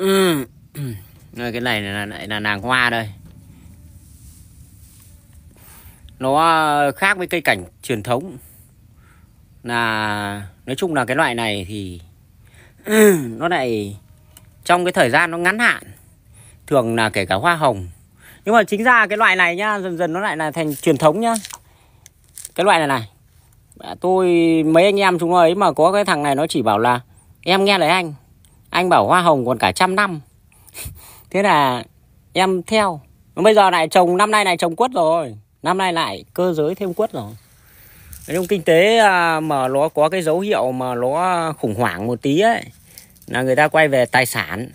ừ. cái này là, lại là nàng hoa đây nó ờ, khác với cây cảnh truyền thống là nói chung là cái loại này thì nó lại trong cái thời gian nó ngắn hạn thường là kể cả hoa hồng nhưng mà chính ra cái loại này nhá dần dần nó lại là thành truyền thống nhá cái loại này này à, tôi mấy anh em chúng nó ấy mà có cái thằng này nó chỉ bảo là em nghe lời anh anh bảo hoa hồng còn cả trăm năm thế là em theo bây giờ lại trồng năm nay lại trồng quất rồi năm nay lại cơ giới thêm quất rồi trong kinh tế à, mà nó có cái dấu hiệu mà nó khủng hoảng một tí ấy là người ta quay về tài sản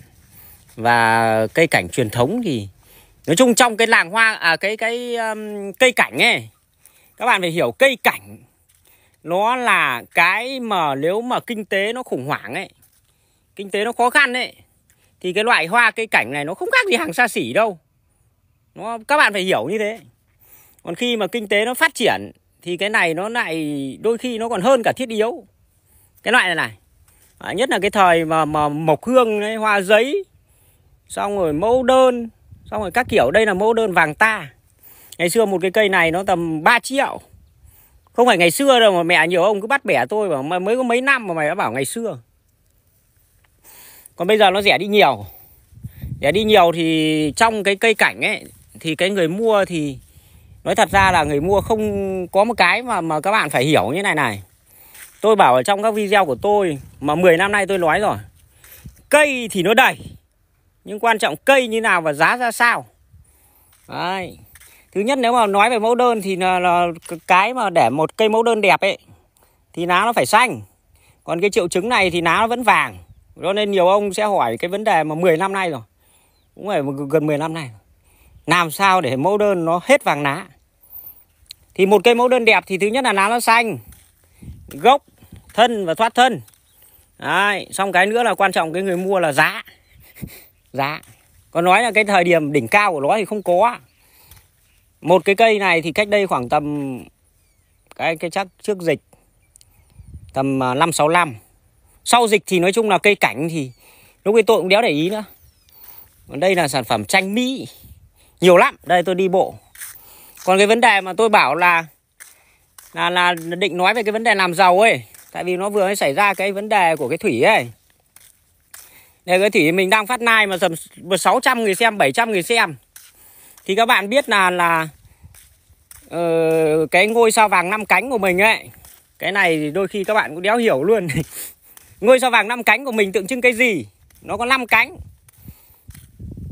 và cây cảnh truyền thống thì nói chung trong cái làng hoa à, cái cái um, cây cảnh ấy các bạn phải hiểu cây cảnh nó là cái mà nếu mà kinh tế nó khủng hoảng ấy kinh tế nó khó khăn đấy thì cái loại hoa cây cảnh này nó không khác gì hàng xa xỉ đâu nó các bạn phải hiểu như thế còn khi mà kinh tế nó phát triển thì cái này nó lại đôi khi nó còn hơn cả thiết yếu cái loại này này à, nhất là cái thời mà mà mộc hương ấy, hoa giấy xong rồi mẫu đơn xong rồi các kiểu đây là mẫu đơn vàng ta ngày xưa một cái cây này nó tầm 3 triệu không phải ngày xưa đâu mà mẹ nhiều ông cứ bắt bẻ tôi mà mới có mấy năm mà mày đã bảo ngày xưa còn bây giờ nó rẻ đi nhiều rẻ đi nhiều thì trong cái cây cảnh ấy thì cái người mua thì nói thật ra là người mua không có một cái mà mà các bạn phải hiểu như này này tôi bảo ở trong các video của tôi mà 10 năm nay tôi nói rồi cây thì nó đầy nhưng quan trọng cây như nào và giá ra sao Đấy. thứ nhất nếu mà nói về mẫu đơn thì là, là cái mà để một cây mẫu đơn đẹp ấy thì lá nó phải xanh còn cái triệu chứng này thì lá nó vẫn vàng cho nên nhiều ông sẽ hỏi cái vấn đề mà 10 năm nay rồi. Cũng phải gần 10 năm nay. Làm sao để mẫu đơn nó hết vàng lá? Thì một cây mẫu đơn đẹp thì thứ nhất là lá nó xanh, gốc, thân và thoát thân. Đấy, xong cái nữa là quan trọng cái người mua là giá. giá. Còn nói là cái thời điểm đỉnh cao của nó thì không có. Một cái cây này thì cách đây khoảng tầm cái cái chắc trước dịch tầm 5 à, 6 năm sau dịch thì nói chung là cây cảnh thì lúc ấy tôi cũng đéo để ý nữa còn đây là sản phẩm chanh mỹ nhiều lắm đây tôi đi bộ còn cái vấn đề mà tôi bảo là là là định nói về cái vấn đề làm giàu ấy tại vì nó vừa mới xảy ra cái vấn đề của cái thủy ấy đây cái thủy mình đang phát live mà tầm 600 người xem 700 người xem thì các bạn biết là là uh, cái ngôi sao vàng năm cánh của mình ấy cái này thì đôi khi các bạn cũng đéo hiểu luôn Ngôi sao vàng năm cánh của mình tượng trưng cái gì? Nó có năm cánh.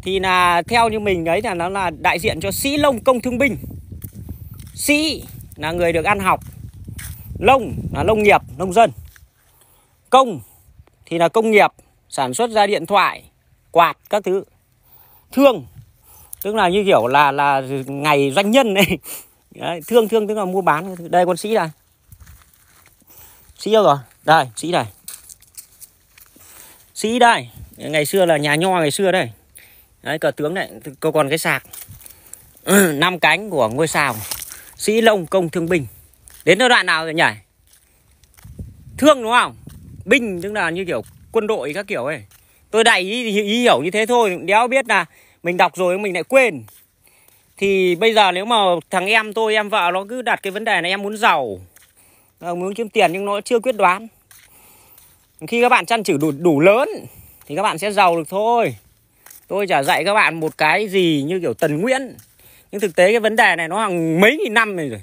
Thì là theo như mình ấy là nó là đại diện cho sĩ lông công thương binh. Sĩ là người được ăn học. Lông là nông nghiệp, nông dân. Công thì là công nghiệp, sản xuất ra điện thoại, quạt các thứ. Thương tức là như kiểu là là ngày doanh nhân này. Đấy, thương thương tức là mua bán. Đây con sĩ này. Sĩ đâu rồi? Đây, sĩ này sĩ đây ngày xưa là nhà nho ngày xưa đây đấy cờ tướng này cơ còn cái sạc năm cánh của ngôi sao sĩ lông công thương binh đến giai đoạn nào rồi nhỉ thương đúng không binh tức là như kiểu quân đội các kiểu ấy tôi đại ý, ý, ý hiểu như thế thôi đéo biết là mình đọc rồi mình lại quên thì bây giờ nếu mà thằng em tôi em vợ nó cứ đặt cái vấn đề này em muốn giàu ờ, muốn kiếm tiền nhưng nó chưa quyết đoán khi các bạn chăn chữ đủ, đủ lớn thì các bạn sẽ giàu được thôi tôi chả dạy các bạn một cái gì như kiểu tần nguyễn nhưng thực tế cái vấn đề này nó hàng mấy nghìn năm này rồi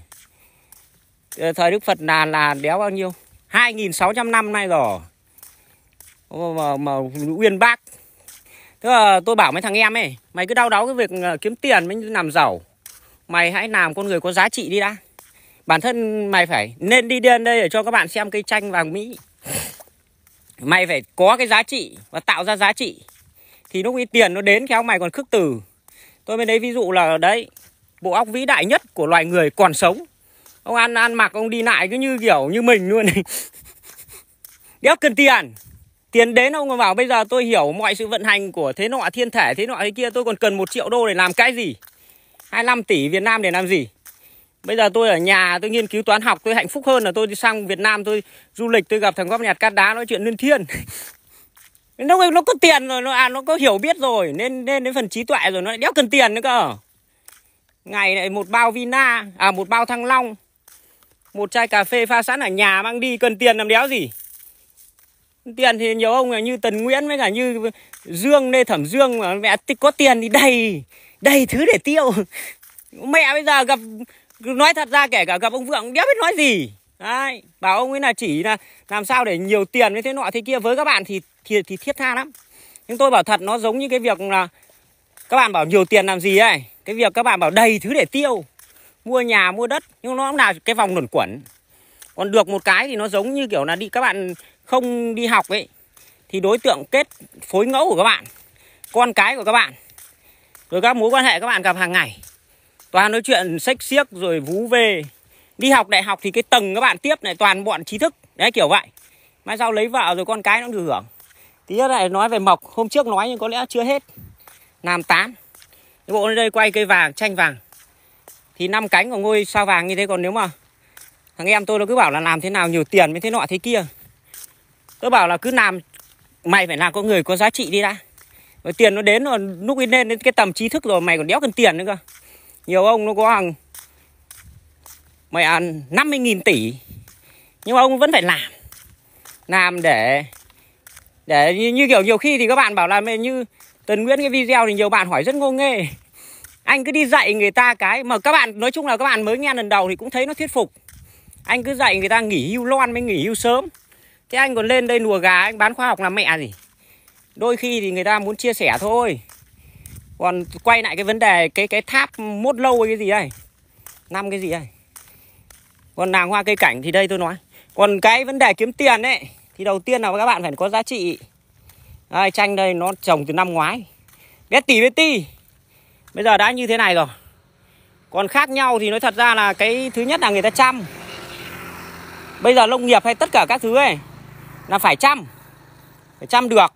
ờ, thời đức phật là là đéo bao nhiêu 2.600 năm nay rồi mà, mà uyên bác Thế là tôi bảo mấy thằng em ấy Mày cứ đau đáu cái việc ờ, kiếm tiền mới làm giàu Mày hãy làm con người có giá trị đi đã Bản thân mày phải nên đi điên đây để cho các bạn xem cây chanh vàng Mỹ mày phải có cái giá trị và tạo ra giá trị thì lúc ấy tiền nó đến khéo mày còn khước từ tôi mới lấy ví dụ là đấy bộ óc vĩ đại nhất của loài người còn sống ông ăn ăn mặc ông đi lại cứ như kiểu như mình luôn đéo cần tiền tiền đến ông còn bảo bây giờ tôi hiểu mọi sự vận hành của thế nọ thiên thể thế nọ thế kia tôi còn cần một triệu đô để làm cái gì 25 tỷ Việt Nam để làm gì Bây giờ tôi ở nhà tôi nghiên cứu toán học tôi hạnh phúc hơn là tôi đi sang Việt Nam tôi du lịch tôi gặp thằng góp nhặt cát đá nói chuyện liên thiên. nó nó có tiền rồi nó à nó có hiểu biết rồi nên nên đến phần trí tuệ rồi nó lại đéo cần tiền nữa cơ. Ngày lại một bao Vina à một bao Thăng Long. Một chai cà phê pha sẵn ở nhà mang đi cần tiền làm đéo gì. Tiền thì nhiều ông là như Tần Nguyễn với cả như Dương Lê Thẩm Dương mà mẹ có tiền thì đầy đầy thứ để tiêu. Mẹ bây giờ gặp nói thật ra kể cả gặp ông Vượng đéo biết nói gì Đấy, bảo ông ấy là chỉ là làm sao để nhiều tiền như thế nọ thế kia với các bạn thì thì, thì thiết tha lắm nhưng tôi bảo thật nó giống như cái việc là các bạn bảo nhiều tiền làm gì ấy cái việc các bạn bảo đầy thứ để tiêu mua nhà mua đất nhưng nó cũng là cái vòng luẩn quẩn còn được một cái thì nó giống như kiểu là đi các bạn không đi học ấy thì đối tượng kết phối ngẫu của các bạn con cái của các bạn rồi các mối quan hệ các bạn gặp hàng ngày toàn nói chuyện sách xiếc rồi vú về đi học đại học thì cái tầng các bạn tiếp này toàn bọn trí thức đấy kiểu vậy mai sau lấy vợ rồi con cái nó được hưởng tí nữa lại nói về mộc hôm trước nói nhưng có lẽ chưa hết làm tán cái bộ đây quay cây vàng chanh vàng thì năm cánh của ngôi sao vàng như thế còn nếu mà thằng em tôi nó cứ bảo là làm thế nào nhiều tiền mới thế nọ thế kia tôi bảo là cứ làm mày phải làm có người có giá trị đi đã rồi tiền nó đến rồi lúc ấy lên đến cái tầm trí thức rồi mày còn đéo cần tiền nữa cơ nhiều ông nó có hàng mày ăn 50.000 tỷ nhưng mà ông vẫn phải làm làm để để như, như kiểu nhiều khi thì các bạn bảo là như Tần Nguyễn cái video thì nhiều bạn hỏi rất ngô nghê anh cứ đi dạy người ta cái mà các bạn nói chung là các bạn mới nghe lần đầu thì cũng thấy nó thuyết phục anh cứ dạy người ta nghỉ hưu loan mới nghỉ hưu sớm thế anh còn lên đây lùa gà anh bán khoa học làm mẹ gì đôi khi thì người ta muốn chia sẻ thôi còn quay lại cái vấn đề cái cái tháp mốt lâu cái gì đây năm cái gì đây còn nàng hoa cây cảnh thì đây tôi nói còn cái vấn đề kiếm tiền ấy thì đầu tiên là các bạn phải có giá trị đây, chanh đây nó trồng từ năm ngoái bé tỷ bé ti bây giờ đã như thế này rồi còn khác nhau thì nói thật ra là cái thứ nhất là người ta chăm bây giờ nông nghiệp hay tất cả các thứ ấy là phải chăm phải chăm được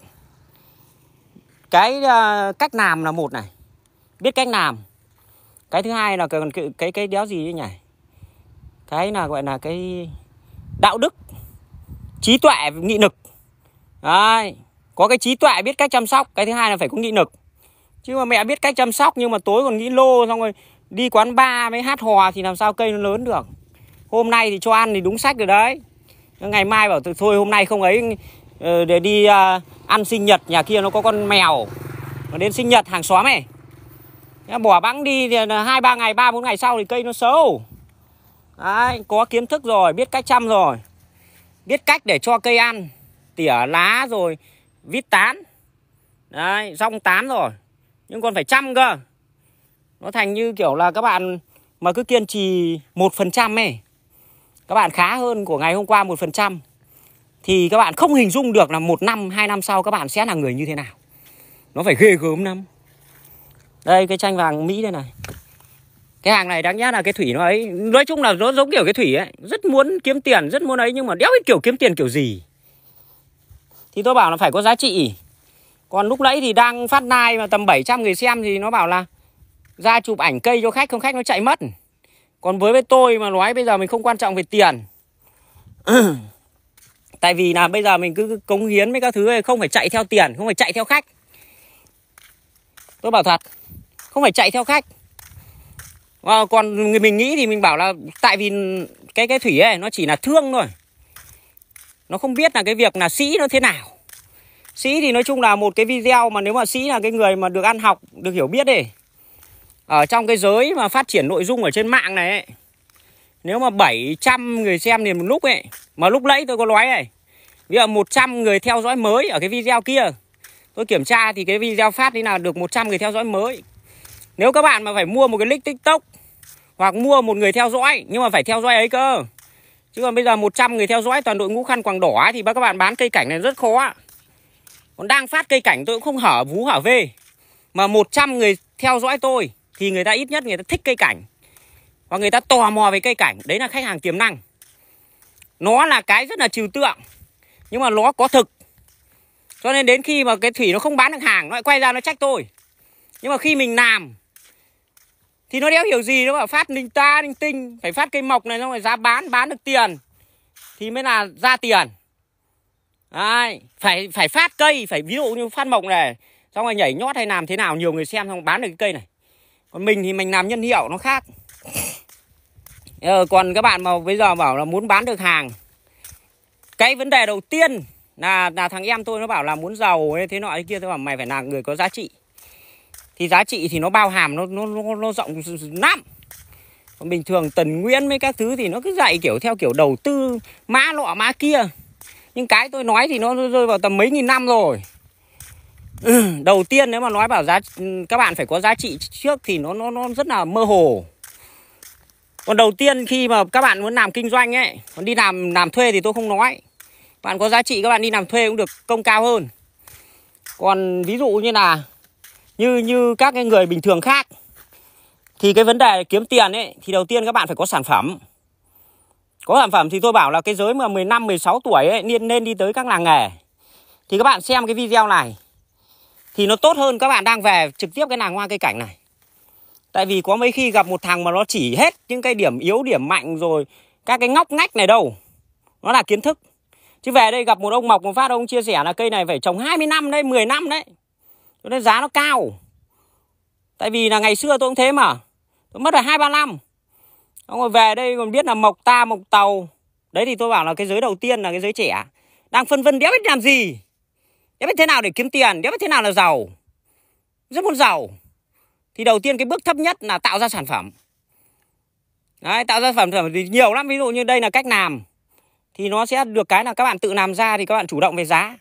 cái uh, cách làm là một này biết cách làm cái thứ hai là cái cái, cái đéo gì nhỉ cái là gọi là cái đạo đức trí tuệ nghị lực Đấy. có cái trí tuệ biết cách chăm sóc cái thứ hai là phải có nghị lực chứ mà mẹ biết cách chăm sóc nhưng mà tối còn nghĩ lô xong rồi đi quán bar mới hát hò thì làm sao cây nó lớn được hôm nay thì cho ăn thì đúng sách rồi đấy ngày mai bảo thôi hôm nay không ấy Ờ, để đi à, ăn sinh nhật nhà kia nó có con mèo nó đến sinh nhật hàng xóm này bỏ bẵng đi thì à, hai ba ngày ba bốn ngày sau thì cây nó xấu đấy có kiến thức rồi biết cách chăm rồi biết cách để cho cây ăn tỉa lá rồi vít tán đấy rong tán rồi nhưng còn phải chăm cơ nó thành như kiểu là các bạn mà cứ kiên trì một phần trăm ấy các bạn khá hơn của ngày hôm qua một phần trăm thì các bạn không hình dung được là một năm hai năm sau các bạn sẽ là người như thế nào nó phải ghê gớm lắm đây cái tranh vàng mỹ đây này cái hàng này đáng nhẽ là cái thủy nó ấy nói chung là nó giống kiểu cái thủy ấy rất muốn kiếm tiền rất muốn ấy nhưng mà đéo biết kiểu kiếm tiền kiểu gì thì tôi bảo là phải có giá trị còn lúc nãy thì đang phát live mà tầm 700 người xem thì nó bảo là ra chụp ảnh cây cho khách không khách nó chạy mất còn với với tôi mà nói bây giờ mình không quan trọng về tiền tại vì là bây giờ mình cứ cống hiến mấy các thứ ấy không phải chạy theo tiền không phải chạy theo khách tôi bảo thật không phải chạy theo khách à, còn người mình nghĩ thì mình bảo là tại vì cái cái thủy ấy nó chỉ là thương thôi nó không biết là cái việc là sĩ nó thế nào sĩ thì nói chung là một cái video mà nếu mà sĩ là cái người mà được ăn học được hiểu biết ấy ở trong cái giới mà phát triển nội dung ở trên mạng này ấy, nếu mà 700 người xem thì một lúc ấy Mà lúc nãy tôi có nói này Bây giờ 100 người theo dõi mới ở cái video kia Tôi kiểm tra thì cái video phát đi nào được 100 người theo dõi mới Nếu các bạn mà phải mua một cái link tiktok Hoặc mua một người theo dõi Nhưng mà phải theo dõi ấy cơ Chứ còn bây giờ 100 người theo dõi toàn đội ngũ khăn quàng đỏ Thì các bạn bán cây cảnh này rất khó Còn đang phát cây cảnh tôi cũng không hở vú hở về Mà 100 người theo dõi tôi Thì người ta ít nhất người ta thích cây cảnh và người ta tò mò về cây cảnh đấy là khách hàng tiềm năng nó là cái rất là trừu tượng nhưng mà nó có thực cho nên đến khi mà cái thủy nó không bán được hàng nó lại quay ra nó trách tôi nhưng mà khi mình làm thì nó đéo hiểu gì nó bảo phát linh ta linh tinh phải phát cây mộc này nó phải giá bán bán được tiền thì mới là ra tiền Đấy, phải phải phát cây phải ví dụ như phát mộc này xong rồi nhảy nhót hay làm thế nào nhiều người xem xong bán được cái cây này còn mình thì mình làm nhân hiệu nó khác Ờ, còn các bạn mà bây giờ bảo là muốn bán được hàng cái vấn đề đầu tiên là là thằng em tôi nó bảo là muốn giàu ấy thế nọ thế kia tôi bảo mày phải là người có giá trị thì giá trị thì nó bao hàm nó nó nó, nó rộng lắm còn bình thường tần nguyên mấy các thứ thì nó cứ dạy kiểu theo kiểu đầu tư mã lọ mã kia nhưng cái tôi nói thì nó rơi vào tầm mấy nghìn năm rồi đầu tiên nếu mà nói bảo giá các bạn phải có giá trị trước thì nó nó nó rất là mơ hồ còn đầu tiên khi mà các bạn muốn làm kinh doanh ấy còn đi làm làm thuê thì tôi không nói bạn có giá trị các bạn đi làm thuê cũng được công cao hơn còn ví dụ như là như như các cái người bình thường khác thì cái vấn đề kiếm tiền ấy thì đầu tiên các bạn phải có sản phẩm có sản phẩm thì tôi bảo là cái giới mà 15 16 tuổi ấy nên nên đi tới các làng nghề thì các bạn xem cái video này thì nó tốt hơn các bạn đang về trực tiếp cái làng hoa cây cảnh này Tại vì có mấy khi gặp một thằng mà nó chỉ hết những cái điểm yếu, điểm mạnh rồi các cái ngóc ngách này đâu. Nó là kiến thức. Chứ về đây gặp một ông mọc một phát ông chia sẻ là cây này phải trồng 20 năm đấy, 10 năm đấy. Cho nên giá nó cao. Tại vì là ngày xưa tôi cũng thế mà. Tôi mất là 2 ba năm. Ông rồi về đây còn biết là mộc ta mộc tàu. Đấy thì tôi bảo là cái giới đầu tiên là cái giới trẻ đang phân vân đéo biết làm gì. Đéo biết thế nào để kiếm tiền, đéo biết thế nào là giàu. Rất muốn giàu thì đầu tiên cái bước thấp nhất là tạo ra sản phẩm Đấy, tạo ra sản phẩm thì nhiều lắm ví dụ như đây là cách làm thì nó sẽ được cái là các bạn tự làm ra thì các bạn chủ động về giá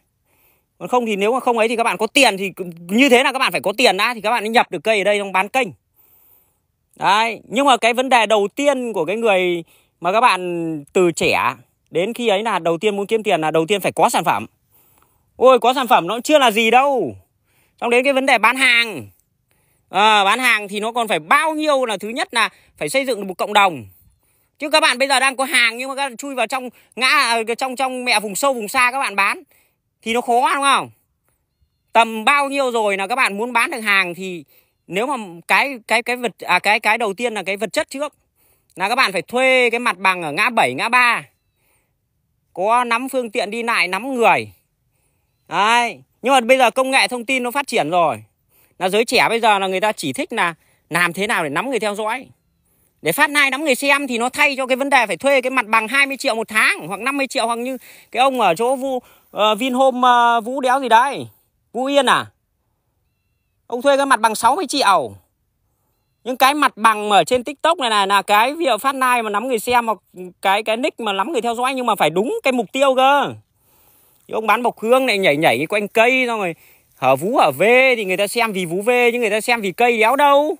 còn không thì nếu mà không ấy thì các bạn có tiền thì như thế là các bạn phải có tiền đã thì các bạn mới nhập được cây ở đây trong bán kênh đấy nhưng mà cái vấn đề đầu tiên của cái người mà các bạn từ trẻ đến khi ấy là đầu tiên muốn kiếm tiền là đầu tiên phải có sản phẩm ôi có sản phẩm nó chưa là gì đâu trong đến cái vấn đề bán hàng à, bán hàng thì nó còn phải bao nhiêu là thứ nhất là phải xây dựng được một cộng đồng chứ các bạn bây giờ đang có hàng nhưng mà các bạn chui vào trong ngã ờ, trong trong mẹ vùng sâu vùng xa các bạn bán thì nó khó đúng không tầm bao nhiêu rồi là các bạn muốn bán được hàng thì nếu mà cái cái cái vật à cái cái đầu tiên là cái vật chất trước là các bạn phải thuê cái mặt bằng ở ngã 7, ngã 3 có nắm phương tiện đi lại nắm người đấy nhưng mà bây giờ công nghệ thông tin nó phát triển rồi là giới trẻ bây giờ là người ta chỉ thích là làm thế nào để nắm người theo dõi để phát hai nắm người xem thì nó thay cho cái vấn đề phải thuê cái mặt bằng 20 triệu một tháng hoặc 50 triệu hoặc như cái ông ở chỗ Vu uh, Vinhome uh, Vũ Đéo gì đấy. Vũ Yên à? Ông thuê cái mặt bằng 60 triệu. Nhưng cái mặt bằng ở trên TikTok này này là cái việc phát live mà nắm người xem hoặc cái cái nick mà nắm người theo dõi nhưng mà phải đúng cái mục tiêu cơ. Thì ông bán bọc hương này nhảy nhảy quanh cây xong rồi hở vú hở vê thì người ta xem vì vú vê nhưng người ta xem vì cây đéo đâu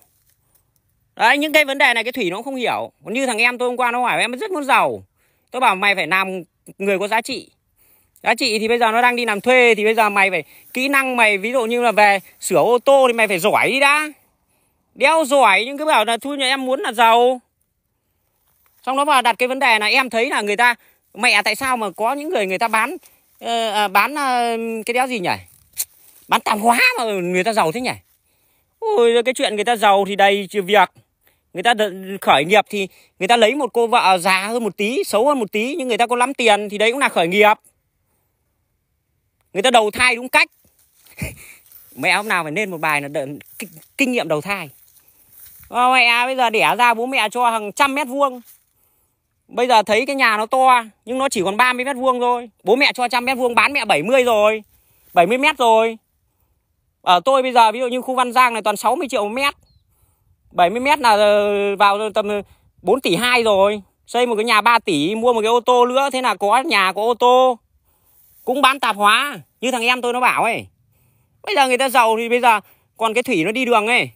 đấy những cái vấn đề này cái thủy nó cũng không hiểu còn như thằng em tôi hôm qua nó hỏi em rất muốn giàu tôi bảo mày phải làm người có giá trị giá trị thì bây giờ nó đang đi làm thuê thì bây giờ mày phải kỹ năng mày ví dụ như là về sửa ô tô thì mày phải giỏi đi đã đeo giỏi nhưng cứ bảo là thu nhà em muốn là giàu xong nó vào đặt cái vấn đề là em thấy là người ta mẹ tại sao mà có những người người ta bán uh, bán uh, cái đéo gì nhỉ bán tạp hóa mà người ta giàu thế nhỉ ôi cái chuyện người ta giàu thì đầy việc người ta khởi nghiệp thì người ta lấy một cô vợ già hơn một tí xấu hơn một tí nhưng người ta có lắm tiền thì đấy cũng là khởi nghiệp người ta đầu thai đúng cách mẹ hôm nào phải nên một bài là đợi, kinh, kinh nghiệm đầu thai à, mẹ bây giờ đẻ ra bố mẹ cho hàng trăm mét vuông bây giờ thấy cái nhà nó to nhưng nó chỉ còn 30 mét vuông thôi bố mẹ cho trăm mét vuông bán mẹ 70 rồi 70 mét rồi ở ờ, tôi bây giờ ví dụ như khu Văn Giang này toàn 60 triệu một mét 70 mét là ờ, vào tầm 4 tỷ 2 rồi xây một cái nhà 3 tỷ mua một cái ô tô nữa thế là có nhà có ô tô cũng bán tạp hóa như thằng em tôi nó bảo ấy bây giờ người ta giàu thì bây giờ còn cái thủy nó đi đường ấy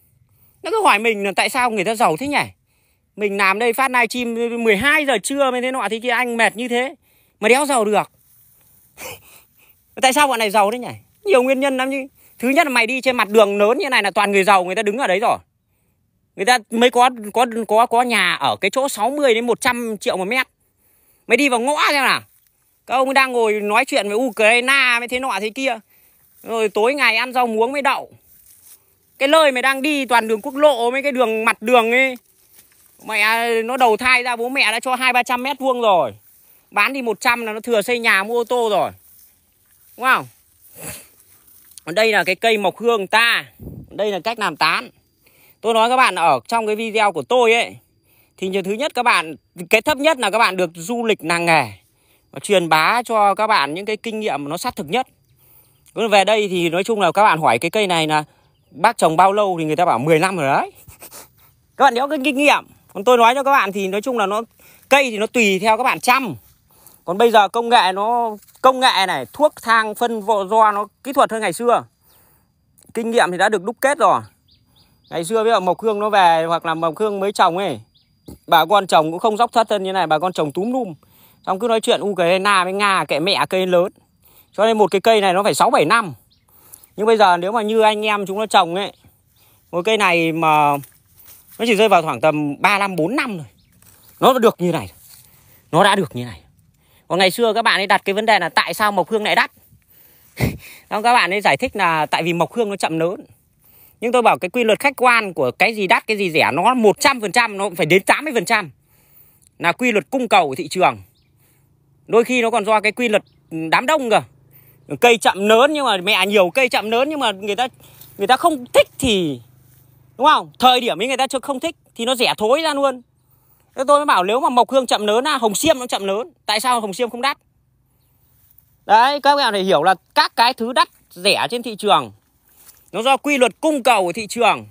nó cứ hỏi mình là tại sao người ta giàu thế nhỉ mình làm đây phát livestream 12 giờ trưa mới thế nọ thì kia anh mệt như thế mà đéo giàu được tại sao bọn này giàu thế nhỉ nhiều nguyên nhân lắm chứ thứ nhất là mày đi trên mặt đường lớn như này là toàn người giàu người ta đứng ở đấy rồi người ta mới có có có có nhà ở cái chỗ 60 đến 100 triệu một mét mày đi vào ngõ xem nào các ông đang ngồi nói chuyện với ukraine với thế nọ thế kia rồi tối ngày ăn rau muống với đậu cái nơi mày đang đi toàn đường quốc lộ mấy cái đường mặt đường ấy mẹ à, nó đầu thai ra bố mẹ đã cho hai ba trăm mét vuông rồi bán đi 100 là nó thừa xây nhà mua ô tô rồi đúng không còn đây là cái cây mộc hương ta đây là cách làm tán tôi nói các bạn ở trong cái video của tôi ấy thì thứ nhất các bạn cái thấp nhất là các bạn được du lịch làng nghề và truyền bá cho các bạn những cái kinh nghiệm nó sát thực nhất còn về đây thì nói chung là các bạn hỏi cái cây này là bác trồng bao lâu thì người ta bảo 10 năm rồi đấy các bạn nếu cái kinh nghiệm còn tôi nói cho các bạn thì nói chung là nó cây thì nó tùy theo các bạn chăm còn bây giờ công nghệ nó công nghệ này thuốc thang phân vò do nó kỹ thuật hơn ngày xưa kinh nghiệm thì đã được đúc kết rồi ngày xưa bây giờ mộc hương nó về hoặc là mộc hương mới trồng ấy bà con chồng cũng không dốc thất thân như này bà con chồng túm lum xong cứ nói chuyện ukraine với nga kệ mẹ cây lớn cho nên một cái cây này nó phải sáu bảy năm nhưng bây giờ nếu mà như anh em chúng nó trồng ấy một cây này mà nó chỉ rơi vào khoảng tầm 3 năm 4 năm rồi nó được như này nó đã được như này còn ngày xưa các bạn ấy đặt cái vấn đề là tại sao mộc hương lại đắt không các bạn ấy giải thích là tại vì mộc hương nó chậm lớn nhưng tôi bảo cái quy luật khách quan của cái gì đắt cái gì rẻ nó 100% nó cũng phải đến 80% là quy luật cung cầu của thị trường. Đôi khi nó còn do cái quy luật đám đông cơ. Cây chậm lớn nhưng mà mẹ à, nhiều cây chậm lớn nhưng mà người ta người ta không thích thì đúng không? Thời điểm ấy người ta chưa không thích thì nó rẻ thối ra luôn. Thế tôi mới bảo nếu mà mộc hương chậm lớn là hồng xiêm nó chậm lớn. Tại sao hồng xiêm không đắt? Đấy, các bạn phải hiểu là các cái thứ đắt rẻ trên thị trường nó do quy luật cung cầu của thị trường.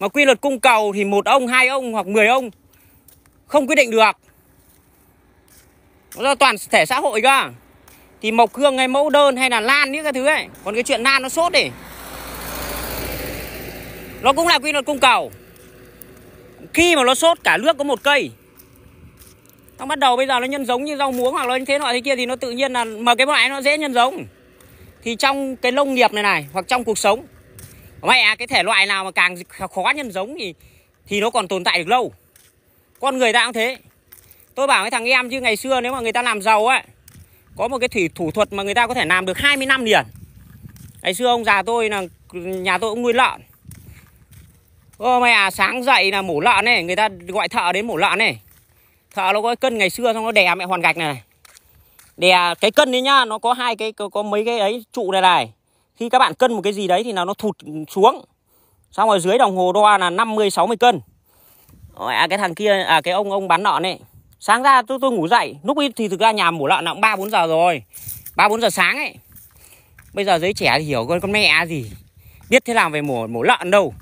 Mà quy luật cung cầu thì một ông, hai ông hoặc mười ông không quyết định được. Nó do toàn thể xã hội cơ. Thì mộc hương hay mẫu đơn hay là lan những cái thứ ấy, còn cái chuyện lan nó sốt đi. Nó cũng là quy luật cung cầu khi mà nó sốt cả nước có một cây nó bắt đầu bây giờ nó nhân giống như rau muống hoặc là như thế loại thế kia thì nó tự nhiên là mà cái loại nó dễ nhân giống thì trong cái nông nghiệp này này hoặc trong cuộc sống mẹ à, cái thể loại nào mà càng khó nhân giống thì thì nó còn tồn tại được lâu con người ta cũng thế tôi bảo cái thằng em chứ ngày xưa nếu mà người ta làm giàu ấy có một cái thủy thủ thuật mà người ta có thể làm được 20 năm liền ngày xưa ông già tôi là nhà tôi cũng nuôi lợn Ô mày à sáng dậy là mổ lợn này Người ta gọi thợ đến mổ lợn này Thợ nó có cân ngày xưa xong nó đè mẹ hoàn gạch này, Đè cái cân đấy nhá Nó có hai cái có, có mấy cái ấy trụ này này Khi các bạn cân một cái gì đấy Thì là nó thụt xuống Xong rồi dưới đồng hồ đo là 50-60 cân À cái thằng kia À cái ông ông bán lợn này Sáng ra tôi, tôi ngủ dậy Lúc ấy thì thực ra nhà mổ lợn là cũng 3-4 giờ rồi 3-4 giờ sáng ấy Bây giờ giới trẻ thì hiểu con, con mẹ gì Biết thế làm về mổ, mổ lợn đâu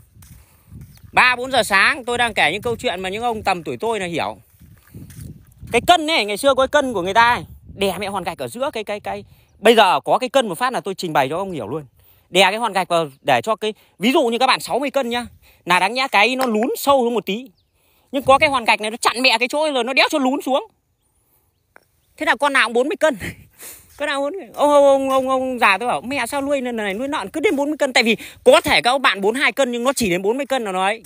3 4 giờ sáng tôi đang kể những câu chuyện mà những ông tầm tuổi tôi là hiểu. Cái cân này ngày xưa có cái cân của người ta ấy, đè mẹ hoàn gạch ở giữa cái cái cái bây giờ có cái cân một phát là tôi trình bày cho ông hiểu luôn. Đè cái hoàn gạch vào để cho cái ví dụ như các bạn 60 cân nhá, là đáng nhẽ cái nó lún sâu hơn một tí. Nhưng có cái hoàn gạch này nó chặn mẹ cái chỗ rồi nó đéo cho lún xuống. Thế là con nào cũng 40 cân cứ nào muốn ông ông ông ông, ông già tôi bảo mẹ sao nuôi lần này nuôi nọn cứ đến 40 cân tại vì có thể các bạn 42 cân nhưng nó chỉ đến 40 cân là nó ấy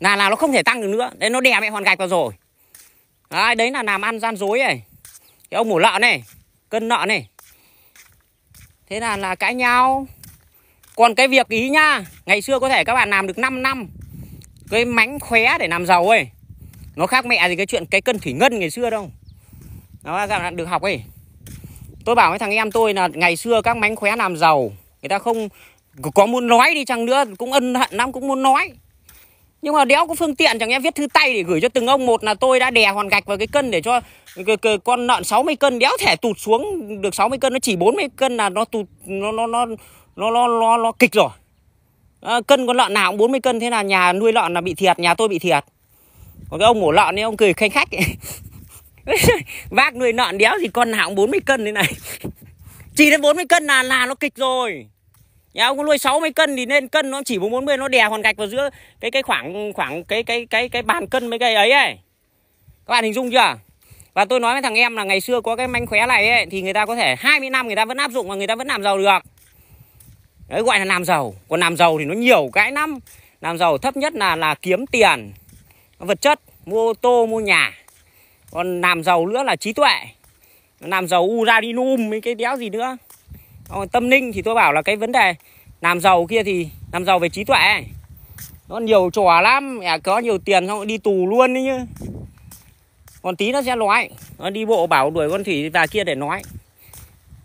là là nó không thể tăng được nữa đấy nó đè mẹ hoàn gạch vào rồi đấy, đấy là làm ăn gian dối này cái ông mổ lợn này cân nợ này thế là là cãi nhau còn cái việc ý nhá ngày xưa có thể các bạn làm được 5 năm cái mánh khóe để làm giàu ấy nó khác mẹ gì cái chuyện cái cân thủy ngân ngày xưa đâu nó các bạn được học ấy tôi bảo với thằng em tôi là ngày xưa các mánh khóe làm giàu người ta không có muốn nói đi chăng nữa cũng ân hận lắm cũng muốn nói nhưng mà đéo có phương tiện chẳng em viết thư tay để gửi cho từng ông một là tôi đã đè hoàn gạch vào cái cân để cho con lợn 60 cân đéo thể tụt xuống được 60 cân nó chỉ 40 cân là nó tụt nó nó nó nó nó, nó, nó kịch rồi à, cân con lợn nào cũng 40 cân thế là nhà nuôi lợn là bị thiệt nhà tôi bị thiệt còn cái ông mổ lợn ấy ông cười khanh khách ấy. vác nuôi nọn đéo thì con nào cũng 40 cân thế này chỉ đến 40 cân là là nó kịch rồi nhà ông có nuôi 60 cân thì nên cân nó chỉ bốn 40 nó đè hoàn gạch vào giữa cái cái khoảng khoảng cái cái cái cái bàn cân mấy cái ấy ấy các bạn hình dung chưa và tôi nói với thằng em là ngày xưa có cái manh khóe này ấy, thì người ta có thể 20 năm người ta vẫn áp dụng và người ta vẫn làm giàu được đấy gọi là làm giàu còn làm giàu thì nó nhiều cái năm làm giàu thấp nhất là là kiếm tiền vật chất mua ô tô mua nhà còn làm giàu nữa là trí tuệ làm giàu uranium mấy cái đéo gì nữa còn tâm linh thì tôi bảo là cái vấn đề làm giàu kia thì làm giàu về trí tuệ nó nhiều trò lắm à, có nhiều tiền xong đi tù luôn đấy nhá còn tí nó sẽ nói nó đi bộ bảo đuổi con thủy và kia để nói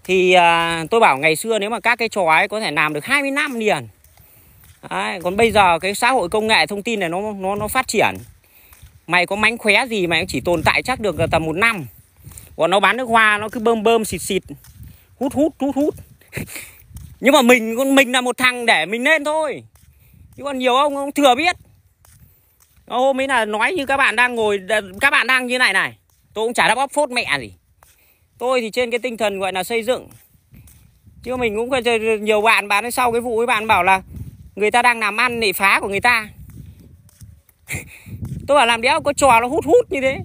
thì à, tôi bảo ngày xưa nếu mà các cái trò ấy có thể làm được 20 năm liền Đấy, còn bây giờ cái xã hội công nghệ thông tin này nó nó nó phát triển mày có mánh khóe gì mà chỉ tồn tại chắc được tầm một năm còn nó bán nước hoa nó cứ bơm bơm xịt xịt hút hút hút hút nhưng mà mình con mình là một thằng để mình lên thôi chứ còn nhiều ông ông thừa biết hôm ấy là nói như các bạn đang ngồi các bạn đang như này này tôi cũng chả đáp bóp phốt mẹ gì tôi thì trên cái tinh thần gọi là xây dựng chứ mình cũng nhiều bạn bán sau cái vụ ấy bạn bảo là người ta đang làm ăn để phá của người ta tôi bảo làm đéo có trò nó hút hút như thế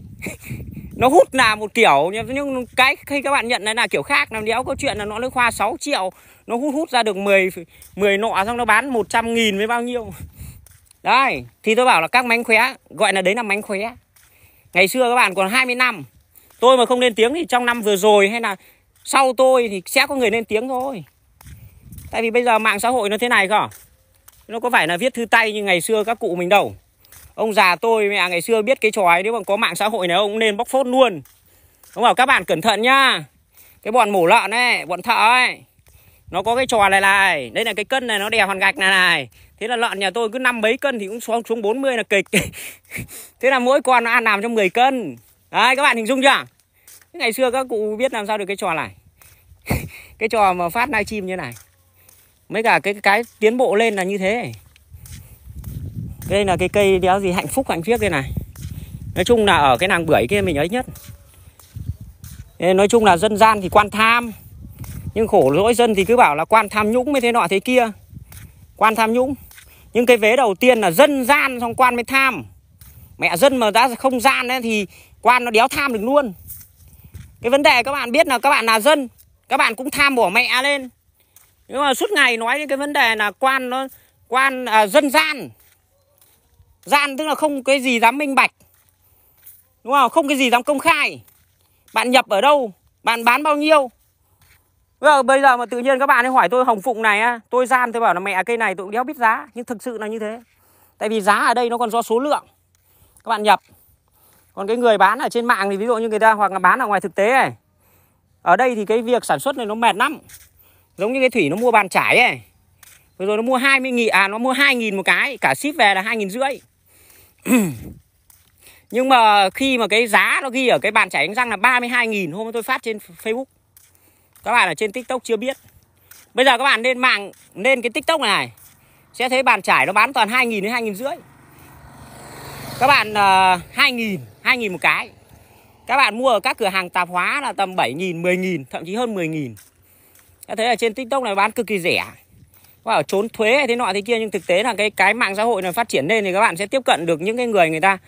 nó hút là một kiểu nhưng cái khi các bạn nhận đấy là kiểu khác làm đéo có chuyện là nó lấy khoa 6 triệu nó hút hút ra được 10 10 nọ xong nó bán 100 nghìn với bao nhiêu đấy thì tôi bảo là các mánh khóe gọi là đấy là mánh khóe ngày xưa các bạn còn 20 năm tôi mà không lên tiếng thì trong năm vừa rồi hay là sau tôi thì sẽ có người lên tiếng thôi tại vì bây giờ mạng xã hội nó thế này cơ nó có phải là viết thư tay như ngày xưa các cụ mình đâu Ông già tôi mẹ ngày xưa biết cái trò ấy nếu mà có mạng xã hội này ông nên bóc phốt luôn. Đúng không? Các bạn cẩn thận nhá. Cái bọn mổ lợn ấy, bọn thợ ấy. Nó có cái trò này này, đây là cái cân này nó đè hoàn gạch này này. Thế là lợn nhà tôi cứ năm mấy cân thì cũng xuống xuống 40 là kịch. Thế là mỗi con nó ăn làm cho 10 cân. Đấy các bạn hình dung chưa? Ngày xưa các cụ biết làm sao được cái trò này. cái trò mà phát livestream như này. mấy cả cái cái tiến bộ lên là như thế. này đây là cái cây đéo gì hạnh phúc hạnh phiếc đây này nói chung là ở cái nàng bưởi kia mình ấy nhất nói chung là dân gian thì quan tham nhưng khổ lỗi dân thì cứ bảo là quan tham nhũng mới thế nọ thế kia quan tham nhũng nhưng cái vế đầu tiên là dân gian xong quan mới tham mẹ dân mà đã không gian ấy, thì quan nó đéo tham được luôn cái vấn đề các bạn biết là các bạn là dân các bạn cũng tham bỏ mẹ lên nhưng mà suốt ngày nói cái vấn đề là quan nó quan à, dân gian gian tức là không cái gì dám minh bạch đúng không không cái gì dám công khai bạn nhập ở đâu bạn bán bao nhiêu bây giờ, bây giờ mà tự nhiên các bạn ấy hỏi tôi hồng phụng này á tôi gian tôi bảo là mẹ cây này tôi cũng đéo biết giá nhưng thực sự là như thế tại vì giá ở đây nó còn do số lượng các bạn nhập còn cái người bán ở trên mạng thì ví dụ như người ta hoặc là bán ở ngoài thực tế này ở đây thì cái việc sản xuất này nó mệt lắm giống như cái thủy nó mua bàn trải ấy rồi nó mua 20 nghìn à nó mua 2 nghìn một cái cả ship về là 2 nghìn rưỡi Nhưng mà khi mà cái giá nó ghi ở cái bàn chảy đánh răng là 32.000 hôm tôi phát trên Facebook. Các bạn ở trên TikTok chưa biết. Bây giờ các bạn lên mạng lên cái TikTok này, sẽ thấy bàn chải nó bán toàn 2.000 đến 2.000 rưỡi. Các bạn uh, 2.000, 2.000 một cái. Các bạn mua ở các cửa hàng tạp hóa là tầm 7.000, 10.000, thậm chí hơn 10.000. Các thấy ở trên TikTok này bán cực kỳ rẻ bảo trốn thuế hay thế nọ thế kia nhưng thực tế là cái cái mạng xã hội này phát triển lên thì các bạn sẽ tiếp cận được những cái người người ta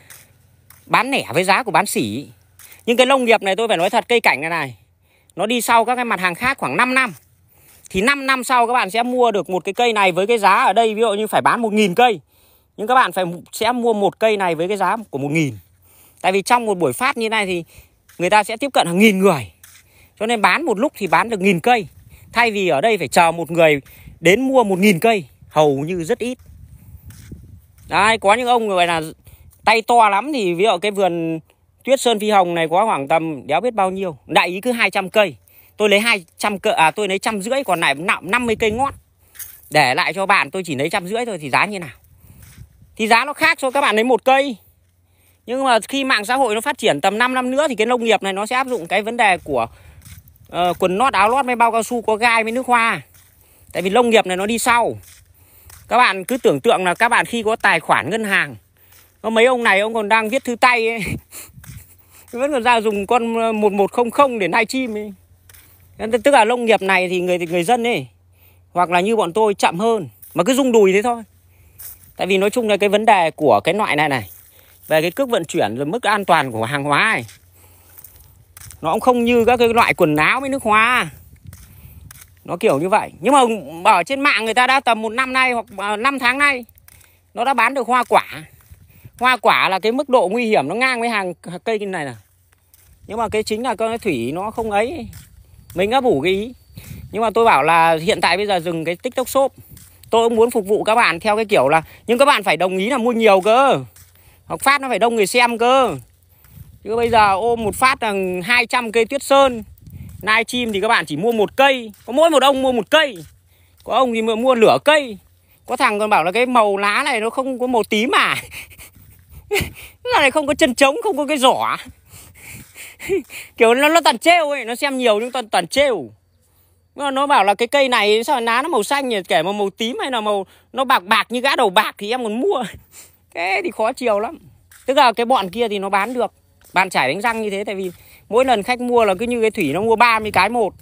bán lẻ với giá của bán sỉ nhưng cái nông nghiệp này tôi phải nói thật cây cảnh này này nó đi sau các cái mặt hàng khác khoảng 5 năm thì 5 năm sau các bạn sẽ mua được một cái cây này với cái giá ở đây ví dụ như phải bán 1.000 cây nhưng các bạn phải sẽ mua một cây này với cái giá của 1.000 tại vì trong một buổi phát như này thì người ta sẽ tiếp cận hàng nghìn người cho nên bán một lúc thì bán được nghìn cây thay vì ở đây phải chờ một người đến mua 1.000 cây hầu như rất ít Đấy, có những ông gọi là tay to lắm thì ví dụ cái vườn tuyết sơn phi hồng này có khoảng tầm đéo biết bao nhiêu đại ý cứ 200 cây tôi lấy 200 cỡ à tôi lấy trăm rưỡi còn lại nặng 50 cây ngót để lại cho bạn tôi chỉ lấy trăm rưỡi thôi thì giá như nào thì giá nó khác cho các bạn lấy một cây nhưng mà khi mạng xã hội nó phát triển tầm 5 năm nữa thì cái nông nghiệp này nó sẽ áp dụng cái vấn đề của uh, quần lót áo lót với bao cao su có gai với nước hoa Tại vì nông nghiệp này nó đi sau Các bạn cứ tưởng tượng là các bạn khi có tài khoản ngân hàng Có mấy ông này ông còn đang viết thư tay ấy Vẫn còn ra dùng con 1100 ờ, để nai chim ấy Tức là nông nghiệp này thì người người dân ấy Hoặc là như bọn tôi chậm hơn Mà cứ rung đùi thế thôi Tại vì nói chung là cái vấn đề của cái loại này này Về cái cước vận chuyển rồi mức an toàn của hàng hóa này Nó cũng không như các cái loại quần áo với nước hoa nó kiểu như vậy nhưng mà ở trên mạng người ta đã tầm một năm nay hoặc à, năm tháng nay nó đã bán được hoa quả hoa quả là cái mức độ nguy hiểm nó ngang với hàng cây như này là nhưng mà cái chính là con thủy nó không ấy mình đã bủ cái ý nhưng mà tôi bảo là hiện tại bây giờ dừng cái tiktok shop tôi cũng muốn phục vụ các bạn theo cái kiểu là nhưng các bạn phải đồng ý là mua nhiều cơ hoặc phát nó phải đông người xem cơ chứ bây giờ ôm một phát là 200 cây tuyết sơn nai chim thì các bạn chỉ mua một cây có mỗi một ông mua một cây có ông thì mua lửa cây có thằng còn bảo là cái màu lá này nó không có màu tím mà là này không có chân trống không có cái giỏ à? kiểu nó nó toàn trêu ấy nó xem nhiều nhưng toàn toàn trêu nó, nó bảo là cái cây này sao lá nó màu xanh nhỉ kể mà màu tím hay là màu nó bạc bạc như gã đầu bạc thì em còn mua thế thì khó chiều lắm tức là cái bọn kia thì nó bán được bàn chải đánh răng như thế tại vì mỗi lần khách mua là cứ như cái thủy nó mua 30 cái một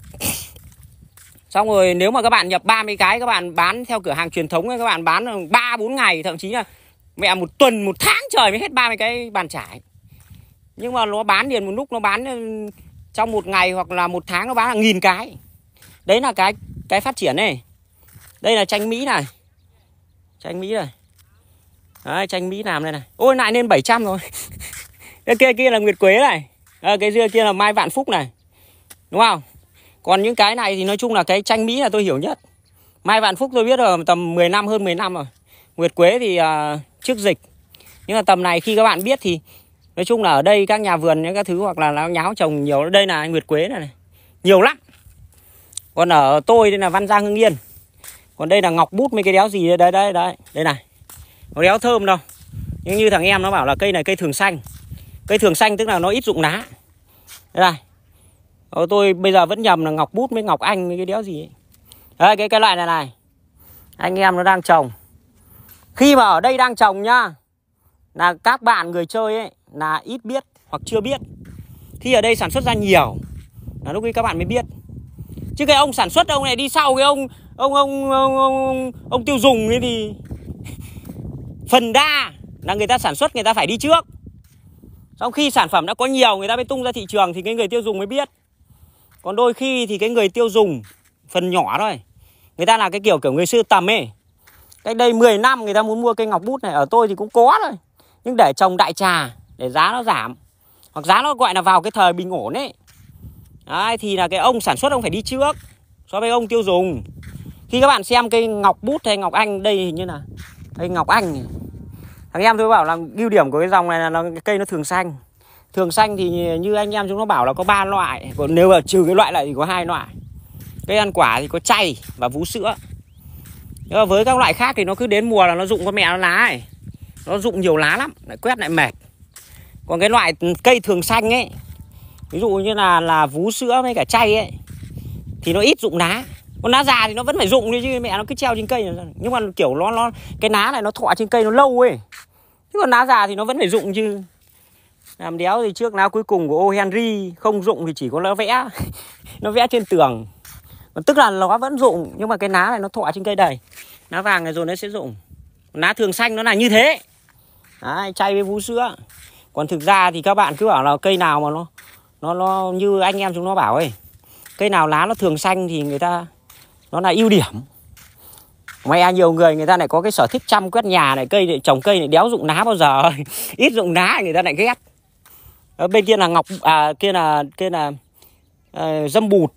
xong rồi nếu mà các bạn nhập 30 cái các bạn bán theo cửa hàng truyền thống ấy, các bạn bán 3 4 ngày thậm chí là mẹ một tuần một tháng trời mới hết 30 cái bàn trải. nhưng mà nó bán liền một lúc nó bán ừ, trong một ngày hoặc là một tháng nó bán là nghìn cái đấy là cái cái phát triển này đây là chanh mỹ này chanh mỹ này đấy chanh mỹ làm đây này ôi lại lên 700 rồi kia kia là nguyệt quế này à, cái dưa kia là mai vạn phúc này đúng không còn những cái này thì nói chung là cái tranh mỹ là tôi hiểu nhất mai vạn phúc tôi biết rồi tầm 10 năm hơn 10 năm rồi nguyệt quế thì uh, trước dịch nhưng mà tầm này khi các bạn biết thì nói chung là ở đây các nhà vườn những các thứ hoặc là nó nháo trồng nhiều đây là nguyệt quế này, này nhiều lắm còn ở tôi đây là văn giang hưng yên còn đây là ngọc bút mấy cái đéo gì đây đây đây đây này nó đéo thơm đâu nhưng như thằng em nó bảo là cây này cây thường xanh cây thường xanh tức là nó ít dụng lá đây này tôi bây giờ vẫn nhầm là ngọc bút với ngọc anh với cái đéo gì ấy. Đấy, cái cái loại này này anh em nó đang trồng khi mà ở đây đang trồng nhá là các bạn người chơi ấy là ít biết hoặc chưa biết khi ở đây sản xuất ra nhiều là lúc ấy các bạn mới biết chứ cái ông sản xuất ông này đi sau cái ông ông ông ông, ông, ông tiêu dùng ấy thì phần đa là người ta sản xuất người ta phải đi trước sau khi sản phẩm đã có nhiều người ta mới tung ra thị trường thì cái người tiêu dùng mới biết. Còn đôi khi thì cái người tiêu dùng phần nhỏ thôi. Người ta là cái kiểu kiểu người sưu tầm ấy. Cách đây 10 năm người ta muốn mua cây ngọc bút này ở tôi thì cũng có thôi. Nhưng để trồng đại trà để giá nó giảm hoặc giá nó gọi là vào cái thời bình ổn ấy. Đấy, thì là cái ông sản xuất ông phải đi trước so với ông tiêu dùng. Khi các bạn xem cây ngọc bút hay ngọc anh đây hình như là cây ngọc anh thằng em tôi bảo là ưu điểm của cái dòng này là nó cây nó thường xanh thường xanh thì như anh em chúng nó bảo là có ba loại còn nếu mà trừ cái loại lại thì có hai loại cây ăn quả thì có chay và vú sữa nhưng mà với các loại khác thì nó cứ đến mùa là nó rụng con mẹ nó lá ấy nó rụng nhiều lá lắm lại quét lại mệt còn cái loại cây thường xanh ấy ví dụ như là là vú sữa với cả chay ấy thì nó ít rụng lá còn lá già thì nó vẫn phải rụng đi chứ mẹ nó cứ treo trên cây nhưng mà kiểu nó nó cái lá này nó thọ trên cây nó lâu ấy chứ còn lá già thì nó vẫn phải rụng chứ làm đéo thì trước lá cuối cùng của ô henry không rụng thì chỉ có nó vẽ nó vẽ trên tường còn tức là nó vẫn rụng nhưng mà cái lá này nó thọ trên cây đầy lá vàng này rồi nó sẽ rụng lá thường xanh nó là như thế Đấy, chay với vú sữa còn thực ra thì các bạn cứ bảo là cây nào mà nó nó nó như anh em chúng nó bảo ấy cây nào lá nó thường xanh thì người ta nó là ưu điểm May à nhiều người người ta lại có cái sở thích chăm quét nhà này cây này, trồng cây này đéo dụng lá bao giờ ít dụng lá người ta lại ghét ở bên kia là ngọc à kia là kia là à, dâm bụt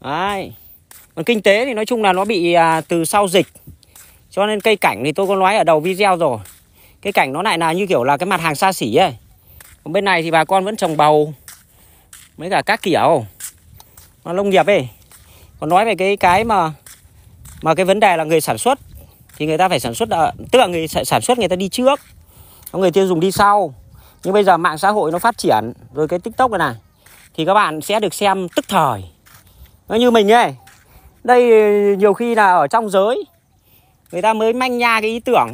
đấy còn kinh tế thì nói chung là nó bị à, từ sau dịch cho nên cây cảnh thì tôi có nói ở đầu video rồi cây cảnh nó lại là như kiểu là cái mặt hàng xa xỉ ấy còn bên này thì bà con vẫn trồng bầu mấy cả các kiểu nó nông nghiệp ấy còn nói về cái cái mà mà cái vấn đề là người sản xuất thì người ta phải sản xuất là, ờ, tức là người sản xuất người ta đi trước người tiêu dùng đi sau nhưng bây giờ mạng xã hội nó phát triển rồi cái tiktok này này thì các bạn sẽ được xem tức thời nó như mình ấy đây nhiều khi là ở trong giới người ta mới manh nha cái ý tưởng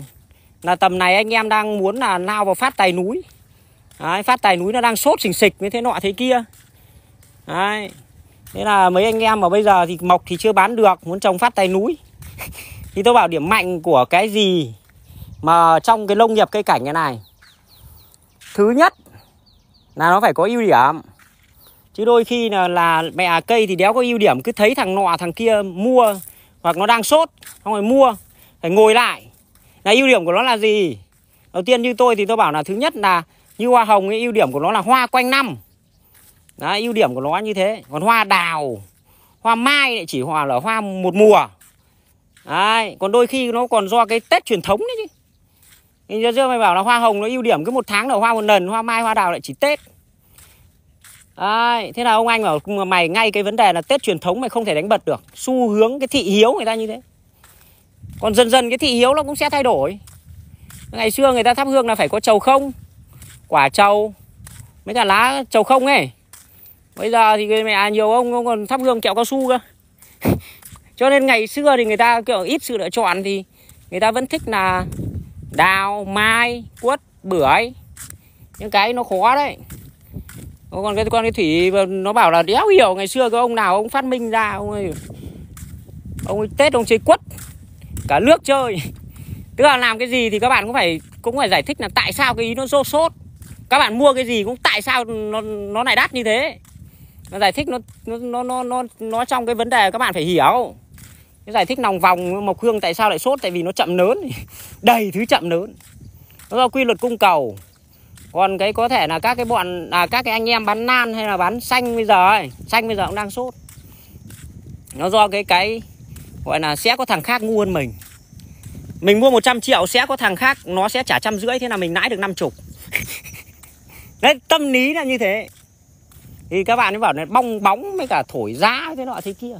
là tầm này anh em đang muốn là lao vào phát tài núi Đấy, phát tài núi nó đang sốt xình xịch như thế nọ thế kia Đấy. Thế là mấy anh em mà bây giờ thì mọc thì chưa bán được Muốn trồng phát tay núi Thì tôi bảo điểm mạnh của cái gì Mà trong cái nông nghiệp cây cảnh cái này Thứ nhất Là nó phải có ưu điểm Chứ đôi khi là, là mẹ cây thì đéo có ưu điểm Cứ thấy thằng nọ thằng kia mua Hoặc nó đang sốt Xong rồi mua Phải ngồi lại Là ưu điểm của nó là gì Đầu tiên như tôi thì tôi bảo là thứ nhất là Như hoa hồng cái ưu điểm của nó là hoa quanh năm Đấy, ưu điểm của nó như thế còn hoa đào hoa mai lại chỉ hòa là hoa một mùa Đấy, còn đôi khi nó còn do cái tết truyền thống đấy chứ nhưng trước mày bảo là hoa hồng nó ưu điểm cứ một tháng là hoa một lần hoa mai hoa đào lại chỉ tết Đấy, thế là ông anh bảo mày ngay cái vấn đề là Tết truyền thống mày không thể đánh bật được Xu hướng cái thị hiếu người ta như thế Còn dần dần cái thị hiếu nó cũng sẽ thay đổi Ngày xưa người ta thắp hương là phải có trầu không Quả trầu Mấy cả lá trầu không ấy bây giờ thì mẹ nhiều ông không còn thắp hương kẹo cao su cơ cho nên ngày xưa thì người ta kiểu ít sự lựa chọn thì người ta vẫn thích là đào mai quất bưởi những cái nó khó đấy còn cái con cái thủy nó bảo là đéo hiểu ngày xưa cái ông nào ông phát minh ra ông ấy ông ấy tết ông chơi quất cả nước chơi tức là làm cái gì thì các bạn cũng phải cũng phải giải thích là tại sao cái ý nó rô sốt các bạn mua cái gì cũng tại sao nó nó lại đắt như thế nó giải thích nó nó nó nó nó trong cái vấn đề các bạn phải hiểu cái giải thích nòng vòng mộc hương tại sao lại sốt tại vì nó chậm lớn đầy thứ chậm lớn nó do quy luật cung cầu còn cái có thể là các cái bọn à, các cái anh em bán nan hay là bán xanh bây giờ ấy xanh bây giờ cũng đang sốt nó do cái cái gọi là sẽ có thằng khác ngu hơn mình mình mua 100 triệu sẽ có thằng khác nó sẽ trả trăm rưỡi thế là mình lãi được năm chục đấy tâm lý là như thế thì các bạn ấy bảo là bong bóng với cả thổi giá thế nọ thế kia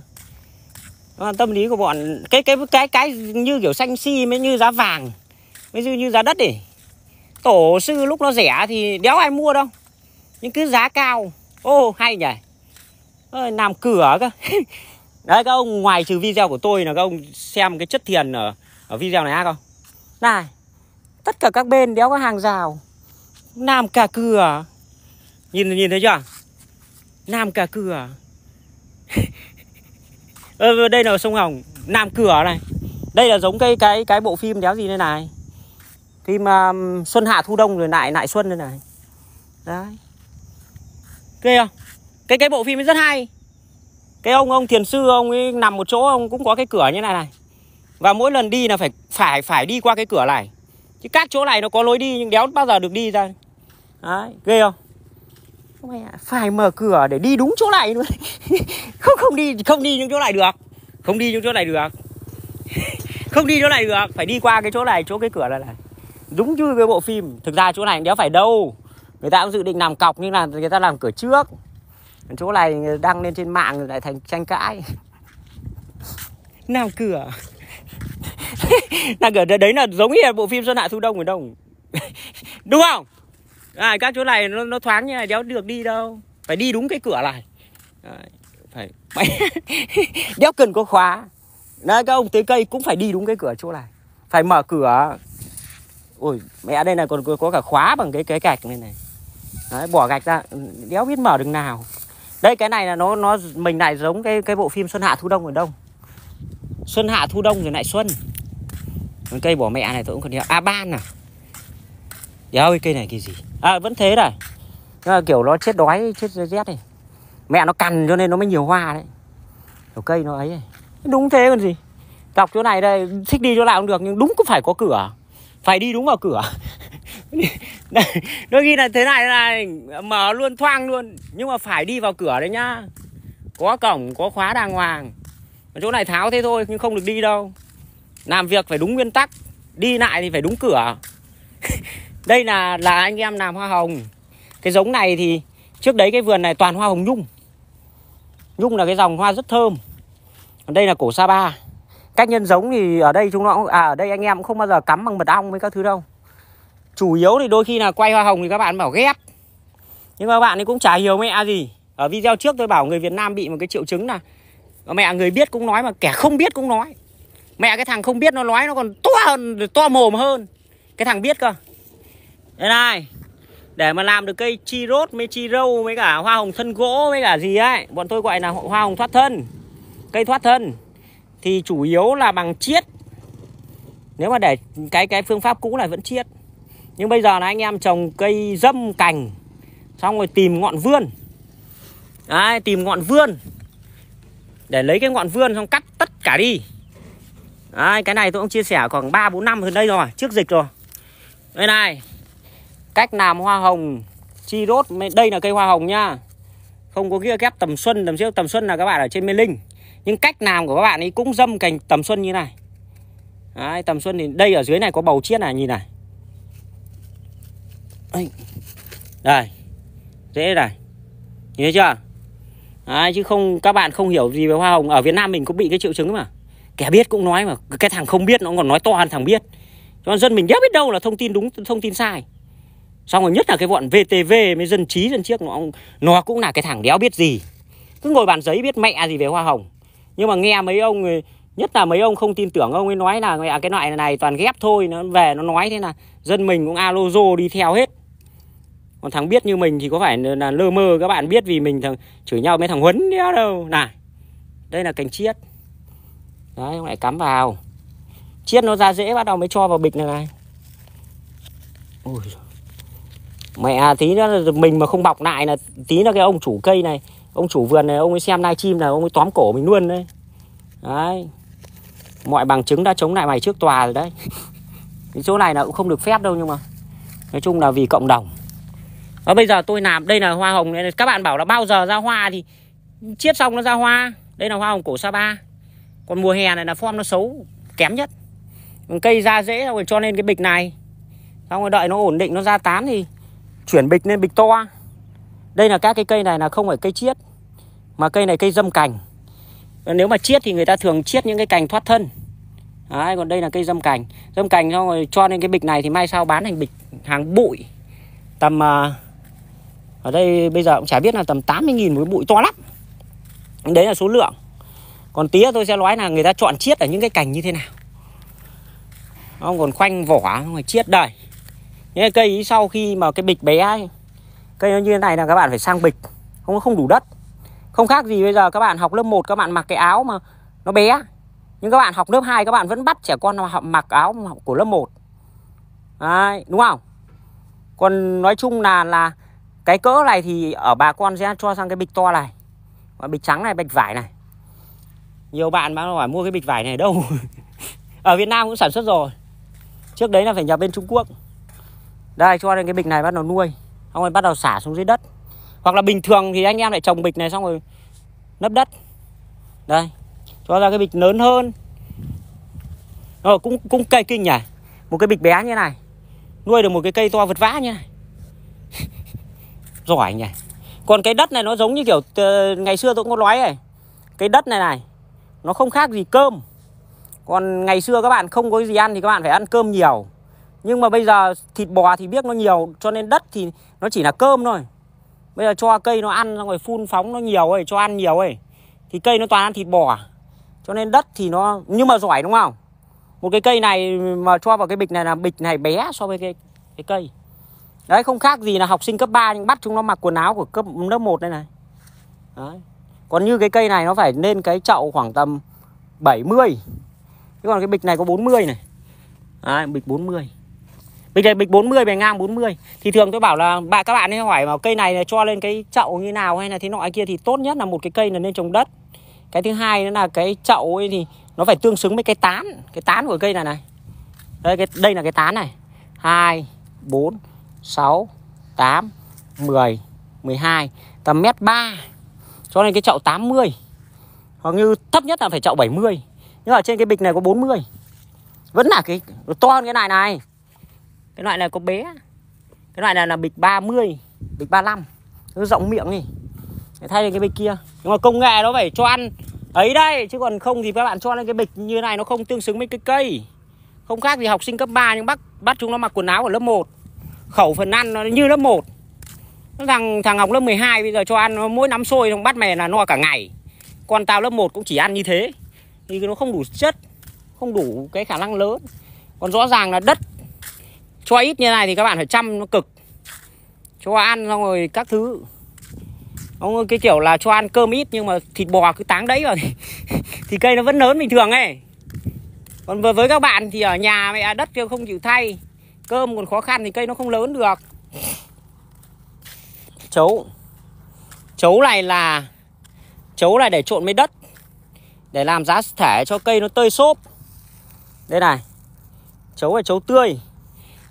tâm lý của bọn cái cái cái cái như kiểu xanh si mới như giá vàng mới như như giá đất để tổ sư lúc nó rẻ thì đéo ai mua đâu nhưng cứ giá cao ô oh, hay nhỉ làm cửa cơ đấy các ông ngoài trừ video của tôi là các ông xem cái chất thiền ở ở video này không này tất cả các bên đéo có hàng rào làm cả cửa nhìn nhìn thấy chưa Nam cả cửa ờ, Đây là sông Hồng Nam cửa này Đây là giống cái cái cái bộ phim đéo gì đây này Phim um, Xuân Hạ Thu Đông rồi lại lại Xuân đây này Đấy Ghê không Cái cái bộ phim ấy rất hay Cái ông ông thiền sư ông ấy nằm một chỗ ông cũng có cái cửa như này này Và mỗi lần đi là phải phải phải đi qua cái cửa này Chứ các chỗ này nó có lối đi nhưng đéo bao giờ được đi ra Đấy ghê không mày ạ phải mở cửa để đi đúng chỗ này luôn không không đi không đi những chỗ này được không đi những chỗ này được không đi chỗ này được phải đi qua cái chỗ này chỗ cái cửa này này đúng như cái bộ phim thực ra chỗ này đéo phải đâu người ta cũng dự định làm cọc nhưng là người ta làm cửa trước chỗ này đăng lên trên mạng lại thành tranh cãi làm cửa làm cửa đấy là giống như là bộ phim xuân hạ thu đông ở đông đúng không à, các chỗ này nó, nó thoáng như này đéo được đi đâu phải đi đúng cái cửa này à, phải đéo cần có khóa Đấy, các ông tới cây cũng phải đi đúng cái cửa chỗ này phải mở cửa ôi mẹ đây này còn có cả khóa bằng cái cái gạch này này Đấy, bỏ gạch ra đéo biết mở đường nào đây cái này là nó nó mình lại giống cái cái bộ phim xuân hạ thu đông ở đông xuân hạ thu đông rồi lại xuân cây bỏ mẹ này tôi cũng còn nhớ a à, ban à đéo cái cây này cái gì à, vẫn thế này à, kiểu nó chết đói chết rét này mẹ nó cằn cho nên nó mới nhiều hoa đấy kiểu cây nó ấy đúng thế còn gì đọc chỗ này đây thích đi chỗ nào cũng được nhưng đúng cũng phải có cửa phải đi đúng vào cửa nó ghi là thế này là mở luôn thoang luôn nhưng mà phải đi vào cửa đấy nhá có cổng có khóa đàng hoàng chỗ này tháo thế thôi nhưng không được đi đâu làm việc phải đúng nguyên tắc đi lại thì phải đúng cửa đây là là anh em làm hoa hồng cái giống này thì trước đấy cái vườn này toàn hoa hồng nhung nhung là cái dòng hoa rất thơm còn đây là cổ sa ba cách nhân giống thì ở đây chúng nó à ở đây anh em cũng không bao giờ cắm bằng mật ong với các thứ đâu chủ yếu thì đôi khi là quay hoa hồng thì các bạn bảo ghép nhưng mà các bạn ấy cũng chả hiểu mẹ gì ở video trước tôi bảo người Việt Nam bị một cái triệu chứng là mẹ người biết cũng nói mà kẻ không biết cũng nói mẹ cái thằng không biết nó nói nó còn to hơn to mồm hơn cái thằng biết cơ đây này để mà làm được cây chi rốt mấy chi râu mấy cả hoa hồng thân gỗ mấy cả gì ấy bọn tôi gọi là hoa hồng thoát thân cây thoát thân thì chủ yếu là bằng chiết nếu mà để cái cái phương pháp cũ này vẫn chiết nhưng bây giờ là anh em trồng cây dâm cành xong rồi tìm ngọn vươn Đấy, tìm ngọn vươn để lấy cái ngọn vươn xong cắt tất cả đi Đấy, cái này tôi cũng chia sẻ khoảng 3 4 năm hơn đây rồi, trước dịch rồi. Đây này, cách làm hoa hồng chi rốt đây là cây hoa hồng nha không có kia ghép tầm xuân tầm trước tầm xuân là các bạn ở trên mê linh nhưng cách làm của các bạn ấy cũng dâm cành tầm xuân như này Đấy, tầm xuân thì đây ở dưới này có bầu chiết này nhìn này đây dễ này nhìn thấy chưa Đấy, chứ không các bạn không hiểu gì về hoa hồng ở Việt Nam mình cũng bị cái triệu chứng mà kẻ biết cũng nói mà cái thằng không biết nó còn nói to hơn thằng biết cho dân mình nhớ biết đâu là thông tin đúng thông tin sai xong rồi nhất là cái bọn vtv với dân trí dân chiếc nó nó cũng là cái thằng đéo biết gì cứ ngồi bàn giấy biết mẹ gì về hoa hồng nhưng mà nghe mấy ông nhất là mấy ông không tin tưởng ông ấy nói là mẹ cái loại này toàn ghép thôi nó về nó nói thế là dân mình cũng alozo đi theo hết còn thằng biết như mình thì có phải là lơ mơ các bạn biết vì mình thằng chửi nhau mấy thằng huấn đéo đâu này đây là cành chiết đấy ông lại cắm vào chiết nó ra dễ bắt đầu mới cho vào bịch này này ôi giời mẹ tí nữa mình mà không bọc lại là tí nữa cái ông chủ cây này ông chủ vườn này ông ấy xem livestream là ông ấy tóm cổ mình luôn đấy đấy mọi bằng chứng đã chống lại mày trước tòa rồi đấy cái chỗ này là cũng không được phép đâu nhưng mà nói chung là vì cộng đồng và bây giờ tôi làm đây là hoa hồng này các bạn bảo là bao giờ ra hoa thì chiết xong nó ra hoa đây là hoa hồng cổ sa ba còn mùa hè này là form nó xấu kém nhất cây ra dễ rồi cho nên cái bịch này xong rồi đợi nó ổn định nó ra tán thì chuyển bịch lên bịch to đây là các cái cây này là không phải cây chiết mà cây này cây dâm cành nếu mà chiết thì người ta thường chiết những cái cành thoát thân Đấy, còn đây là cây dâm cành dâm cành xong rồi cho lên cái bịch này thì mai sau bán thành bịch hàng bụi tầm à, ở đây bây giờ cũng chả biết là tầm 80.000 một bụi to lắm đấy là số lượng còn tía tôi sẽ nói là người ta chọn chiết ở những cái cành như thế nào không còn khoanh vỏ không phải chiết đầy những cây ý sau khi mà cái bịch bé ấy, cây nó như thế này là các bạn phải sang bịch không không đủ đất không khác gì bây giờ các bạn học lớp 1 các bạn mặc cái áo mà nó bé nhưng các bạn học lớp 2 các bạn vẫn bắt trẻ con học mặc áo của lớp 1 Đấy, đúng không còn nói chung là là cái cỡ này thì ở bà con sẽ cho sang cái bịch to này và bịch trắng này bịch vải này nhiều bạn mà hỏi mua cái bịch vải này đâu ở Việt Nam cũng sản xuất rồi trước đấy là phải nhập bên Trung Quốc đây cho nên cái bịch này bắt đầu nuôi xong rồi bắt đầu xả xuống dưới đất hoặc là bình thường thì anh em lại trồng bịch này xong rồi nấp đất đây cho ra cái bịch lớn hơn rồi ờ, cũng cũng cây kinh nhỉ một cái bịch bé như này nuôi được một cái cây to vật vã như này giỏi nhỉ còn cái đất này nó giống như kiểu ờ, ngày xưa tôi cũng có nói này cái đất này này nó không khác gì cơm còn ngày xưa các bạn không có gì ăn thì các bạn phải ăn cơm nhiều nhưng mà bây giờ thịt bò thì biết nó nhiều cho nên đất thì nó chỉ là cơm thôi bây giờ cho cây nó ăn xong rồi phun phóng nó nhiều ấy cho ăn nhiều ấy thì cây nó toàn ăn thịt bò à? cho nên đất thì nó nhưng mà giỏi đúng không một cái cây này mà cho vào cái bịch này là bịch này bé so với cái cái cây đấy không khác gì là học sinh cấp 3 nhưng bắt chúng nó mặc quần áo của cấp lớp 1 đây này đấy. còn như cái cây này nó phải lên cái chậu khoảng tầm 70 chứ còn cái bịch này có 40 này đấy, bịch 40 bịch này bịch 40 bề ngang 40 thì thường tôi bảo là bạn các bạn ấy hỏi mà cây này là cho lên cái chậu như nào hay là thế nọ kia thì tốt nhất là một cái cây là nên trồng đất cái thứ hai nữa là cái chậu ấy thì nó phải tương xứng với cái tán cái tán của cây này này đây cái đây là cái tán này 2 4 6 8 10 12 tầm mét 3 cho nên cái chậu 80 hoặc như thấp nhất là phải chậu 70 nhưng ở trên cái bịch này có 40 vẫn là cái to hơn cái này này cái loại này có bé cái loại này là bịch 30 bịch 35 nó rộng miệng đi thay lên cái bịch kia nhưng mà công nghệ nó phải cho ăn ấy đây chứ còn không thì các bạn cho lên cái bịch như này nó không tương xứng với cái cây không khác gì học sinh cấp 3 nhưng bắt bắt chúng nó mặc quần áo ở lớp 1 khẩu phần ăn nó như lớp 1 thằng thằng học lớp 12 bây giờ cho ăn mỗi nắm sôi xong bắt mè là no cả ngày con tao lớp 1 cũng chỉ ăn như thế thì nó không đủ chất không đủ cái khả năng lớn còn rõ ràng là đất cho ít như này thì các bạn phải chăm nó cực cho ăn xong rồi các thứ ông cái kiểu là cho ăn cơm ít nhưng mà thịt bò cứ táng đấy rồi thì cây nó vẫn lớn bình thường ấy còn với, với các bạn thì ở nhà mẹ đất kia không chịu thay cơm còn khó khăn thì cây nó không lớn được chấu chấu này là chấu này để trộn với đất để làm giá thể cho cây nó tơi xốp đây này chấu là chấu tươi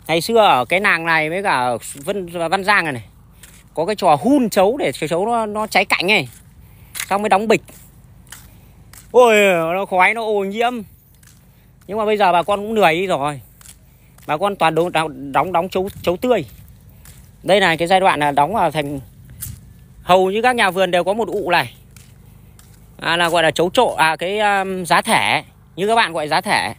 ngày xưa ở cái nàng này với cả Vân Văn Giang này, này có cái trò hun chấu để chấu nó nó cháy cạnh này xong mới đóng bịch ôi nó khói nó ô nhiễm nhưng mà bây giờ bà con cũng lười đi rồi bà con toàn đóng đóng đóng chấu chấu tươi đây này cái giai đoạn là đóng vào thành hầu như các nhà vườn đều có một ụ này à, là gọi là chấu trộn à cái um, giá thẻ như các bạn gọi giá thẻ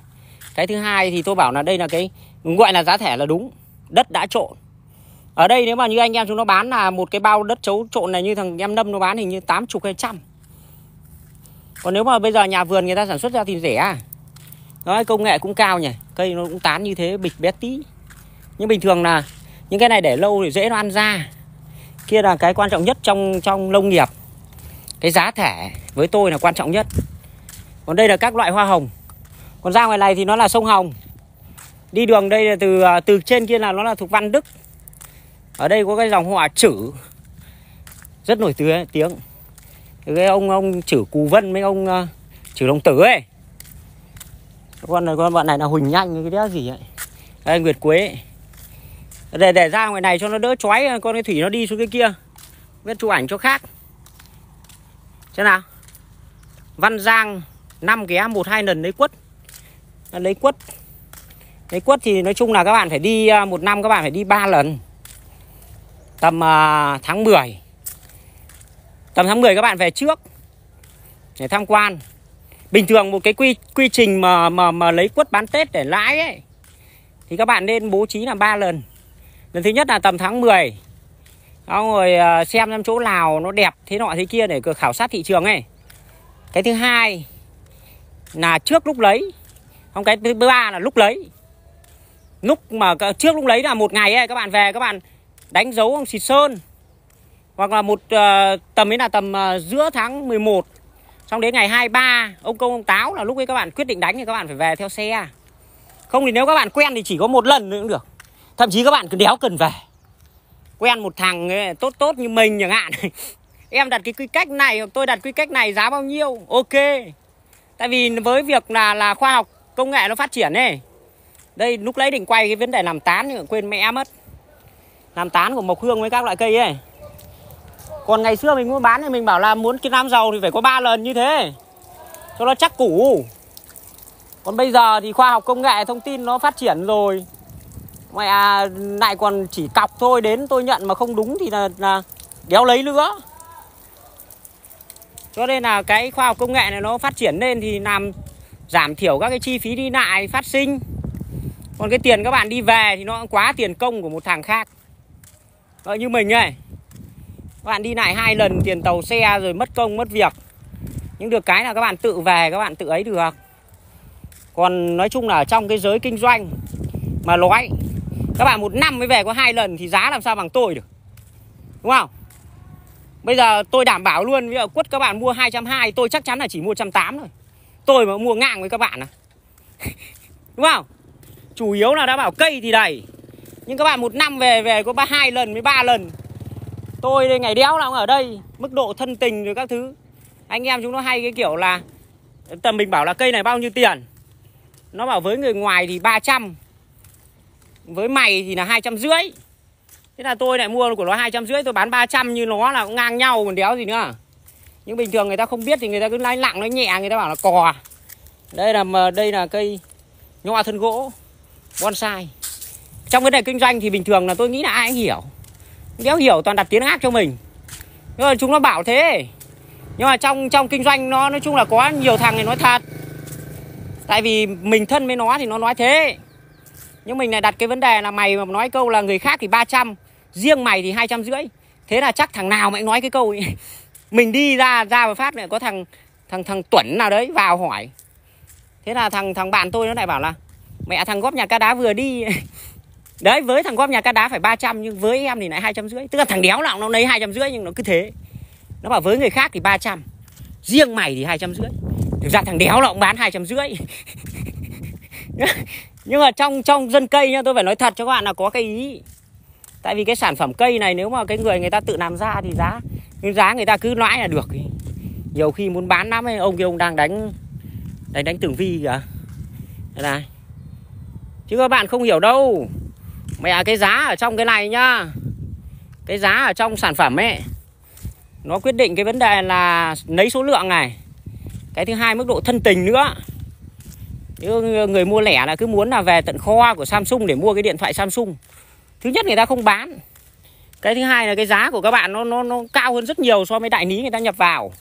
cái thứ hai thì tôi bảo là đây là cái gọi là giá thẻ là đúng đất đã trộn ở đây nếu mà như anh em chúng nó bán là một cái bao đất chấu trộn này như thằng em Lâm nó bán hình như tám chục hay trăm còn nếu mà bây giờ nhà vườn người ta sản xuất ra thì rẻ nói à. công nghệ cũng cao nhỉ Cây nó cũng tán như thế bịch bét tí Nhưng bình thường là những cái này để lâu thì dễ nó ăn ra Kia là cái quan trọng nhất trong trong nông nghiệp Cái giá thẻ với tôi là quan trọng nhất Còn đây là các loại hoa hồng Còn ra ngoài này thì nó là sông hồng đi đường đây là từ à, từ trên kia là nó là thuộc Văn Đức ở đây có cái dòng họa chữ rất nổi tiếng cái ông ông chữ Cù Vân mấy ông uh, chữ đồng Tử ấy con này con bạn này là Huỳnh Nhanh cái đéo gì vậy đây Nguyệt Quế để để ra ngoài này cho nó đỡ chói à, con cái thủy nó đi xuống cái kia biết chụp ảnh cho khác thế nào Văn Giang năm ghé một hai lần lấy quất lấy quất cái quất thì nói chung là các bạn phải đi à, một năm các bạn phải đi 3 lần. Tầm uh, tháng 10. Tầm tháng 10 các bạn về trước để tham quan. Bình thường một cái quy quy trình mà mà mà lấy quất bán Tết để lãi ấy thì các bạn nên bố trí là 3 lần. Lần thứ nhất là tầm tháng 10. Xong rồi à, xem xem chỗ nào nó đẹp thế nọ thế kia để khảo sát thị trường ấy. Cái thứ hai là trước lúc lấy. không cái thứ ba là lúc lấy lúc mà trước lúc đấy là một ngày ấy, các bạn về các bạn đánh dấu ông xịt sơn hoặc là một uh, tầm ấy là tầm uh, giữa tháng 11 xong đến ngày 23 ông công ông táo là lúc ấy các bạn quyết định đánh thì các bạn phải về theo xe không thì nếu các bạn quen thì chỉ có một lần nữa cũng được thậm chí các bạn cứ đéo cần về quen một thằng ấy, tốt tốt như mình chẳng hạn em đặt cái quy cách này tôi đặt quy cách này giá bao nhiêu ok tại vì với việc là là khoa học công nghệ nó phát triển ấy đây lúc lấy định quay cái vấn đề làm tán nhưng quên mẹ mất làm tán của mộc hương với các loại cây ấy còn ngày xưa mình mua bán thì mình bảo là muốn cái nam dầu thì phải có 3 lần như thế cho nó chắc củ còn bây giờ thì khoa học công nghệ thông tin nó phát triển rồi mẹ à, lại còn chỉ cọc thôi đến tôi nhận mà không đúng thì là, là đéo lấy nữa cho nên là cái khoa học công nghệ này nó phát triển lên thì làm giảm thiểu các cái chi phí đi lại phát sinh còn cái tiền các bạn đi về thì nó cũng quá tiền công của một thằng khác Đó, ờ, như mình ấy các bạn đi lại hai lần tiền tàu xe rồi mất công mất việc nhưng được cái là các bạn tự về các bạn tự ấy được còn nói chung là trong cái giới kinh doanh mà nói các bạn một năm mới về có hai lần thì giá làm sao bằng tôi được đúng không bây giờ tôi đảm bảo luôn bây giờ quất các bạn mua 220 tôi chắc chắn là chỉ mua 180 thôi tôi mà mua ngang với các bạn à đúng không chủ yếu là đã bảo cây thì đầy nhưng các bạn một năm về về có ba hai lần mới ba lần tôi đây ngày đéo nào cũng ở đây mức độ thân tình rồi các thứ anh em chúng nó hay cái kiểu là tầm mình bảo là cây này bao nhiêu tiền nó bảo với người ngoài thì 300 với mày thì là hai trăm rưỡi thế là tôi lại mua của nó hai trăm rưỡi tôi bán 300 như nó là cũng ngang nhau còn đéo gì nữa nhưng bình thường người ta không biết thì người ta cứ lái lặng nó nhẹ người ta bảo là cò đây là đây là cây nho thân gỗ bonsai trong vấn đề kinh doanh thì bình thường là tôi nghĩ là ai cũng hiểu nếu hiểu toàn đặt tiếng ác cho mình nhưng mà chúng nó bảo thế nhưng mà trong trong kinh doanh nó nói chung là có nhiều thằng này nói thật tại vì mình thân với nó thì nó nói thế nhưng mình lại đặt cái vấn đề là mày mà nói câu là người khác thì 300 riêng mày thì hai trăm rưỡi thế là chắc thằng nào mày nói cái câu ấy mình đi ra ra và phát lại có thằng thằng thằng tuẩn nào đấy vào hỏi thế là thằng thằng bạn tôi nó lại bảo là mẹ thằng góp nhà cá đá vừa đi đấy với thằng góp nhà cá đá phải 300 nhưng với em thì lại hai trăm rưỡi tức là thằng đéo nào nó lấy hai trăm rưỡi nhưng nó cứ thế nó bảo với người khác thì 300 riêng mày thì hai trăm rưỡi thực ra thằng đéo nó cũng bán hai trăm rưỡi nhưng mà trong trong dân cây nha tôi phải nói thật cho các bạn là có cái ý tại vì cái sản phẩm cây này nếu mà cái người người ta tự làm ra thì giá nhưng giá người ta cứ lãi là được nhiều khi muốn bán lắm ấy ông kia ông đang đánh đánh đánh tưởng vi kìa đây này chứ các bạn không hiểu đâu mẹ cái giá ở trong cái này nhá cái giá ở trong sản phẩm ấy nó quyết định cái vấn đề là lấy số lượng này cái thứ hai mức độ thân tình nữa chứ người mua lẻ là cứ muốn là về tận kho của Samsung để mua cái điện thoại Samsung thứ nhất người ta không bán cái thứ hai là cái giá của các bạn nó nó nó cao hơn rất nhiều so với đại lý người ta nhập vào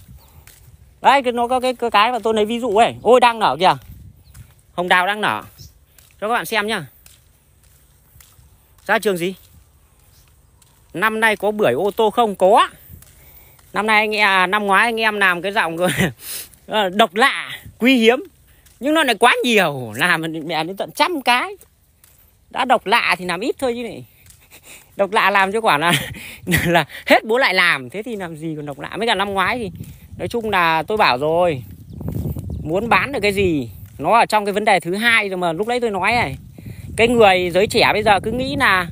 đấy nó có cái cái, cái mà tôi lấy ví dụ ấy ôi đang nở kìa hồng đào đang nở cho các bạn xem nhá ra trường gì năm nay có bưởi ô tô không có năm nay anh em à, năm ngoái anh em làm cái giọng độc lạ quý hiếm nhưng nó lại quá nhiều làm mẹ đến tận trăm cái đã độc lạ thì làm ít thôi chứ này độc lạ làm cho quả là là hết bố lại làm thế thì làm gì còn độc lạ Mới cả năm ngoái thì nói chung là tôi bảo rồi muốn bán được cái gì nó ở trong cái vấn đề thứ hai rồi mà lúc đấy tôi nói này cái người giới trẻ bây giờ cứ nghĩ là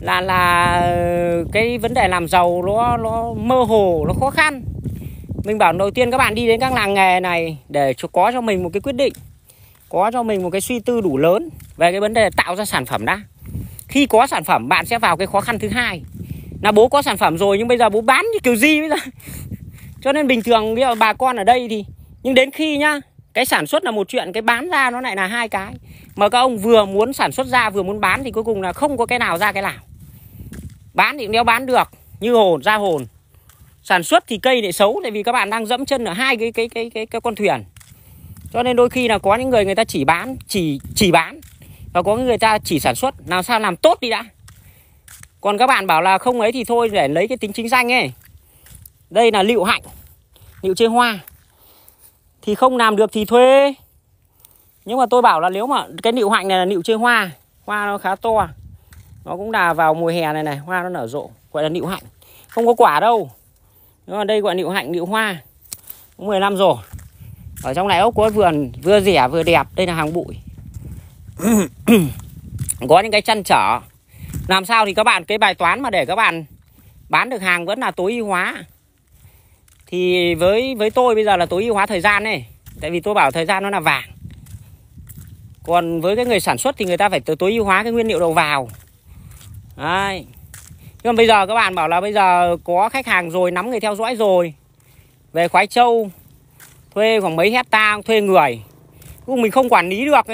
là là ờ, cái vấn đề làm giàu nó nó mơ hồ nó khó khăn mình bảo đầu tiên các bạn đi đến các làng nghề này để cho có cho mình một cái quyết định có cho mình một cái suy tư đủ lớn về cái vấn đề tạo ra sản phẩm đã khi có sản phẩm bạn sẽ vào cái khó khăn thứ hai là bố có sản phẩm rồi nhưng bây giờ bố bán như kiểu gì bây giờ cho nên bình thường bây giờ bà con ở đây thì nhưng đến khi nhá cái sản xuất là một chuyện cái bán ra nó lại là hai cái mà các ông vừa muốn sản xuất ra vừa muốn bán thì cuối cùng là không có cái nào ra cái nào bán thì nếu bán được như hồn ra hồn sản xuất thì cây lại xấu tại vì các bạn đang dẫm chân ở hai cái cái cái cái, cái con thuyền cho nên đôi khi là có những người người ta chỉ bán chỉ chỉ bán và có người ta chỉ sản xuất làm sao làm tốt đi đã còn các bạn bảo là không ấy thì thôi để lấy cái tính chính danh ấy đây là liệu hạnh liệu chơi hoa thì không làm được thì thuê nhưng mà tôi bảo là nếu mà cái nịu hạnh này là nịu chơi hoa hoa nó khá to nó cũng là vào mùa hè này này hoa nó nở rộ gọi là nịu hạnh không có quả đâu nhưng mà đây gọi nịu hạnh nịu hoa cũng 10 năm rồi ở trong này ốc có vườn vừa rẻ vừa đẹp đây là hàng bụi có những cái chăn trở làm sao thì các bạn cái bài toán mà để các bạn bán được hàng vẫn là tối ưu hóa thì với với tôi bây giờ là tối ưu hóa thời gian này tại vì tôi bảo thời gian nó là vàng còn với cái người sản xuất thì người ta phải tối ưu hóa cái nguyên liệu đầu vào Đấy. nhưng mà bây giờ các bạn bảo là bây giờ có khách hàng rồi nắm người theo dõi rồi về khoái châu thuê khoảng mấy hecta thuê người cũng mình không quản lý được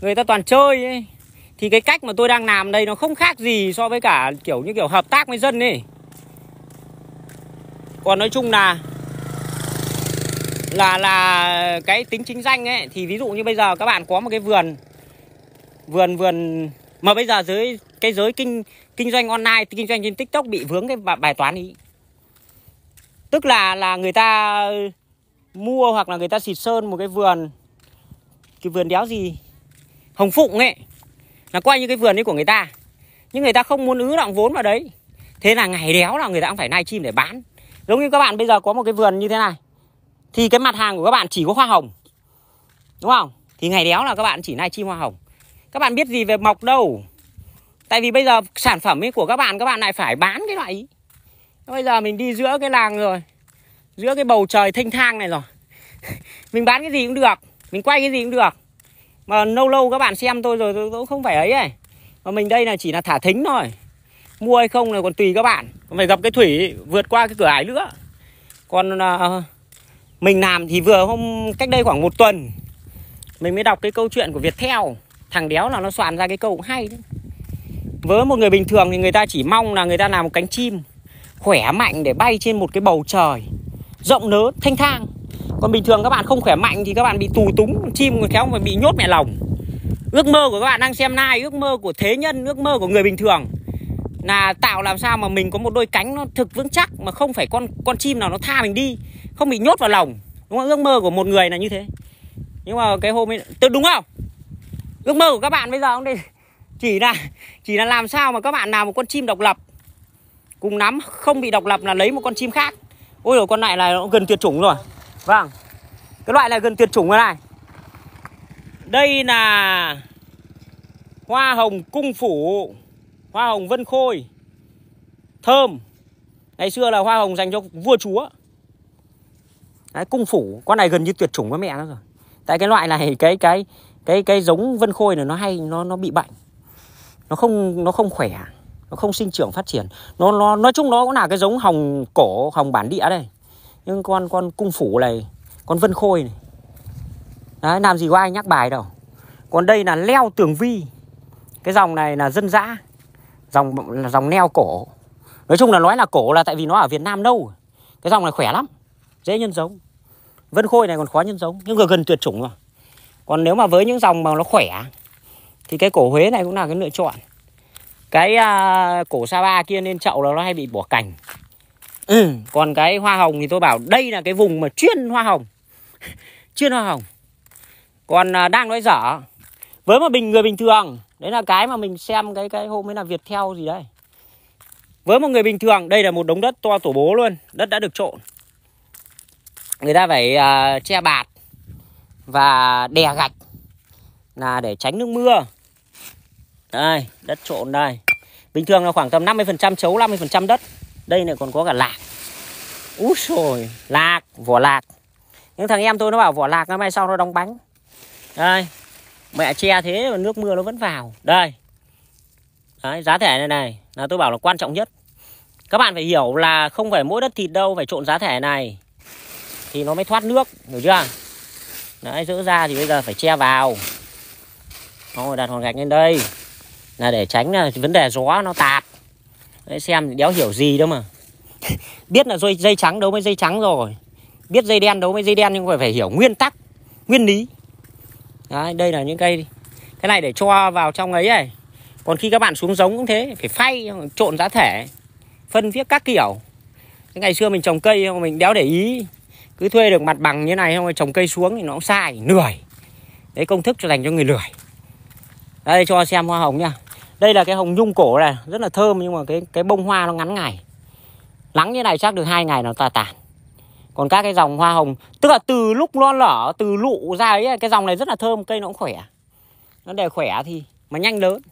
người ta toàn chơi ấy. thì cái cách mà tôi đang làm đây nó không khác gì so với cả kiểu như kiểu hợp tác với dân ấy còn nói chung là là là cái tính chính danh ấy thì ví dụ như bây giờ các bạn có một cái vườn vườn vườn mà bây giờ dưới cái giới kinh kinh doanh online kinh doanh trên tiktok bị vướng cái bài toán ý tức là là người ta mua hoặc là người ta xịt sơn một cái vườn cái vườn đéo gì hồng phụng ấy là quay như cái vườn ấy của người ta nhưng người ta không muốn ứ động vốn vào đấy thế là ngày đéo là người ta cũng phải live stream để bán Giống như các bạn bây giờ có một cái vườn như thế này Thì cái mặt hàng của các bạn chỉ có hoa hồng Đúng không? Thì ngày đéo là các bạn chỉ nai chim hoa hồng Các bạn biết gì về mọc đâu Tại vì bây giờ sản phẩm ấy của các bạn Các bạn lại phải bán cái loại ý Bây giờ mình đi giữa cái làng rồi Giữa cái bầu trời thanh thang này rồi Mình bán cái gì cũng được Mình quay cái gì cũng được Mà lâu lâu các bạn xem tôi rồi Tôi cũng không phải ấy ấy Mà mình đây là chỉ là thả thính thôi mua hay không là còn tùy các bạn còn phải gặp cái thủy vượt qua cái cửa ải nữa còn uh, mình làm thì vừa hôm cách đây khoảng một tuần mình mới đọc cái câu chuyện của Việt Theo thằng đéo là nó soạn ra cái câu cũng hay đấy với một người bình thường thì người ta chỉ mong là người ta làm một cánh chim khỏe mạnh để bay trên một cái bầu trời rộng lớn thanh thang còn bình thường các bạn không khỏe mạnh thì các bạn bị tù túng chim người khéo mà bị nhốt mẹ lòng ước mơ của các bạn đang xem nay, ước mơ của thế nhân ước mơ của người bình thường là tạo làm sao mà mình có một đôi cánh nó thực vững chắc mà không phải con con chim nào nó tha mình đi không bị nhốt vào lòng đúng không ước mơ của một người là như thế nhưng mà cái hôm ấy tôi đúng không ước mơ của các bạn bây giờ không đi chỉ là chỉ là làm sao mà các bạn nào một con chim độc lập cùng nắm không bị độc lập là lấy một con chim khác ôi rồi con này là nó gần tuyệt chủng rồi vâng cái loại này gần tuyệt chủng rồi này đây là hoa hồng cung phủ hoa hồng vân khôi thơm ngày xưa là hoa hồng dành cho vua chúa Đấy, cung phủ con này gần như tuyệt chủng với mẹ nó rồi tại cái loại này cái cái cái cái giống vân khôi này nó hay nó nó bị bệnh nó không nó không khỏe nó không sinh trưởng phát triển nó nó nói chung nó cũng là cái giống hồng cổ hồng bản địa đây nhưng con con cung phủ này con vân khôi này Đấy, làm gì có ai nhắc bài đâu còn đây là leo tường vi cái dòng này là dân dã dòng dòng neo cổ nói chung là nói là cổ là tại vì nó ở Việt Nam lâu cái dòng này khỏe lắm dễ nhân giống vân khôi này còn khó nhân giống nhưng mà gần tuyệt chủng rồi còn nếu mà với những dòng mà nó khỏe thì cái cổ Huế này cũng là cái lựa chọn cái uh, cổ ba kia nên chậu là nó hay bị bỏ cành ừ. còn cái hoa hồng thì tôi bảo đây là cái vùng mà chuyên hoa hồng chuyên hoa hồng còn uh, đang nói dở với một bình người bình thường đấy là cái mà mình xem cái cái hôm ấy là việt theo gì đây với một người bình thường đây là một đống đất to tổ bố luôn đất đã được trộn người ta phải uh, che bạt và đè gạch là để tránh nước mưa đây đất trộn đây bình thường là khoảng tầm 50% chấu 50% đất đây này còn có cả lạc úi rồi lạc vỏ lạc những thằng em tôi nó bảo vỏ lạc nó mai sau nó đóng bánh đây mẹ che thế mà nước mưa nó vẫn vào đây Đấy, giá thể này này là tôi bảo là quan trọng nhất các bạn phải hiểu là không phải mỗi đất thịt đâu phải trộn giá thể này thì nó mới thoát nước hiểu chưa đấy giữ ra thì bây giờ phải che vào rồi đặt hòn gạch lên đây là để tránh là vấn đề gió nó tạt đấy, xem đéo hiểu gì đâu mà biết là dây dây trắng đấu với dây trắng rồi biết dây đen đấu với dây đen nhưng phải phải hiểu nguyên tắc nguyên lý Đấy, đây là những cây cái này để cho vào trong ấy này còn khi các bạn xuống giống cũng thế phải phay trộn giá thể phân viết các kiểu cái ngày xưa mình trồng cây không mình đéo để ý cứ thuê được mặt bằng như này không trồng cây xuống thì nó cũng sai lười đấy công thức cho dành cho người lười đây cho xem hoa hồng nha đây là cái hồng nhung cổ này rất là thơm nhưng mà cái cái bông hoa nó ngắn ngày nắng như này chắc được hai ngày nó tà tàn còn các cái dòng hoa hồng tức là từ lúc nó nở từ lụ ra ấy cái dòng này rất là thơm cây nó cũng khỏe nó đều khỏe thì mà nhanh lớn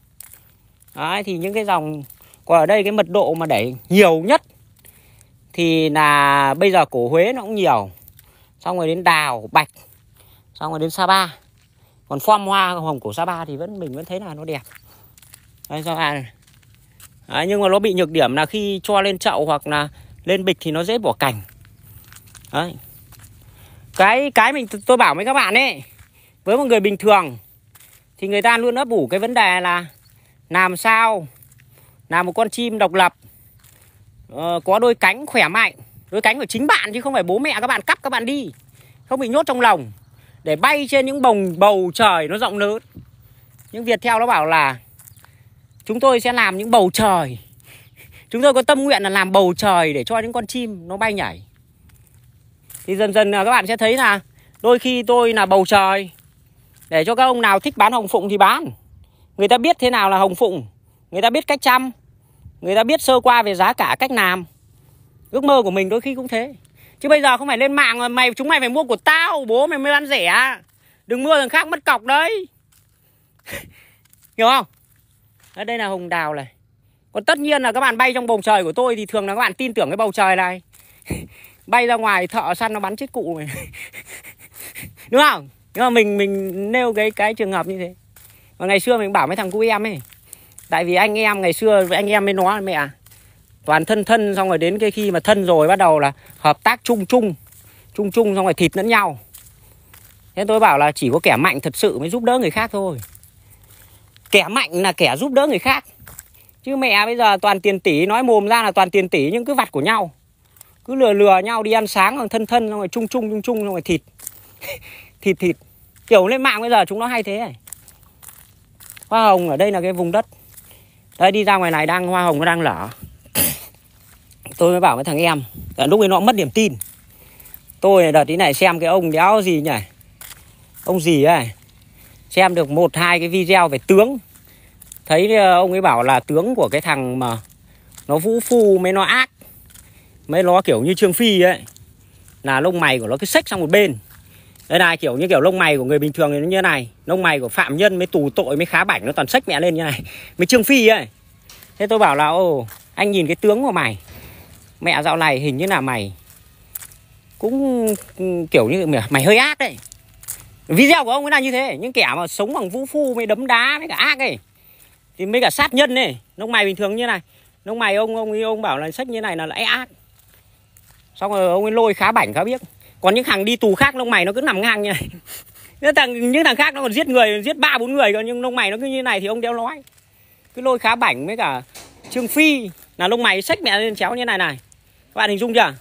đấy thì những cái dòng còn ở đây cái mật độ mà để nhiều nhất thì là bây giờ cổ Huế nó cũng nhiều xong rồi đến đào bạch xong rồi đến Sapa còn form hoa hồng của Sapa thì vẫn mình vẫn thấy là nó đẹp đấy, Sapa này. Đấy, nhưng mà nó bị nhược điểm là khi cho lên chậu hoặc là lên bịch thì nó dễ bỏ cành đấy cái cái mình tôi bảo với các bạn ấy với một người bình thường thì người ta luôn ấp ủ cái vấn đề là làm sao làm một con chim độc lập ờ, có đôi cánh khỏe mạnh đôi cánh của chính bạn chứ không phải bố mẹ các bạn cắp các bạn đi không bị nhốt trong lồng để bay trên những bồng bầu trời nó rộng lớn nhưng việt theo nó bảo là chúng tôi sẽ làm những bầu trời chúng tôi có tâm nguyện là làm bầu trời để cho những con chim nó bay nhảy thì dần dần các bạn sẽ thấy là đôi khi tôi là bầu trời để cho các ông nào thích bán hồng phụng thì bán người ta biết thế nào là hồng phụng người ta biết cách chăm người ta biết sơ qua về giá cả cách làm ước mơ của mình đôi khi cũng thế chứ bây giờ không phải lên mạng mày chúng mày phải mua của tao bố mày mới bán rẻ đừng mua thằng khác mất cọc đấy hiểu không ở đây là hồng đào này còn tất nhiên là các bạn bay trong bầu trời của tôi thì thường là các bạn tin tưởng cái bầu trời này bay ra ngoài thợ săn nó bắn chết cụ mày đúng không nhưng mà mình mình nêu cái cái trường hợp như thế và ngày xưa mình bảo mấy thằng cu em ấy tại vì anh em ngày xưa anh em mới nó mẹ à, toàn thân thân xong rồi đến cái khi mà thân rồi bắt đầu là hợp tác chung chung chung chung xong rồi thịt lẫn nhau thế tôi bảo là chỉ có kẻ mạnh thật sự mới giúp đỡ người khác thôi kẻ mạnh là kẻ giúp đỡ người khác chứ mẹ bây giờ toàn tiền tỷ nói mồm ra là toàn tiền tỷ những cái vặt của nhau cứ lừa lừa nhau đi ăn sáng rồi thân thân xong rồi chung chung chung chung xong rồi thịt thịt thịt kiểu lên mạng bây giờ chúng nó hay thế này hoa hồng ở đây là cái vùng đất đây đi ra ngoài này đang hoa hồng nó đang lở tôi mới bảo với thằng em là lúc ấy nó mất niềm tin tôi đợt tí này xem cái ông đéo gì nhỉ ông gì ấy xem được một hai cái video về tướng thấy ờ, ông ấy bảo là tướng của cái thằng mà nó vũ phu mới nó ác mấy nó kiểu như trương phi ấy là lông mày của nó cứ xếch sang một bên đây này kiểu như kiểu lông mày của người bình thường thì nó như này lông mày của phạm nhân mới tù tội mới khá bảnh nó toàn xếch mẹ lên như này mới trương phi ấy thế tôi bảo là ồ anh nhìn cái tướng của mày mẹ dạo này hình như là mày cũng kiểu như mày hơi ác đấy video của ông ấy là như thế những kẻ mà sống bằng vũ phu mới đấm đá với cả ác ấy thì mấy cả sát nhân này lông mày bình thường như này lông mày ông ông ông bảo là sách như này là lại ác xong rồi ông ấy lôi khá bảnh khá biết còn những hàng đi tù khác lông mày nó cứ nằm ngang như này những thằng những thằng khác nó còn giết người giết ba bốn người còn nhưng lông mày nó cứ như này thì ông đeo nói cứ lôi khá bảnh với cả trương phi là lông mày xách mẹ lên chéo như này này các bạn hình dung chưa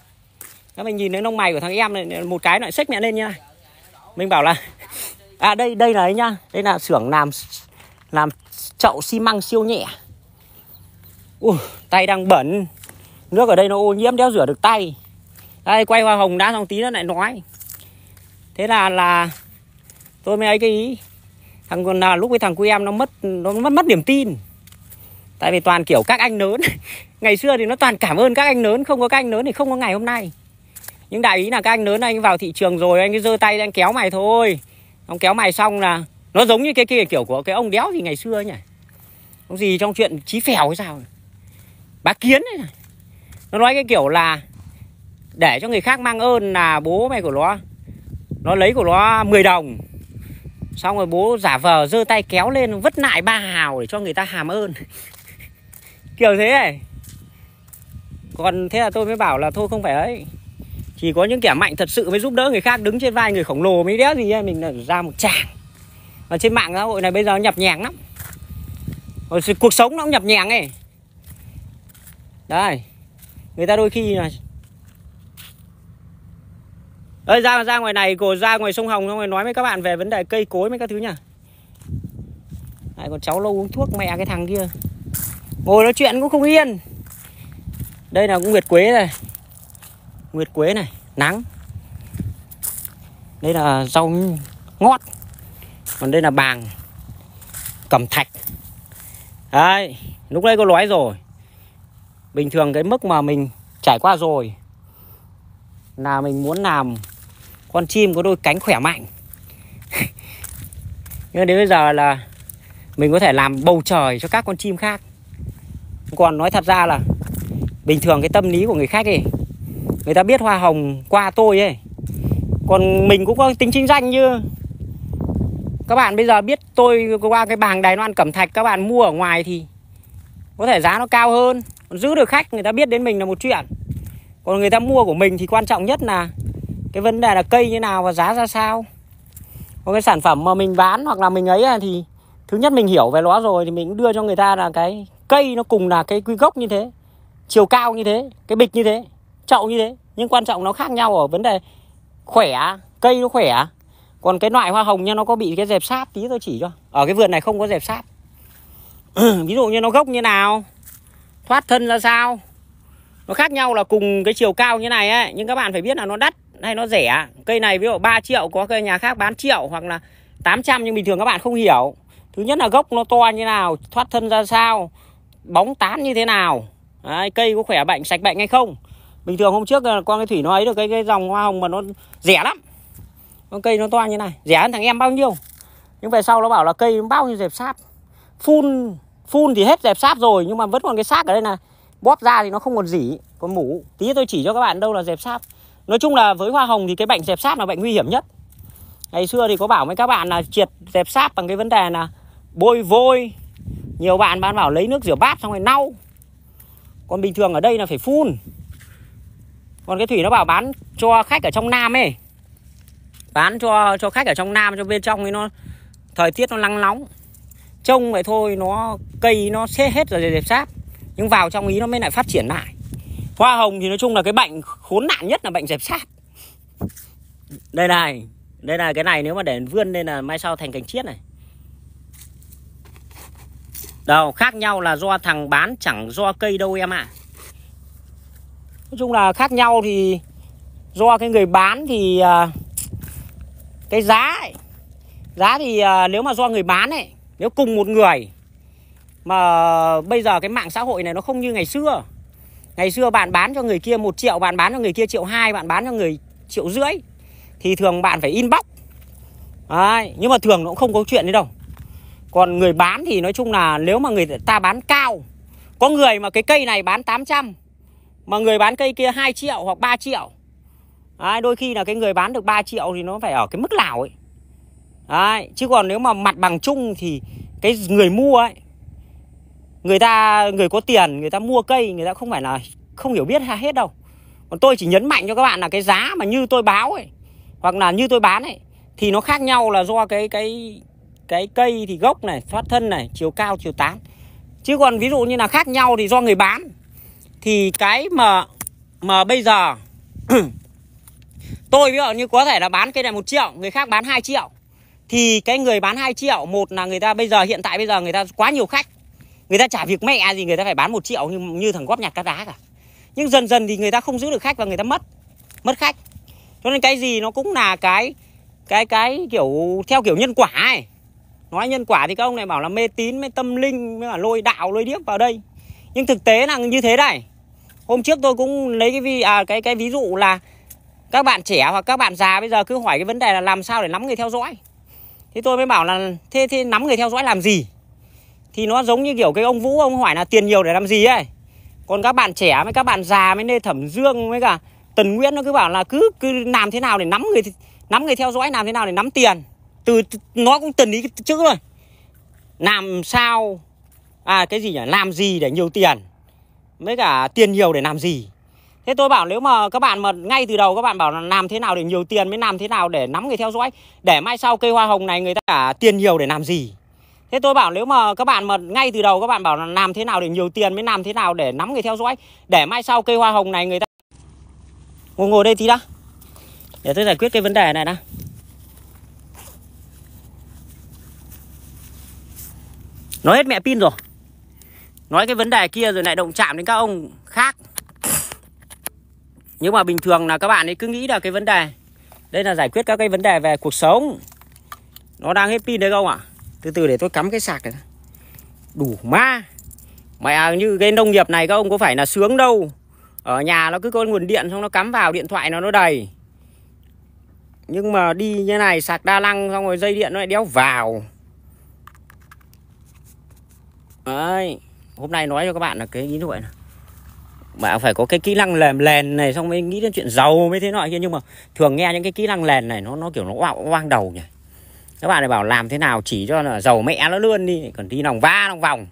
các bạn nhìn thấy lông mày của thằng em này một cái lại xách mẹ lên như này mình bảo là à đây đây là ấy nhá đây là xưởng làm làm chậu xi măng siêu nhẹ Ui, tay đang bẩn nước ở đây nó ô nhiễm đeo rửa được tay đây quay hoa hồng đã xong tí nó lại nói thế là là tôi mới ấy cái ý thằng còn là lúc với thằng quy em nó mất nó mất mất niềm tin tại vì toàn kiểu các anh lớn ngày xưa thì nó toàn cảm ơn các anh lớn không có các anh lớn thì không có ngày hôm nay nhưng đại ý là các anh lớn anh vào thị trường rồi anh cứ giơ tay anh kéo mày thôi ông kéo mày xong là nó giống như cái kia kiểu của cái ông đéo gì ngày xưa nhỉ ông gì trong chuyện trí phèo hay sao bá kiến ấy nó nói cái kiểu là để cho người khác mang ơn là bố mày của nó nó lấy của nó 10 đồng xong rồi bố giả vờ giơ tay kéo lên vất lại ba hào để cho người ta hàm ơn kiểu thế này còn thế là tôi mới bảo là thôi không phải ấy chỉ có những kẻ mạnh thật sự mới giúp đỡ người khác đứng trên vai người khổng lồ mới đéo gì ấy. mình ra một chàng và trên mạng xã hội này bây giờ nhập nhàng lắm cuộc sống nó cũng nhập nhàng ấy đây người ta đôi khi là Ơi ra ra ngoài này, cô ra ngoài sông Hồng xong rồi nói với các bạn về vấn đề cây cối mấy các thứ nhỉ. Lại còn cháu lâu uống thuốc mẹ cái thằng kia. Ngồi nói chuyện cũng không yên. Đây là cũng nguyệt quế này. Nguyệt quế này, nắng. Đây là rau ngót. Còn đây là bàng cẩm thạch. Đấy, lúc nãy cô nói rồi. Bình thường cái mức mà mình trải qua rồi là mình muốn làm con chim có đôi cánh khỏe mạnh nhưng đến bây giờ là mình có thể làm bầu trời cho các con chim khác còn nói thật ra là bình thường cái tâm lý của người khác ấy người ta biết hoa hồng qua tôi ấy còn mình cũng có tính chính danh như các bạn bây giờ biết tôi qua cái bàn đài loan cẩm thạch các bạn mua ở ngoài thì có thể giá nó cao hơn còn giữ được khách người ta biết đến mình là một chuyện còn người ta mua của mình thì quan trọng nhất là cái vấn đề là cây như nào và giá ra sao một cái sản phẩm mà mình bán hoặc là mình ấy thì thứ nhất mình hiểu về nó rồi thì mình cũng đưa cho người ta là cái cây nó cùng là cái quy gốc như thế chiều cao như thế cái bịch như thế chậu như thế nhưng quan trọng nó khác nhau ở vấn đề khỏe cây nó khỏe còn cái loại hoa hồng nha nó có bị cái dẹp sáp tí tôi chỉ cho ở cái vườn này không có dẹp sáp ví dụ như nó gốc như nào thoát thân ra sao nó khác nhau là cùng cái chiều cao như này ấy nhưng các bạn phải biết là nó đắt nay nó rẻ cây này ví dụ 3 triệu có cây nhà khác bán triệu hoặc là 800 nhưng bình thường các bạn không hiểu thứ nhất là gốc nó to như nào thoát thân ra sao bóng tán như thế nào Đấy, cây có khỏe bệnh sạch bệnh hay không bình thường hôm trước là con cái thủy nó ấy được cái cái dòng hoa hồng mà nó rẻ lắm con cây nó to như này rẻ hơn thằng em bao nhiêu nhưng về sau nó bảo là cây bao nhiêu dẹp sáp phun phun thì hết dẹp sáp rồi nhưng mà vẫn còn cái xác ở đây là bóp ra thì nó không còn dỉ còn mủ tí tôi chỉ cho các bạn đâu là dẹp sáp nói chung là với hoa hồng thì cái bệnh dẹp sát là bệnh nguy hiểm nhất ngày xưa thì có bảo với các bạn là triệt dẹp sát bằng cái vấn đề là bôi vôi nhiều bạn bạn bảo lấy nước rửa bát xong rồi lau còn bình thường ở đây là phải phun còn cái thủy nó bảo bán cho khách ở trong nam ấy bán cho cho khách ở trong nam cho bên trong ấy nó thời tiết nó nắng nóng trông vậy thôi nó cây nó xế hết rồi dẹp sáp nhưng vào trong ý nó mới lại phát triển lại hoa hồng thì nói chung là cái bệnh khốn nạn nhất là bệnh dẹp sát đây này đây là cái này nếu mà để vươn đây là mai sau thành cành chiết này đâu khác nhau là do thằng bán chẳng do cây đâu em ạ à. nói chung là khác nhau thì do cái người bán thì à, cái giá ấy, giá thì à, nếu mà do người bán ấy nếu cùng một người mà bây giờ cái mạng xã hội này nó không như ngày xưa ngày xưa bạn bán cho người kia một triệu bạn bán cho người kia triệu hai bạn bán cho người triệu rưỡi thì thường bạn phải inbox Đấy, nhưng mà thường nó cũng không có chuyện đấy đâu còn người bán thì nói chung là nếu mà người ta bán cao có người mà cái cây này bán 800 mà người bán cây kia 2 triệu hoặc 3 triệu Đấy, đôi khi là cái người bán được 3 triệu thì nó phải ở cái mức nào ấy Đấy, chứ còn nếu mà mặt bằng chung thì cái người mua ấy người ta người có tiền người ta mua cây người ta không phải là không hiểu biết hết đâu còn tôi chỉ nhấn mạnh cho các bạn là cái giá mà như tôi báo ấy hoặc là như tôi bán ấy thì nó khác nhau là do cái cái cái cây thì gốc này thoát thân này chiều cao chiều tán chứ còn ví dụ như là khác nhau thì do người bán thì cái mà mà bây giờ tôi ví dụ như có thể là bán cây này một triệu người khác bán 2 triệu thì cái người bán 2 triệu một là người ta bây giờ hiện tại bây giờ người ta quá nhiều khách người ta trả việc mẹ gì người ta phải bán một triệu như, như thằng góp nhặt cá đá cả nhưng dần dần thì người ta không giữ được khách và người ta mất mất khách cho nên cái gì nó cũng là cái cái cái kiểu theo kiểu nhân quả ấy nói nhân quả thì các ông này bảo là mê tín mê tâm linh mới là lôi đạo lôi điếc vào đây nhưng thực tế là như thế này hôm trước tôi cũng lấy cái ví à, cái cái ví dụ là các bạn trẻ hoặc các bạn già bây giờ cứ hỏi cái vấn đề là làm sao để nắm người theo dõi thế tôi mới bảo là thế thế nắm người theo dõi làm gì thì nó giống như kiểu cái ông Vũ ông hỏi là tiền nhiều để làm gì ấy còn các bạn trẻ với các bạn già với Lê Thẩm Dương với cả Tần Nguyễn nó cứ bảo là cứ cứ làm thế nào để nắm người nắm người theo dõi làm thế nào để nắm tiền từ nó cũng từng ý chữ rồi làm sao à cái gì nhỉ làm gì để nhiều tiền với cả tiền nhiều để làm gì thế tôi bảo nếu mà các bạn mà ngay từ đầu các bạn bảo là làm thế nào để nhiều tiền mới làm thế nào để nắm người theo dõi để mai sau cây hoa hồng này người ta cả tiền nhiều để làm gì Thế tôi bảo nếu mà các bạn mà ngay từ đầu các bạn bảo là làm thế nào để nhiều tiền mới làm thế nào để nắm người theo dõi để mai sau cây hoa hồng này người ta ngồi ngồi đây tí đã để tôi giải quyết cái vấn đề này đã nói hết mẹ pin rồi nói cái vấn đề kia rồi lại động chạm đến các ông khác nhưng mà bình thường là các bạn ấy cứ nghĩ là cái vấn đề đây là giải quyết các cái vấn đề về cuộc sống nó đang hết pin đấy không ạ à? từ từ để tôi cắm cái sạc này đủ ma mày à như cái nông nghiệp này các ông có phải là sướng đâu ở nhà nó cứ có nguồn điện xong nó cắm vào điện thoại nó nó đầy nhưng mà đi như này sạc đa năng xong rồi dây điện nó lại đéo vào đấy hôm nay nói cho các bạn là cái ý như vậy này bạn phải có cái kỹ năng lèm lèn này xong mới nghĩ đến chuyện giàu mới thế nọ kia nhưng mà thường nghe những cái kỹ năng lèn này nó nó kiểu nó oang đầu nhỉ các bạn này bảo làm thế nào chỉ cho là giàu mẹ nó luôn đi còn đi lòng va lòng vòng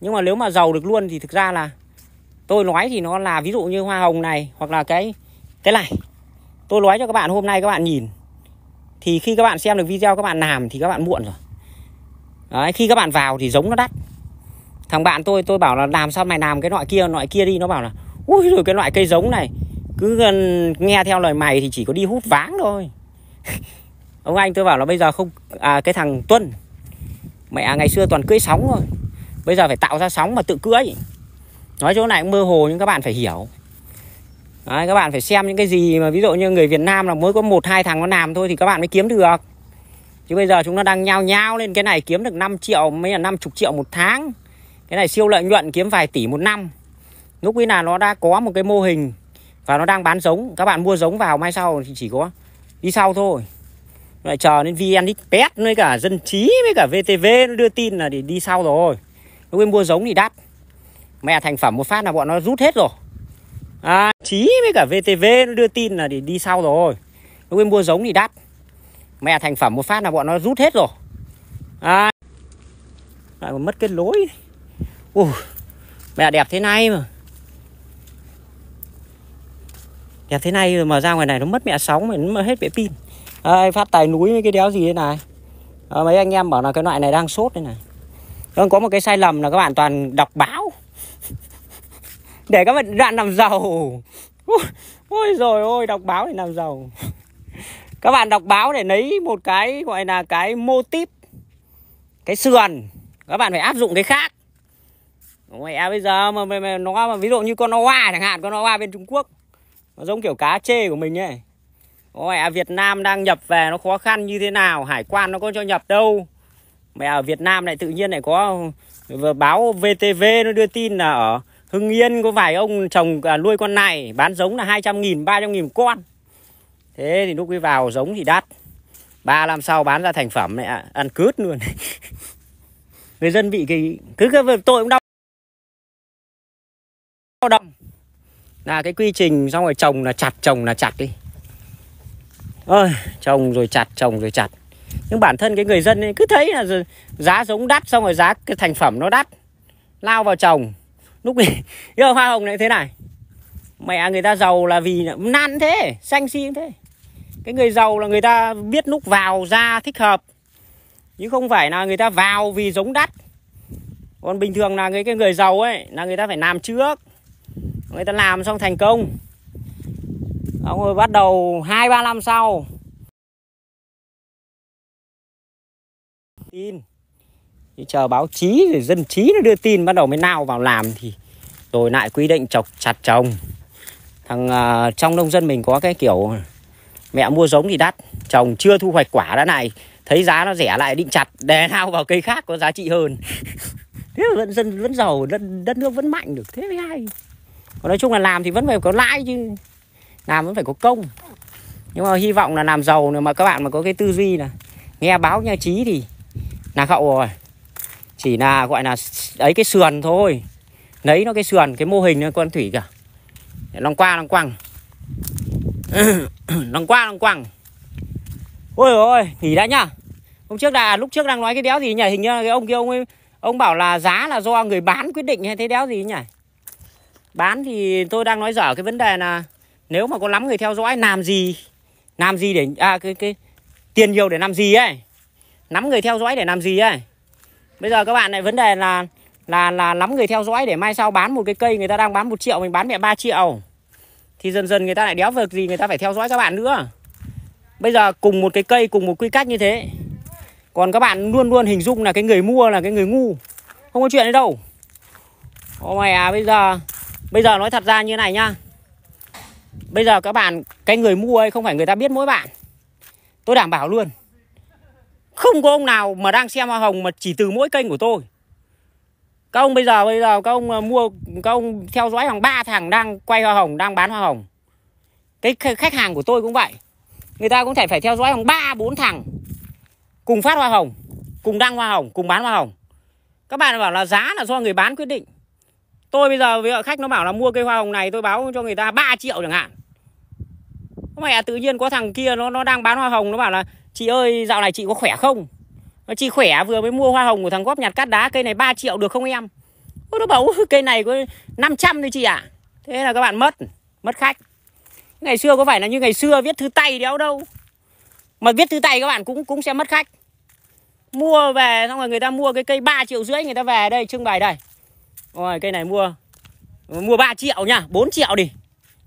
nhưng mà nếu mà giàu được luôn thì thực ra là tôi nói thì nó là ví dụ như hoa hồng này hoặc là cái cái này tôi nói cho các bạn hôm nay các bạn nhìn thì khi các bạn xem được video các bạn làm thì các bạn muộn rồi Đấy, khi các bạn vào thì giống nó đắt thằng bạn tôi tôi bảo là làm sao mày làm cái loại kia loại kia đi nó bảo là ui rồi cái loại cây giống này cứ nghe theo lời mày thì chỉ có đi hút váng thôi ông anh tôi bảo là bây giờ không à, cái thằng tuân mẹ ngày xưa toàn cưỡi sóng thôi bây giờ phải tạo ra sóng mà tự cưỡi nói chỗ này cũng mơ hồ nhưng các bạn phải hiểu Đấy, các bạn phải xem những cái gì mà ví dụ như người Việt Nam là mới có một hai thằng nó làm thôi thì các bạn mới kiếm được chứ bây giờ chúng nó đang nhao nhao lên cái này kiếm được 5 triệu mấy là 50 triệu một tháng cái này siêu lợi nhuận kiếm vài tỷ một năm lúc ấy là nó đã có một cái mô hình và nó đang bán giống các bạn mua giống vào mai sau thì chỉ có đi sau thôi lại chờ đến vn Express với cả dân trí với cả vtv nó đưa tin là để đi sau rồi lúc em mua giống thì đắt mẹ thành phẩm một phát là bọn nó rút hết rồi à, trí với cả vtv nó đưa tin là để đi sau rồi lúc em mua giống thì đắt mẹ thành phẩm một phát là bọn nó rút hết rồi à, lại còn mất kết lối, Ui, mẹ đẹp thế này mà đẹp thế này mà ra ngoài này nó mất mẹ sóng mà nó mất hết mẹ pin đây, phát tài núi với cái đéo gì thế này à, mấy anh em bảo là cái loại này đang sốt đây này còn vâng, có một cái sai lầm là các bạn toàn đọc báo để các bạn đoạn làm giàu ôi rồi ôi đọc báo để làm giàu các bạn đọc báo để lấy một cái gọi là cái mô típ cái sườn các bạn phải áp dụng cái khác mẹ à, bây giờ mà, mà, mà nó mà ví dụ như con hoa chẳng hạn con hoa bên Trung Quốc nó giống kiểu cá chê của mình ấy mẹ à, Việt Nam đang nhập về nó khó khăn như thế nào hải quan nó có cho nhập đâu mẹ ở Việt Nam lại tự nhiên lại có báo VTV nó đưa tin là ở Hưng Yên có vài ông chồng à, nuôi con này bán giống là 200 nghìn 300 nghìn con thế thì lúc đi vào giống thì đắt ba năm sau bán ra thành phẩm này ăn cướp luôn người dân bị cái cứ cái tội cũng đau đau đồng là cái quy trình xong rồi trồng là chặt trồng là chặt đi ơi trồng rồi chặt trồng rồi chặt nhưng bản thân cái người dân ấy cứ thấy là giá giống đắt xong rồi giá cái thành phẩm nó đắt lao vào trồng lúc này giờ hoa hồng lại thế này mẹ người ta giàu là vì nan thế xanh xi thế cái người giàu là người ta biết lúc vào ra thích hợp chứ không phải là người ta vào vì giống đắt còn bình thường là cái người giàu ấy là người ta phải làm trước người ta làm xong thành công ông ơi bắt đầu hai ba năm sau tin thì chờ báo chí rồi dân trí nó đưa tin bắt đầu mới nào vào làm thì rồi lại quy định chọc chặt trồng thằng uh, trong nông dân mình có cái kiểu mẹ mua giống thì đắt chồng chưa thu hoạch quả đã này thấy giá nó rẻ lại định chặt đè nào vào cây khác có giá trị hơn thế vẫn dân vẫn giàu đất, đất nước vẫn mạnh được thế mới hay còn nói chung là làm thì vẫn phải có lãi chứ làm vẫn phải có công nhưng mà hy vọng là làm giàu mà các bạn mà có cái tư duy là nghe báo nha trí thì là cậu rồi chỉ là gọi là ấy cái sườn thôi lấy nó cái sườn cái mô hình nó con thủy kìa long qua long quăng long qua long quăng ôi ôi nghỉ đã nhá hôm trước là lúc trước đang nói cái đéo gì nhỉ hình như cái ông kia ông ấy ông bảo là giá là do người bán quyết định hay thế đéo gì nhỉ bán thì tôi đang nói dở cái vấn đề là nếu mà có lắm người theo dõi làm gì làm gì để à cái cái tiền nhiều để làm gì ấy nắm người theo dõi để làm gì ấy bây giờ các bạn lại vấn đề là là là lắm người theo dõi để mai sau bán một cái cây người ta đang bán một triệu mình bán mẹ 3 triệu thì dần dần người ta lại đéo việc gì người ta phải theo dõi các bạn nữa bây giờ cùng một cái cây cùng một quy cách như thế còn các bạn luôn luôn hình dung là cái người mua là cái người ngu không có chuyện đấy đâu ô mày à bây giờ bây giờ nói thật ra như này nhá Bây giờ các bạn Cái người mua ấy không phải người ta biết mỗi bạn Tôi đảm bảo luôn Không có ông nào mà đang xem hoa hồng Mà chỉ từ mỗi kênh của tôi Các ông bây giờ bây giờ Các ông ờ, mua Các ông theo dõi hàng ba thằng đang quay hoa hồng Đang bán hoa hồng Cái khách hàng của tôi cũng vậy Người ta cũng phải phải theo dõi hàng ba bốn thằng Cùng phát hoa hồng Cùng đăng hoa hồng Cùng bán hoa hồng Các bạn bảo là giá là do người bán quyết định Tôi bây giờ với khách nó bảo là mua cây hoa hồng này tôi báo cho người ta 3 triệu chẳng hạn có mẹ tự nhiên có thằng kia nó nó đang bán hoa hồng nó bảo là chị ơi dạo này chị có khỏe không nó chị khỏe vừa mới mua hoa hồng của thằng góp nhặt cát đá cây này 3 triệu được không em Ôi, nó bảo cây này có 500 thôi chị ạ à. thế là các bạn mất mất khách ngày xưa có phải là như ngày xưa viết thư tay đéo đâu mà viết thư tay các bạn cũng cũng sẽ mất khách mua về xong rồi người ta mua cái cây 3 triệu rưỡi người ta về đây trưng bày đây rồi cây này mua mua 3 triệu nha 4 triệu đi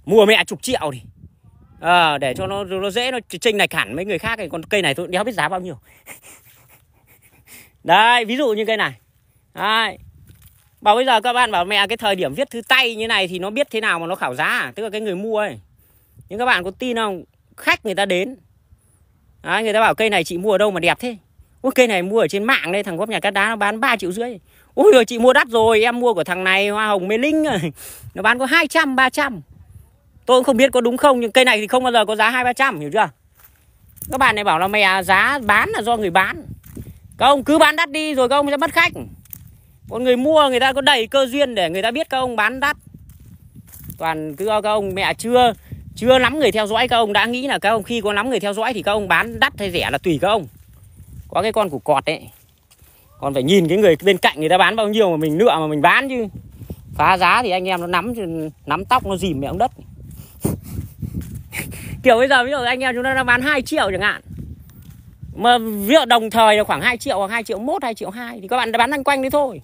mua mẹ chục triệu đi à, để cho nó nó dễ nó chênh này hẳn mấy người khác thì còn cây này tôi đéo biết giá bao nhiêu đấy ví dụ như cây này đấy bảo bây giờ các bạn bảo mẹ cái thời điểm viết thư tay như này thì nó biết thế nào mà nó khảo giá à? tức là cái người mua ấy nhưng các bạn có tin không khách người ta đến đấy, người ta bảo cây này chị mua ở đâu mà đẹp thế Ôi cây này mua ở trên mạng đây thằng góp nhà cát đá nó bán 3 triệu rưỡi Ôi rồi chị mua đắt rồi em mua của thằng này hoa hồng mê linh rồi Nó bán có 200 300 Tôi cũng không biết có đúng không nhưng cây này thì không bao giờ có giá hai ba trăm hiểu chưa? Các bạn này bảo là mẹ giá bán là do người bán. Các ông cứ bán đắt đi rồi các ông sẽ mất khách. Còn người mua người ta có đầy cơ duyên để người ta biết các ông bán đắt. Toàn cứ các ông mẹ chưa chưa lắm người theo dõi các ông đã nghĩ là các ông khi có lắm người theo dõi thì các ông bán đắt hay rẻ là tùy các ông. Có cái con củ cọt đấy. Còn phải nhìn cái người bên cạnh người ta bán bao nhiêu mà mình lựa mà mình bán chứ. Phá giá thì anh em nó nắm nắm tóc nó dìm mẹ ông đất. kiểu bây giờ ví dụ anh em chúng ta đang bán 2 triệu chẳng hạn mà ví dụ đồng thời là khoảng 2 triệu hoặc 2 triệu mốt 2 triệu 2 thì các bạn bán loanh quanh đấy thôi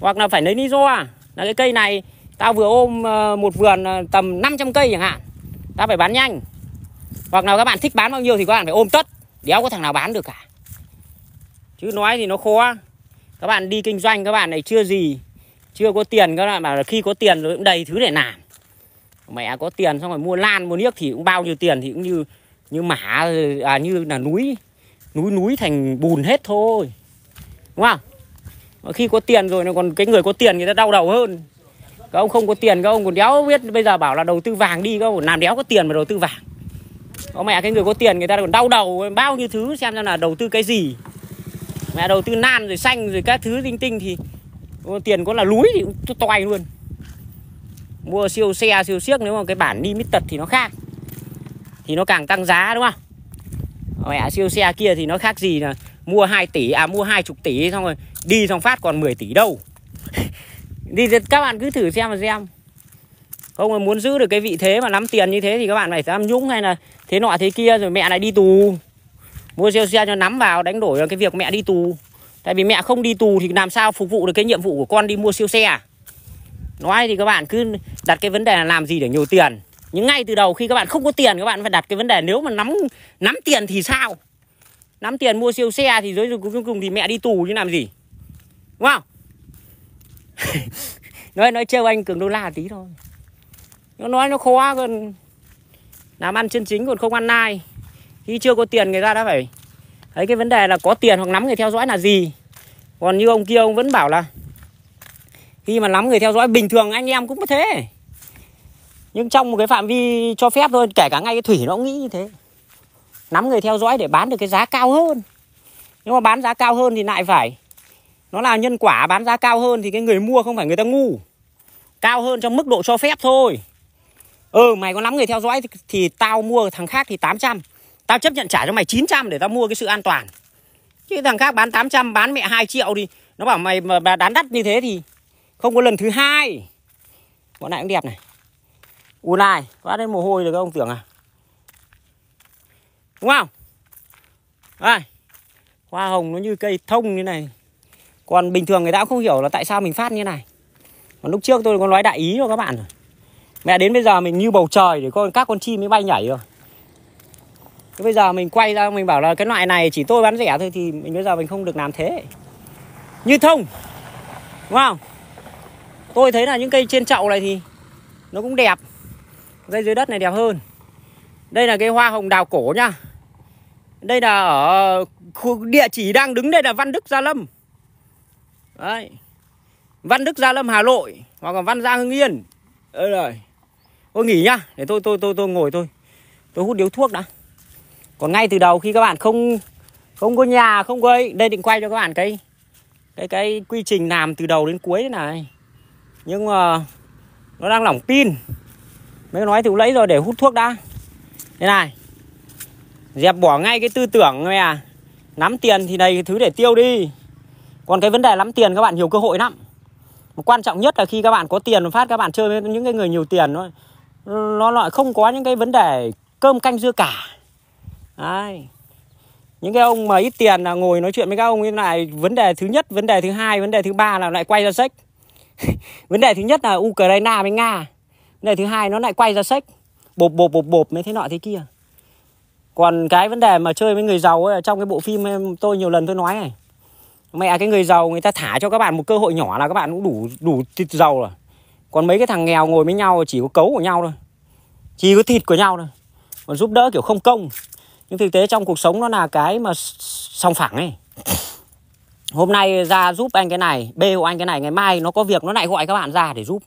hoặc là phải lấy lý do à? là cái cây này tao vừa ôm ờ, một vườn ờ, tầm 500 cây chẳng hạn tao phải bán nhanh hoặc là các bạn thích bán bao nhiêu thì các bạn phải ôm tất đéo có thằng nào bán được cả chứ nói thì nó khó các bạn đi kinh doanh các bạn này chưa gì chưa có tiền các bạn bảo là khi có tiền rồi cũng đầy thứ để làm mẹ có tiền xong rồi mua lan mua niếc thì cũng bao nhiêu tiền thì cũng như như mã à như là núi núi núi thành bùn hết thôi đúng không khi có tiền rồi còn cái người có tiền người ta đau đầu hơn các ông không có tiền các ông còn đéo biết bây giờ bảo là đầu tư vàng đi các ông làm đéo có tiền mà đầu tư vàng có mẹ cái người có tiền người ta còn đau đầu bao nhiêu thứ xem ra là đầu tư cái gì mẹ đầu tư nan rồi xanh rồi các thứ tinh tinh thì tiền có là núi thì cũng toài luôn mua siêu xe siêu siếc nếu mà cái bản limited thì nó khác thì nó càng tăng giá đúng không ờ, mẹ siêu xe kia thì nó khác gì là mua 2 tỷ à mua hai chục tỷ xong rồi đi xong phát còn 10 tỷ đâu đi các bạn cứ thử xem mà xem không mà muốn giữ được cái vị thế mà nắm tiền như thế thì các bạn phải tham nhũng hay là thế nọ thế kia rồi mẹ lại đi tù mua siêu xe cho nắm vào đánh đổi cái việc mẹ đi tù tại vì mẹ không đi tù thì làm sao phục vụ được cái nhiệm vụ của con đi mua siêu xe à? Nói thì các bạn cứ đặt cái vấn đề là làm gì để nhiều tiền Nhưng ngay từ đầu khi các bạn không có tiền Các bạn phải đặt cái vấn đề nếu mà nắm nắm tiền thì sao Nắm tiền mua siêu xe thì cuối cùng, cùng thì mẹ đi tù chứ làm gì Đúng không Nói nói trêu anh Cường Đô La tí thôi Nó nói nó khó còn Làm ăn chân chính còn không ăn nai Khi chưa có tiền người ta đã phải Thấy cái vấn đề là có tiền hoặc nắm người theo dõi là gì Còn như ông kia ông vẫn bảo là khi mà lắm người theo dõi bình thường anh em cũng thế nhưng trong một cái phạm vi cho phép thôi kể cả ngay cái thủy nó cũng nghĩ như thế nắm người theo dõi để bán được cái giá cao hơn nhưng mà bán giá cao hơn thì lại phải nó là nhân quả bán giá cao hơn thì cái người mua không phải người ta ngu cao hơn trong mức độ cho phép thôi ừ mày có lắm người theo dõi thì, thì tao mua thằng khác thì 800 tao chấp nhận trả cho mày 900 để tao mua cái sự an toàn chứ thằng khác bán 800 bán mẹ 2 triệu thì nó bảo mày mà đán đắt như thế thì không có lần thứ hai bọn này cũng đẹp này u này quá đến mồ hôi được ông tưởng à đúng không đây hoa hồng nó như cây thông như này còn bình thường người ta cũng không hiểu là tại sao mình phát như này còn lúc trước tôi có nói đại ý rồi các bạn rồi mẹ đến bây giờ mình như bầu trời để con các con chim mới bay nhảy rồi Thế bây giờ mình quay ra mình bảo là cái loại này chỉ tôi bán rẻ thôi thì mình bây giờ mình không được làm thế. Như thông. Đúng không? tôi thấy là những cây trên chậu này thì nó cũng đẹp dây dưới đất này đẹp hơn đây là cây hoa hồng đào cổ nha đây là ở khu địa chỉ đang đứng đây là Văn Đức Gia Lâm đấy Văn Đức Gia Lâm Hà Nội hoặc là Văn Giang Hưng Yên đây rồi tôi nghỉ nhá để tôi tôi tôi tôi ngồi thôi. tôi hút điếu thuốc đã còn ngay từ đầu khi các bạn không không có nhà không có ấy đây định quay cho các bạn cái cái cái quy trình làm từ đầu đến cuối thế này nhưng mà nó đang lỏng pin mới nói từ lấy rồi để hút thuốc đã thế này dẹp bỏ ngay cái tư tưởng này à nắm tiền thì này thứ để tiêu đi còn cái vấn đề nắm tiền các bạn nhiều cơ hội lắm mà quan trọng nhất là khi các bạn có tiền phát các bạn chơi với những cái người nhiều tiền thôi nó lại không có những cái vấn đề cơm canh dưa cả Đấy. những cái ông mà ít tiền là ngồi nói chuyện với các ông như này vấn đề thứ nhất vấn đề thứ hai vấn đề thứ ba là lại quay ra sách vấn đề thứ nhất là ukraine với nga vấn đề thứ hai nó lại quay ra sách bộp bộp bộp bộp mấy thế nọ thế kia còn cái vấn đề mà chơi với người giàu ấy, trong cái bộ phim tôi nhiều lần tôi nói này mẹ cái người giàu người ta thả cho các bạn một cơ hội nhỏ là các bạn cũng đủ đủ thịt giàu rồi còn mấy cái thằng nghèo ngồi với nhau chỉ có cấu của nhau thôi chỉ có thịt của nhau thôi còn giúp đỡ kiểu không công nhưng thực tế trong cuộc sống nó là cái mà song phẳng ấy hôm nay ra giúp anh cái này bê hộ anh cái này ngày mai nó có việc nó lại gọi các bạn ra để giúp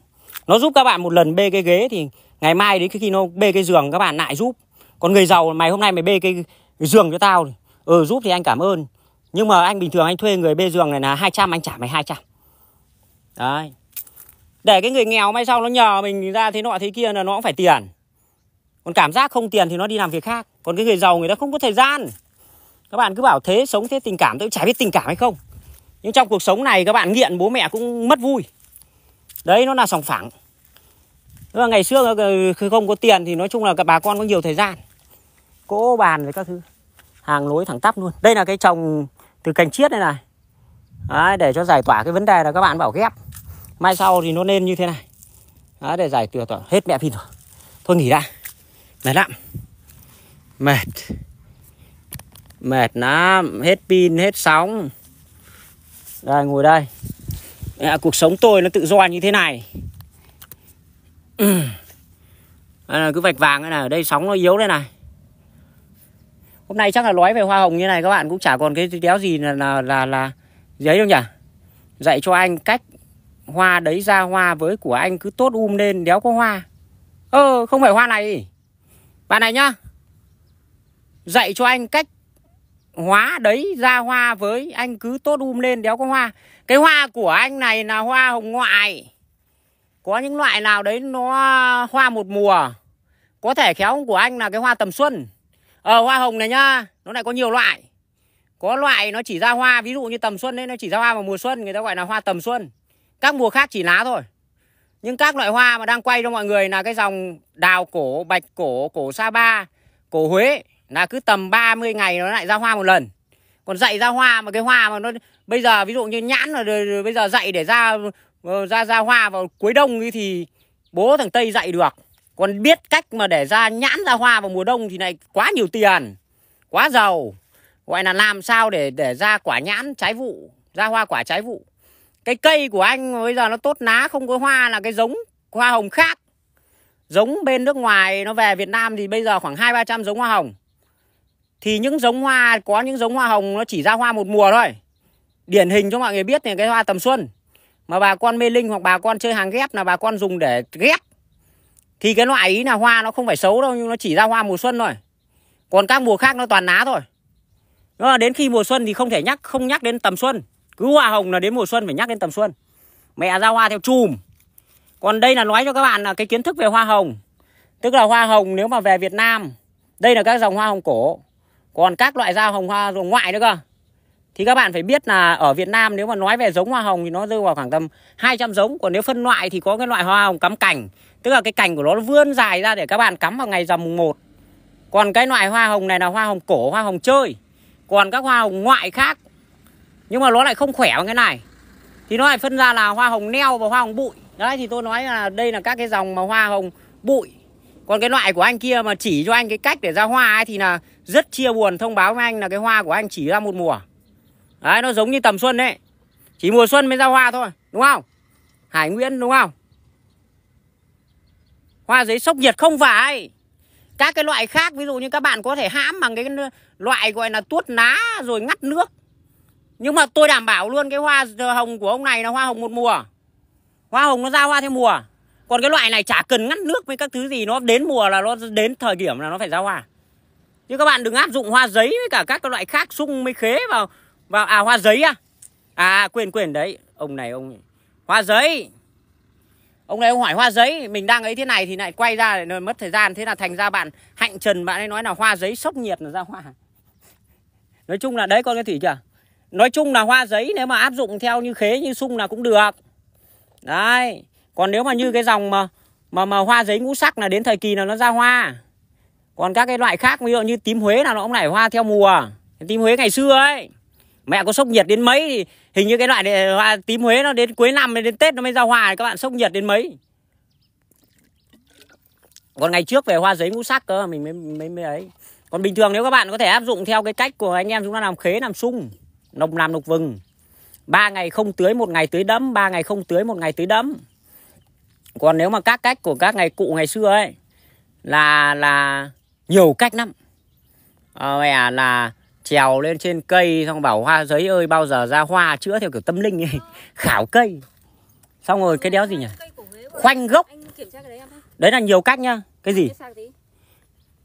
nó giúp các bạn một lần bê cái ghế thì ngày mai đến khi nó bê cái giường các bạn lại giúp còn người giàu mày hôm nay mày bê cái giường cho tao ừ giúp thì anh cảm ơn nhưng mà anh bình thường anh thuê người bê giường này là 200 anh trả mày 200 đấy để cái người nghèo mai sau nó nhờ mình ra thế nọ thế kia là nó cũng phải tiền còn cảm giác không tiền thì nó đi làm việc khác còn cái người giàu người ta không có thời gian các bạn cứ bảo thế sống thế tình cảm tôi chả biết tình cảm hay không nhưng trong cuộc sống này các bạn nghiện bố mẹ cũng mất vui đấy nó là sòng phẳng nhưng mà ngày xưa khi ờ, ờ, không có tiền thì nói chung là các bà con có nhiều thời gian cỗ bàn với các thứ hàng lối thẳng tắp luôn đây là cái trồng từ cành chiết đây này đấy, để cho giải tỏa cái vấn đề là các bạn bảo ghép mai sau thì nó nên như thế này đấy, để giải tỏa, tỏa hết mẹ pin rồi thôi nghỉ đã mệt lắm mệt mệt lắm hết pin hết sóng đây ngồi đây à, Cuộc sống tôi nó tự do như thế này à, Cứ vạch vàng này Ở đây sóng nó yếu đây này Hôm nay chắc là nói về hoa hồng như này Các bạn cũng chả còn cái đéo gì là là là, là giấy đâu nhỉ Dạy cho anh cách hoa đấy ra hoa với của anh cứ tốt um lên đéo có hoa Ơ ờ, không phải hoa này Bạn này nhá Dạy cho anh cách hóa đấy ra hoa với anh cứ tốt um lên đéo có hoa cái hoa của anh này là hoa hồng ngoại có những loại nào đấy nó hoa một mùa có thể khéo của anh là cái hoa tầm xuân ờ hoa hồng này nhá nó lại có nhiều loại có loại nó chỉ ra hoa ví dụ như tầm xuân đấy nó chỉ ra hoa vào mùa xuân người ta gọi là hoa tầm xuân các mùa khác chỉ lá thôi nhưng các loại hoa mà đang quay cho mọi người là cái dòng đào cổ bạch cổ cổ sa ba cổ huế là cứ tầm 30 ngày nó lại ra hoa một lần còn dạy ra hoa mà cái hoa mà nó bây giờ ví dụ như nhãn là bây giờ dạy để ra ờ, ra ra hoa vào cuối đông ấy thì bố thằng tây dạy được còn biết cách mà để ra nhãn ra hoa vào mùa đông thì lại quá nhiều tiền quá giàu gọi là làm sao để để ra quả nhãn trái vụ ra hoa quả trái vụ cái cây của anh bây giờ nó tốt lá không có hoa là cái giống hoa hồng khác giống bên nước ngoài nó về Việt Nam thì bây giờ khoảng hai ba trăm giống hoa hồng thì những giống hoa có những giống hoa hồng nó chỉ ra hoa một mùa thôi điển hình cho mọi người biết này cái hoa tầm xuân mà bà con mê linh hoặc bà con chơi hàng ghép là bà con dùng để ghép thì cái loại ý là hoa nó không phải xấu đâu nhưng nó chỉ ra hoa mùa xuân thôi còn các mùa khác nó toàn lá thôi nhưng mà đến khi mùa xuân thì không thể nhắc không nhắc đến tầm xuân cứ hoa hồng là đến mùa xuân phải nhắc đến tầm xuân mẹ ra hoa theo chùm còn đây là nói cho các bạn là cái kiến thức về hoa hồng tức là hoa hồng nếu mà về Việt Nam đây là các dòng hoa hồng cổ còn các loại dao hồng hoa ruộng ngoại nữa cơ. Thì các bạn phải biết là ở Việt Nam nếu mà nói về giống hoa hồng thì nó rơi vào khoảng tầm 200 giống. Còn nếu phân loại thì có cái loại hoa hồng cắm cành. Tức là cái cành của nó vươn dài ra để các bạn cắm vào ngày rằm mùng 1. Còn cái loại hoa hồng này là hoa hồng cổ, hoa hồng chơi. Còn các hoa hồng ngoại khác nhưng mà nó lại không khỏe bằng cái này. Thì nó lại phân ra là hoa hồng neo và hoa hồng bụi. Đấy thì tôi nói là đây là các cái dòng mà hoa hồng bụi còn cái loại của anh kia mà chỉ cho anh cái cách để ra hoa ấy thì là rất chia buồn thông báo với anh là cái hoa của anh chỉ ra một mùa đấy nó giống như tầm xuân đấy chỉ mùa xuân mới ra hoa thôi đúng không hải nguyễn đúng không hoa giấy sốc nhiệt không phải các cái loại khác ví dụ như các bạn có thể hãm bằng cái loại gọi là tuốt lá rồi ngắt nước nhưng mà tôi đảm bảo luôn cái hoa hồng của ông này là hoa hồng một mùa hoa hồng nó ra hoa theo mùa còn cái loại này chả cần ngắt nước với các thứ gì nó đến mùa là nó đến thời điểm là nó phải ra hoa nhưng các bạn đừng áp dụng hoa giấy với cả các loại khác sung mấy khế vào vào à hoa giấy à à quên quên đấy ông này ông hoa giấy ông này ông hỏi hoa giấy mình đang ấy thế này thì lại quay ra lại mất thời gian thế là thành ra bạn hạnh trần bạn ấy nói là hoa giấy sốc nhiệt là ra hoa nói chung là đấy con cái thủy chưa nói chung là hoa giấy nếu mà áp dụng theo như khế như sung là cũng được đấy còn nếu mà như cái dòng mà mà mà hoa giấy ngũ sắc là đến thời kỳ nào nó ra hoa còn các cái loại khác ví dụ như tím huế là nó cũng nảy hoa theo mùa tím huế ngày xưa ấy mẹ có sốc nhiệt đến mấy thì hình như cái loại này, hoa tím huế nó đến cuối năm đến tết nó mới ra hoa các bạn sốc nhiệt đến mấy còn ngày trước về hoa giấy ngũ sắc cơ mình mới mới mới ấy còn bình thường nếu các bạn có thể áp dụng theo cái cách của anh em chúng ta làm khế làm sung nồng làm nục vừng ba ngày không tưới một ngày tưới đẫm ba ngày không tưới một ngày tưới đẫm còn nếu mà các cách của các ngày cụ ngày xưa ấy là là nhiều cách lắm à, à là trèo lên trên cây xong bảo hoa giấy ơi bao giờ ra hoa chữa theo kiểu tâm linh ấy khảo cây xong rồi cái đéo gì nhỉ khoanh gốc đấy là nhiều cách nhá cái gì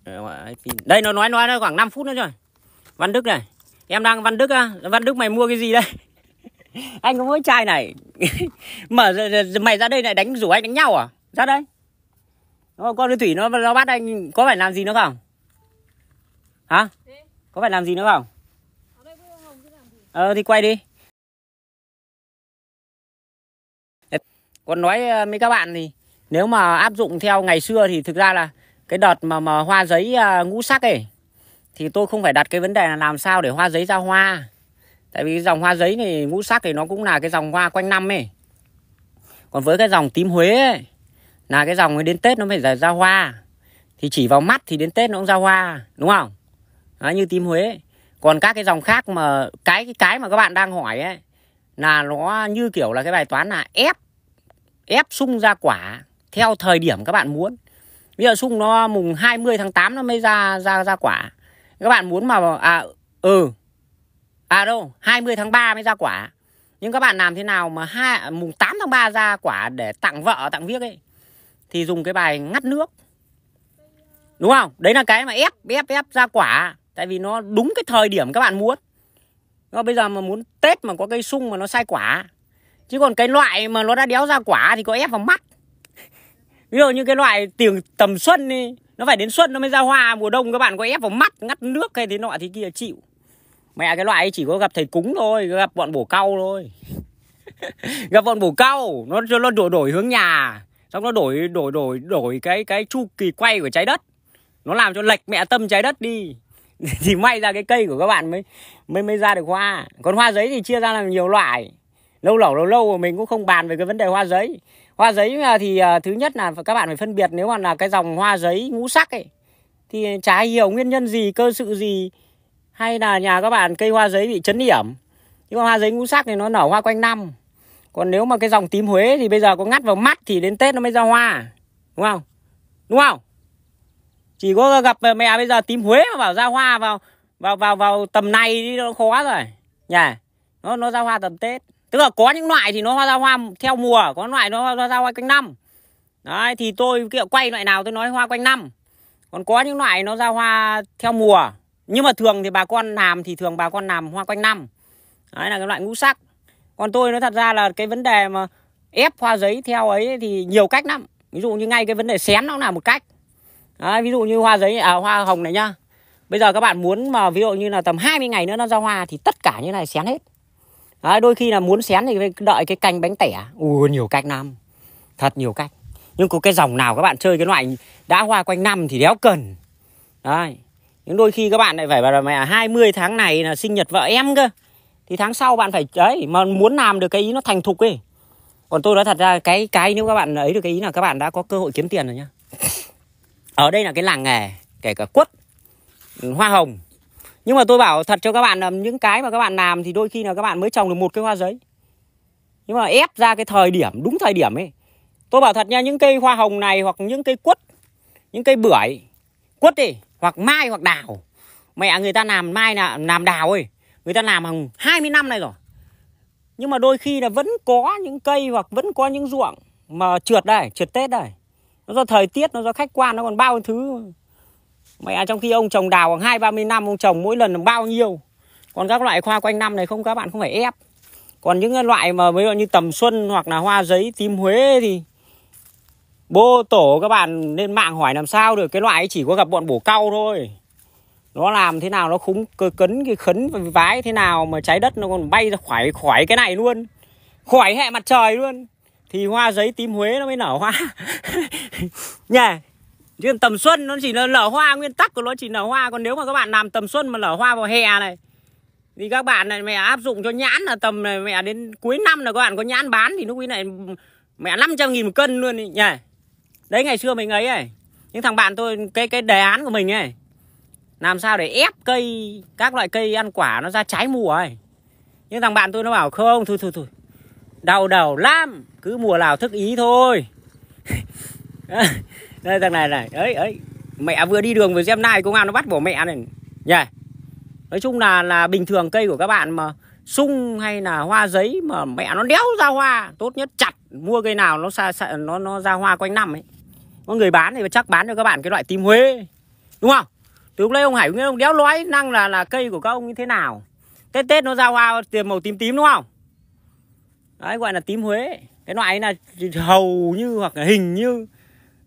ờ, đây nó nói nói nó khoảng 5 phút nữa rồi văn đức này em đang văn đức á à, văn đức mày mua cái gì đây anh có mỗi chai này mở mày ra đây này đánh rủ anh đánh nhau à ra đây nó con cái thủy nó nó bắt anh có phải làm gì nữa không? Hả? Có phải làm gì nữa không? Ờ thì quay đi. Còn nói với ờ, các bạn thì nếu mà áp dụng theo ngày xưa thì thực ra là cái đợt mà mà hoa giấy ờ, ngũ sắc ấy thì tôi không phải đặt cái vấn đề là làm sao để hoa giấy ra hoa. Tại vì dòng hoa giấy này ngũ sắc thì nó cũng là cái dòng hoa quanh năm ấy. Còn với cái dòng tím Huế ấy là cái dòng ấy đến Tết nó phải ra, ra hoa thì chỉ vào mắt thì đến Tết nó cũng ra hoa đúng không Đấy, như tím Huế còn các cái dòng khác mà cái cái cái mà các bạn đang hỏi ấy là nó như kiểu là cái bài toán là ép ép sung ra quả theo thời điểm các bạn muốn bây giờ sung nó mùng 20 tháng 8 nó mới ra ra ra quả các bạn muốn mà à ừ à đâu 20 tháng 3 mới ra quả nhưng các bạn làm thế nào mà hai mùng 8 tháng 3 ra quả để tặng vợ tặng viếc ấy thì dùng cái bài ngắt nước đúng không đấy là cái mà ép ép ép ra quả tại vì nó đúng cái thời điểm các bạn muốn nó bây giờ mà muốn tết mà có cây sung mà nó sai quả chứ còn cái loại mà nó đã đéo ra quả thì có ép vào mắt ví dụ như cái loại tiền tầm xuân đi nó phải đến xuân nó mới ra hoa mùa đông các bạn có ép vào mắt ngắt nước hay thế nọ thì kia chịu mẹ cái loại ấy chỉ có gặp thầy cúng thôi gặp bọn bổ cau thôi gặp bọn bổ cau nó cho nó đổi đổi hướng nhà xong nó đổi đổi đổi đổi cái cái chu kỳ quay của trái đất nó làm cho lệch mẹ tâm trái đất đi thì may ra cái cây của các bạn mới mới mới ra được hoa còn hoa giấy thì chia ra làm nhiều loại lâu lẩu lâu lâu mình cũng không bàn về cái vấn đề hoa giấy hoa giấy thì uh, thứ nhất là các bạn phải phân biệt nếu mà là cái dòng hoa giấy ngũ sắc ấy thì trái hiểu nguyên nhân gì cơ sự gì hay là nhà các bạn cây hoa giấy bị chấn điểm nhưng mà hoa giấy ngũ sắc thì nó nở hoa quanh năm còn nếu mà cái dòng tím Huế thì bây giờ có ngắt vào mắt thì đến Tết nó mới ra hoa đúng không đúng không chỉ có gặp mẹ bây giờ tím Huế mà bảo ra hoa vào vào vào vào tầm này thì nó khó rồi nhỉ nó nó ra hoa tầm Tết tức là có những loại thì nó hoa ra hoa theo mùa có loại nó, nó ra hoa quanh năm đấy thì tôi kiểu quay loại nào tôi nói hoa quanh năm còn có những loại nó ra hoa theo mùa nhưng mà thường thì bà con làm thì thường bà con làm hoa quanh năm đấy là cái loại ngũ sắc còn tôi nói thật ra là cái vấn đề mà ép hoa giấy theo ấy thì nhiều cách lắm ví dụ như ngay cái vấn đề xén nó cũng là một cách Đấy, ví dụ như hoa giấy à, hoa hồng này nhá bây giờ các bạn muốn mà ví dụ như là tầm 20 ngày nữa nó ra hoa thì tất cả như này xén hết Đấy, đôi khi là muốn xén thì đợi cái canh bánh tẻ ui nhiều cách lắm thật nhiều cách nhưng có cái dòng nào các bạn chơi cái loại đã hoa quanh năm thì đéo cần Đấy. Nhưng đôi khi các bạn lại phải bảo là mẹ 20 à, tháng này là sinh nhật vợ em cơ thì tháng sau bạn phải đấy mà muốn làm được cái ý nó thành thục ấy còn tôi nói thật ra cái cái nếu các bạn ấy được cái ý là các bạn đã có cơ hội kiếm tiền rồi nhá ở đây là cái làng nghề kể cả quất hoa hồng nhưng mà tôi bảo thật cho các bạn là những cái mà các bạn làm thì đôi khi là các bạn mới trồng được một cái hoa giấy nhưng mà ép ra cái thời điểm đúng thời điểm ấy tôi bảo thật nha những cây hoa hồng này hoặc những cây quất những cây bưởi quất đi hoặc mai hoặc đào mẹ người ta làm mai là làm đào ấy người ta làm hàng 20 năm nay rồi nhưng mà đôi khi là vẫn có những cây hoặc vẫn có những ruộng mà trượt đây trượt tết đây nó do thời tiết nó do khách quan nó còn bao nhiêu thứ mẹ à, trong khi ông trồng đào khoảng hai ba mươi năm ông trồng mỗi lần là bao nhiêu còn các loại hoa quanh năm này không các bạn không phải ép còn những loại mà ví dụ như tầm xuân hoặc là hoa giấy tím huế thì bô tổ các bạn lên mạng hỏi làm sao được cái loại chỉ có gặp bọn bổ cau thôi nó làm thế nào nó khúng cơ cấn cái khấn và vái thế nào mà trái đất nó còn bay ra khỏi khỏi cái này luôn khỏi hệ mặt trời luôn thì hoa giấy tím huế nó mới nở hoa nhỉ chứ tầm xuân nó chỉ là nở hoa nguyên tắc của nó chỉ nở hoa còn nếu mà các bạn làm tầm xuân mà nở hoa vào hè này thì các bạn này mẹ áp dụng cho nhãn là tầm này mẹ đến cuối năm là các bạn có nhãn bán thì lúc ấy này mẹ 500 nghìn một cân luôn nhỉ đấy ngày xưa mình ấy này những thằng bạn tôi cái cái đề án của mình ấy làm sao để ép cây các loại cây ăn quả nó ra trái mùa ấy nhưng thằng bạn tôi nó bảo không thôi thôi thôi đau đầu lắm cứ mùa nào thức ý thôi đây thằng này này ấy ấy mẹ vừa đi đường vừa xem nai công an nó bắt bỏ mẹ này nhỉ nói chung là là bình thường cây của các bạn mà sung hay là hoa giấy mà mẹ nó đéo ra hoa tốt nhất chặt mua cây nào nó xa, xa nó nó ra hoa quanh năm ấy có người bán thì chắc bán cho các bạn cái loại tím huế đúng không từ hôm nay ông hải nguyên ông đéo nói năng là là cây của các ông như thế nào tết tết nó ra hoa tiền màu tím tím đúng không đấy gọi là tím huế cái loại là hầu như hoặc là hình như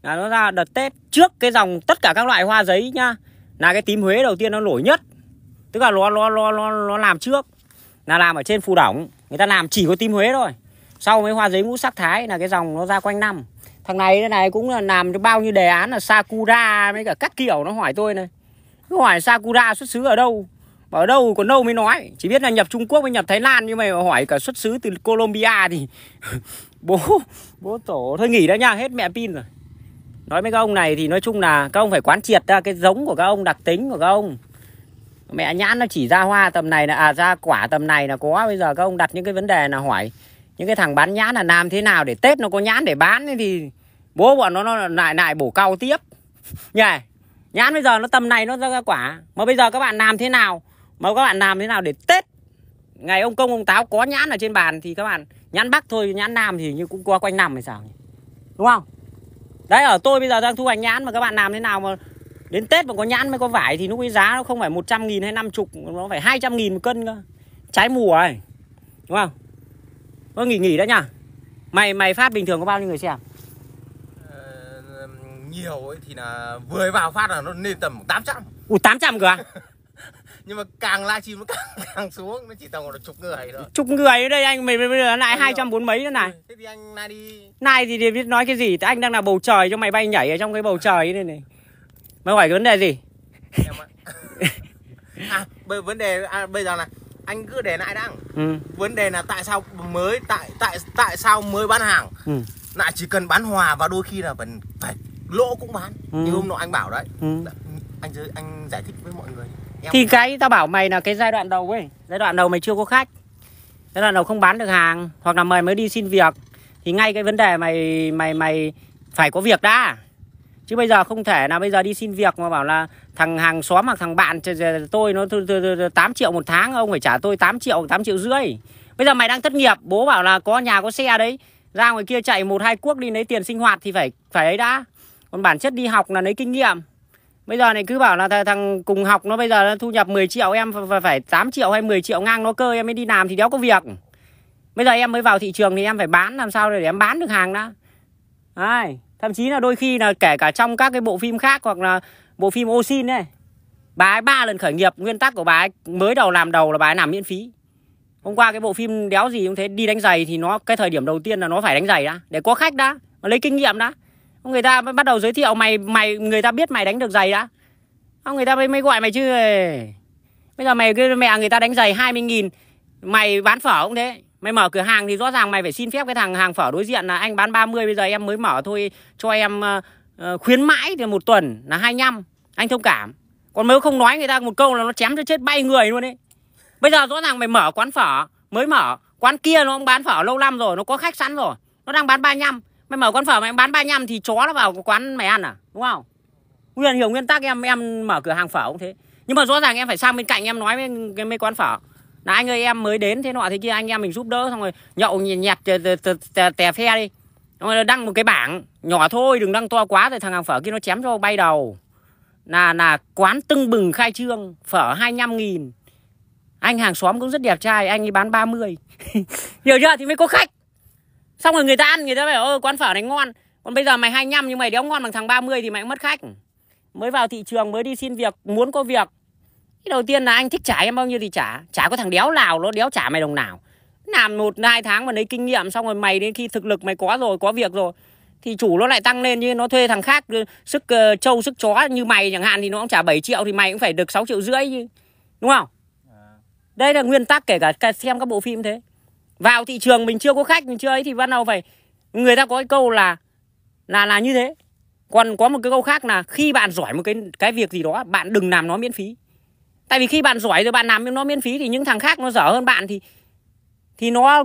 là nó ra đợt tết trước cái dòng tất cả các loại hoa giấy nhá là cái tím huế đầu tiên nó nổi nhất tức là nó nó nó nó, nó làm trước là làm ở trên phù đỏng người ta làm chỉ có tím huế thôi sau mấy hoa giấy ngũ sắc thái là cái dòng nó ra quanh năm thằng này cái này cũng là làm cho bao nhiêu đề án là sakura mấy cả các kiểu nó hỏi tôi này cứ hỏi sakura xuất xứ ở đâu bảo đâu còn đâu mới nói chỉ biết là nhập trung quốc mới nhập thái lan nhưng mà hỏi cả xuất xứ từ colombia thì bố bố tổ thôi nghỉ đã nha hết mẹ pin rồi nói với các ông này thì nói chung là các ông phải quán triệt ra cái giống của các ông đặc tính của các ông mẹ nhãn nó chỉ ra hoa tầm này là à ra quả tầm này là có bây giờ các ông đặt những cái vấn đề là hỏi những cái thằng bán nhãn là làm thế nào để tết nó có nhãn để bán thì bố bọn nó, nó lại lại bổ cao tiếp nhỉ nhãn bây giờ nó tầm này nó ra quả mà bây giờ các bạn làm thế nào mà các bạn làm thế nào để tết ngày ông công ông táo có nhãn ở trên bàn thì các bạn nhãn bắc thôi nhãn nam thì như cũng qua quanh năm hay sao đúng không đấy ở tôi bây giờ đang thu hoạch nhãn mà các bạn làm thế nào mà đến tết mà có nhãn mới có vải thì lúc cái giá nó không phải 100 nghìn hay năm chục nó phải 200 nghìn một cân cơ trái mùa ấy đúng không tôi nghỉ nghỉ đã nhá mày mày phát bình thường có bao nhiêu người xem nhiều ấy thì là vừa vào phát là nó lên tầm 800 Ui 800 cơ à? nhưng mà càng livestream nó càng, càng xuống nó chỉ tầm là chục người thôi chục người ở đây anh mình bây giờ lại hai trăm bốn mấy nữa này ừ, thế thì anh nay đi nay thì, thì biết nói cái gì anh đang là bầu trời cho mày bay nhảy ở trong cái bầu trời này này mày hỏi vấn đề gì em à, bây, vấn đề à, bây giờ là anh cứ để lại đang ừ. vấn đề là tại sao mới tại tại tại sao mới bán hàng ừ. lại chỉ cần bán hòa và đôi khi là vẫn phải lỗ cũng bán ừ. như hôm nọ anh bảo đấy ừ. Dạ, anh anh giải thích với mọi người em thì cái tao bảo mày là cái giai đoạn đầu ấy giai đoạn đầu mày chưa có khách giai đoạn đầu không bán được hàng hoặc là mày mới đi xin việc thì ngay cái vấn đề mày mày mày phải có việc đã chứ bây giờ không thể là bây giờ đi xin việc mà bảo là thằng hàng xóm hoặc thằng bạn tôi nó 8 triệu một tháng ông phải trả tôi 8 triệu 8 triệu rưỡi bây giờ mày đang thất nghiệp bố bảo là có nhà có xe đấy ra ngoài kia chạy một hai cuốc đi lấy tiền sinh hoạt thì phải phải ấy đã còn bản chất đi học là lấy kinh nghiệm bây giờ này cứ bảo là th thằng cùng học nó bây giờ nó thu nhập 10 triệu em phải, phải 8 triệu hay 10 triệu ngang nó cơ em mới đi làm thì đéo có việc bây giờ em mới vào thị trường thì em phải bán làm sao để em bán được hàng đó, Đấy. thậm chí là đôi khi là kể cả trong các cái bộ phim khác hoặc là bộ phim ô này bà ấy ba lần khởi nghiệp nguyên tắc của bà ấy mới đầu làm đầu là bà ấy làm miễn phí hôm qua cái bộ phim đéo gì cũng thế đi đánh giày thì nó cái thời điểm đầu tiên là nó phải đánh giày đã để có khách đã nó lấy kinh nghiệm đã người ta mới bắt đầu giới thiệu mày mày người ta biết mày đánh được giày đã không người ta mới mới gọi mày chứ bây giờ mày cái mẹ người ta đánh giày 20 nghìn mày bán phở cũng thế mày mở cửa hàng thì rõ ràng mày phải xin phép cái thằng hàng phở đối diện là anh bán 30 bây giờ em mới mở thôi cho em ờ, ờ, khuyến mãi thì một tuần là 25 anh thông cảm còn nếu không nói người ta một câu là nó chém cho chết bay người luôn đấy bây giờ rõ ràng mày mở quán phở mới mở quán kia nó cũng bán phở lâu năm rồi nó có khách sẵn rồi nó đang bán 35 mày mở quán phở mày em bán 35 thì chó nó vào quán mày ăn à đúng không nguyên hiểu nguyên tắc em em mở cửa hàng phở cũng thế nhưng mà rõ ràng em phải sang bên cạnh em nói với cái mấy quán phở là anh ơi em mới đến thế nọ thế kia anh em mình giúp đỡ xong rồi nhậu nhẹt tè phe đi xong rồi đăng một cái bảng nhỏ thôi đừng đăng to quá rồi thằng hàng phở kia nó chém cho bay đầu là là quán tưng bừng khai trương phở 25 nghìn anh hàng xóm cũng rất đẹp trai anh ấy bán 30 hiểu chưa thì mới có khách xong rồi người ta ăn người ta bảo ơ quán phở này ngon còn bây giờ mày 25 nhưng mày đéo ngon bằng thằng 30 thì mày cũng mất khách mới vào thị trường mới đi xin việc muốn có việc cái đầu tiên là anh thích trả em bao nhiêu thì trả trả có thằng đéo nào nó đéo trả mày đồng nào làm một hai tháng mà lấy kinh nghiệm xong rồi mày đến khi thực lực mày có rồi có việc rồi thì chủ nó lại tăng lên như nó thuê thằng khác ờ, sức uh, trâu sức chó như mày chẳng hạn thì nó cũng trả 7 triệu thì mày cũng phải được 6 triệu rưỡi đúng không à. đây là nguyên tắc kể cả xem các bộ phim thế vào thị trường mình chưa có khách mình chưa ấy thì bắt đầu phải người ta có cái câu là là là như thế còn có một cái câu khác là khi bạn giỏi một cái cái việc gì đó bạn đừng làm nó miễn phí tại vì khi bạn giỏi rồi bạn làm nó miễn phí thì những thằng khác nó dở hơn bạn thì thì nó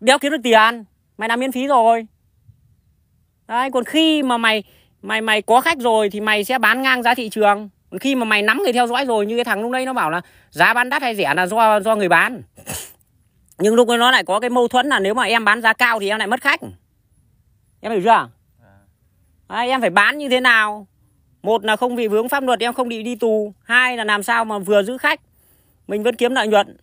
đéo kiếm được tiền mày làm miễn phí rồi đấy còn khi mà mày mày mày có khách rồi thì mày sẽ bán ngang giá thị trường khi mà mày nắm người theo dõi rồi như cái thằng lúc đấy nó bảo là giá bán đắt hay rẻ là do do người bán nhưng lúc ấy nó lại có cái mâu thuẫn là nếu mà em bán giá cao thì em lại mất khách em hiểu chưa à, em phải bán như thế nào một là không bị vướng pháp luật em không bị đi tù hai là làm sao mà vừa giữ khách mình vẫn kiếm lợi nhuận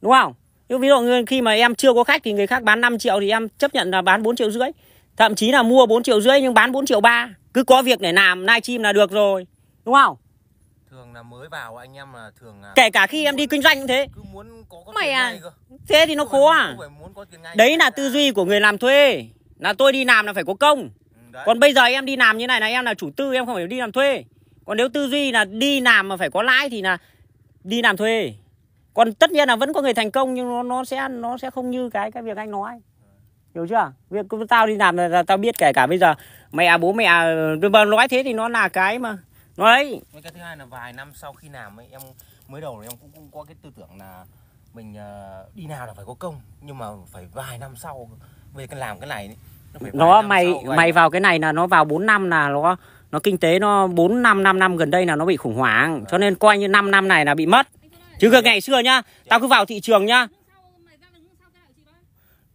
đúng không nhưng ví dụ khi mà em chưa có khách thì người khác bán 5 triệu thì em chấp nhận là bán 4 triệu rưỡi thậm chí là mua 4 triệu rưỡi nhưng bán 4 triệu ba cứ có việc để làm live stream là được rồi đúng không thường là mới vào anh em là thường là kể cả khi em đi kinh doanh cũng thế cứ muốn có, có mày à thế thì nó khó à đấy là tư duy của người làm thuê là tôi đi làm là phải có công ừ, Đấy. Còn bây giờ em đi làm như này là em là chủ tư em không phải đi làm thuê. Còn nếu tư duy là đi làm mà phải có lãi thì là đi làm thuê. Còn tất nhiên là vẫn có người thành công nhưng nó nó sẽ nó sẽ không như cái cái việc anh nói. Hiểu chưa? Việc tao đi làm là, là tao biết kể cả bây giờ mẹ bố mẹ ờ, vân nói thế thì nó là cái mà đấy với cái thứ hai là vài năm sau khi làm ấy em mới đầu em cũng, cũng có cái tư tưởng là mình uh, đi nào là phải có công nhưng mà phải vài năm sau về cái làm cái này ấy, nó, phải nó mày mày vào cái này là nó vào 4 năm là nó nó kinh tế nó 4 năm 5 năm gần đây là nó bị khủng hoảng cho vâng. nên coi như 5 năm này là bị mất chứ cái vâng. ngày xưa nhá tao cứ vào thị trường nhá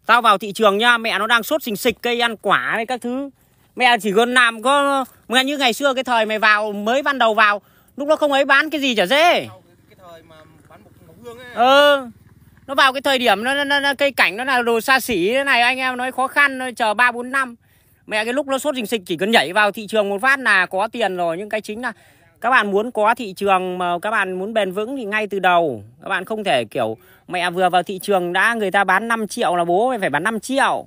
tao vào thị trường nhá mẹ nó đang sốt xình xịch cây ăn quả với các thứ mẹ chỉ còn làm có nghe như ngày xưa cái thời mày vào mới ban đầu vào lúc đó không ấy bán cái gì chả dễ ờ ừ. nó vào cái thời điểm nó, nó, nó cây cảnh nó là đồ xa xỉ thế này anh em nói khó khăn nó chờ ba bốn năm mẹ cái lúc nó sốt rình xịch chỉ cần nhảy vào thị trường một phát là có tiền rồi nhưng cái chính là các bạn muốn có thị trường mà các bạn muốn bền vững thì ngay từ đầu các bạn không thể kiểu mẹ vừa vào thị trường đã người ta bán 5 triệu là bố mày phải bán 5 triệu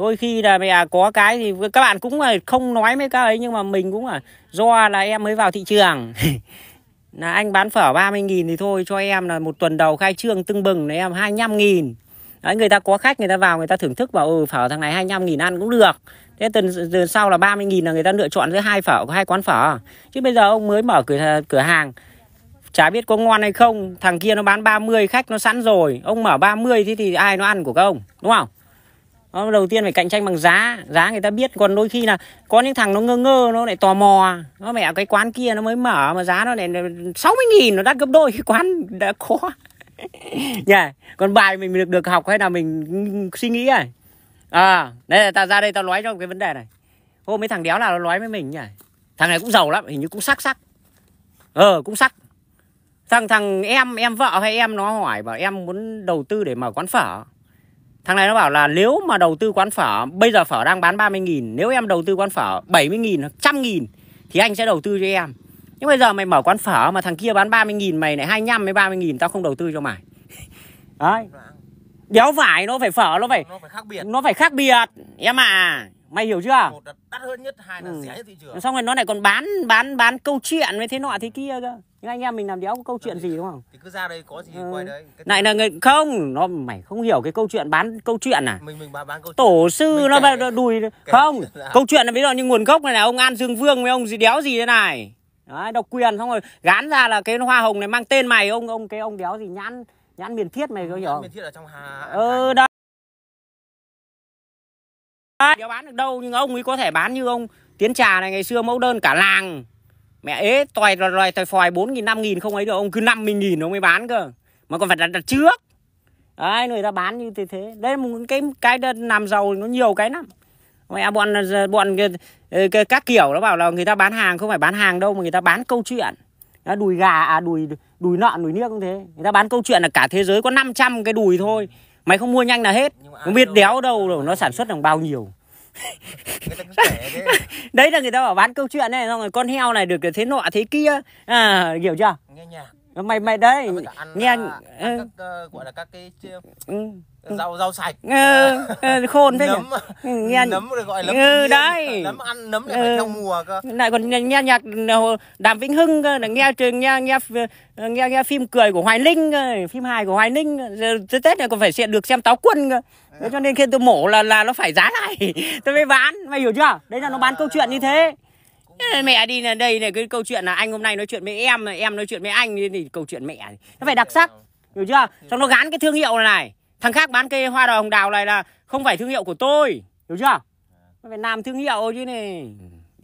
đôi khi là mẹ có cái thì các bạn cũng là không nói mấy cái ấy nhưng mà mình cũng là do là em mới vào thị trường là anh bán phở 30 nghìn thì thôi cho em là một tuần đầu khai trương tưng bừng là em 25 nghìn Đấy, người ta có khách người ta vào người ta thưởng thức bảo ừ phở thằng này 25 nghìn ăn cũng được thế tuần, tuần sau là 30 nghìn là người ta lựa chọn giữa hai phở hai quán phở chứ bây giờ ông mới mở cửa cửa hàng chả biết có ngon hay không thằng kia nó bán 30 khách nó sẵn rồi ông mở 30 thế thì ai nó ăn của các ông đúng không đó, đầu tiên phải cạnh tranh bằng giá giá người ta biết còn đôi khi là có những thằng nó ngơ ngơ nó lại tò mò nó mẹ cái quán kia nó mới mở mà giá nó lại 60 nghìn nó đắt gấp đôi cái quán đã khó, nhỉ? yeah. còn bài mình được được học hay là mình suy nghĩ à à đây là ta ra đây tao nói cho cái vấn đề này hôm mấy thằng đéo nào nó nói với mình nhỉ thằng này cũng giàu lắm hình như cũng sắc sắc ờ cũng sắc thằng thằng em em vợ hay em nó hỏi bảo em muốn đầu tư để mở quán phở Thằng này nó bảo là nếu mà đầu tư quán phở Bây giờ phở đang bán 30.000 Nếu em đầu tư quán phở 70.000 hoặc 100.000 Thì anh sẽ đầu tư cho em Nhưng bây giờ mày mở quán phở mà thằng kia bán 30.000 Mày lại 25 với 30.000 Tao không đầu tư cho mày Đấy Đéo phải nó phải phở nó phải Nó phải khác biệt Nó phải khác biệt Em à Mày hiểu chưa Một là đắt hơn nhất Hai là ừ. rẻ thị trường Xong rồi nó lại còn bán Bán bán câu chuyện với thế nọ thế kia cơ nhưng anh em mình làm đéo có câu chuyện thì, gì đúng không thì cứ ra đây có gì ừ. quay đấy Này là người không nó mày không hiểu cái câu chuyện bán câu chuyện à mình mình bán, bán câu chuyện. tổ sư mình nó kể... đùi kể không là... câu chuyện là ví dụ như nguồn gốc này là ông an dương vương với ông gì đéo gì thế này Đấy, độc quyền xong rồi gán ra là cái hoa hồng này mang tên mày ông ông cái ông đéo gì nhãn nhãn miền thiết mày có hiểu không? Miền thiết ở trong Hà. Ừ đấy. Đéo bán được đâu nhưng ông ấy có thể bán như ông Tiến Trà này ngày xưa mẫu đơn cả làng mẹ ế toài loài toài phòi bốn nghìn năm nghìn không ấy được ông cứ năm mươi nghìn ông mới bán cơ mà còn phải đặt đặt trước đấy người ta bán như thế thế đấy một cái cái làm giàu nó nhiều cái lắm mẹ bọn bọn các kiểu nó bảo là người ta bán hàng không phải bán hàng đâu mà người ta bán câu chuyện đùi gà à đùi đùi nọn đùi niếc cũng thế người ta bán câu chuyện là cả thế giới có 500 cái đùi thôi mày không mua nhanh là hết không biết đéo đâu rồi nó sản xuất được bao nhiêu đấy là người ta bảo bán câu chuyện này xong rồi con heo này được thế nọ thế kia à hiểu chưa nghe nhạc mày mày đấy ăn, nghe à, ăn ừ. các, ờ, gọi là các cái ừ. ừ. rau rau sạch ừ, ừ khôn thế nấm nghe nấm được gọi nấm ừ, đấy ờ, nấm ăn nấm lại ừ. phải theo mùa cơ lại còn nghe, nghe nhạc ờ, đàm vĩnh hưng cơ, nghe trường nghe nghe nghe nghe phim cười của hoài linh phim hài của hoài linh tết này còn phải sẽ được xem táo quân cơ Thế cho nên khi tôi mổ là là nó phải giá này tôi mới bán mày hiểu chưa đấy là nó bán câu chuyện như thế mẹ đi là đây này cái câu chuyện là anh hôm nay nói chuyện với em em nói chuyện với anh thì câu chuyện mẹ nó phải đặc sắc hiểu chưa xong nó gắn cái thương hiệu này, thằng khác bán cây hoa đào hồng đào này là không phải thương hiệu của tôi hiểu chưa nó phải làm thương hiệu chứ này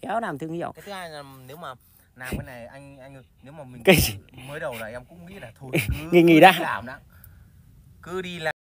đéo làm thương hiệu cái thứ hai là nếu mà làm cái này anh anh nếu mà mình cái... mới đầu là em cũng nghĩ là thôi cứ nghỉ nghỉ đã cứ đi làm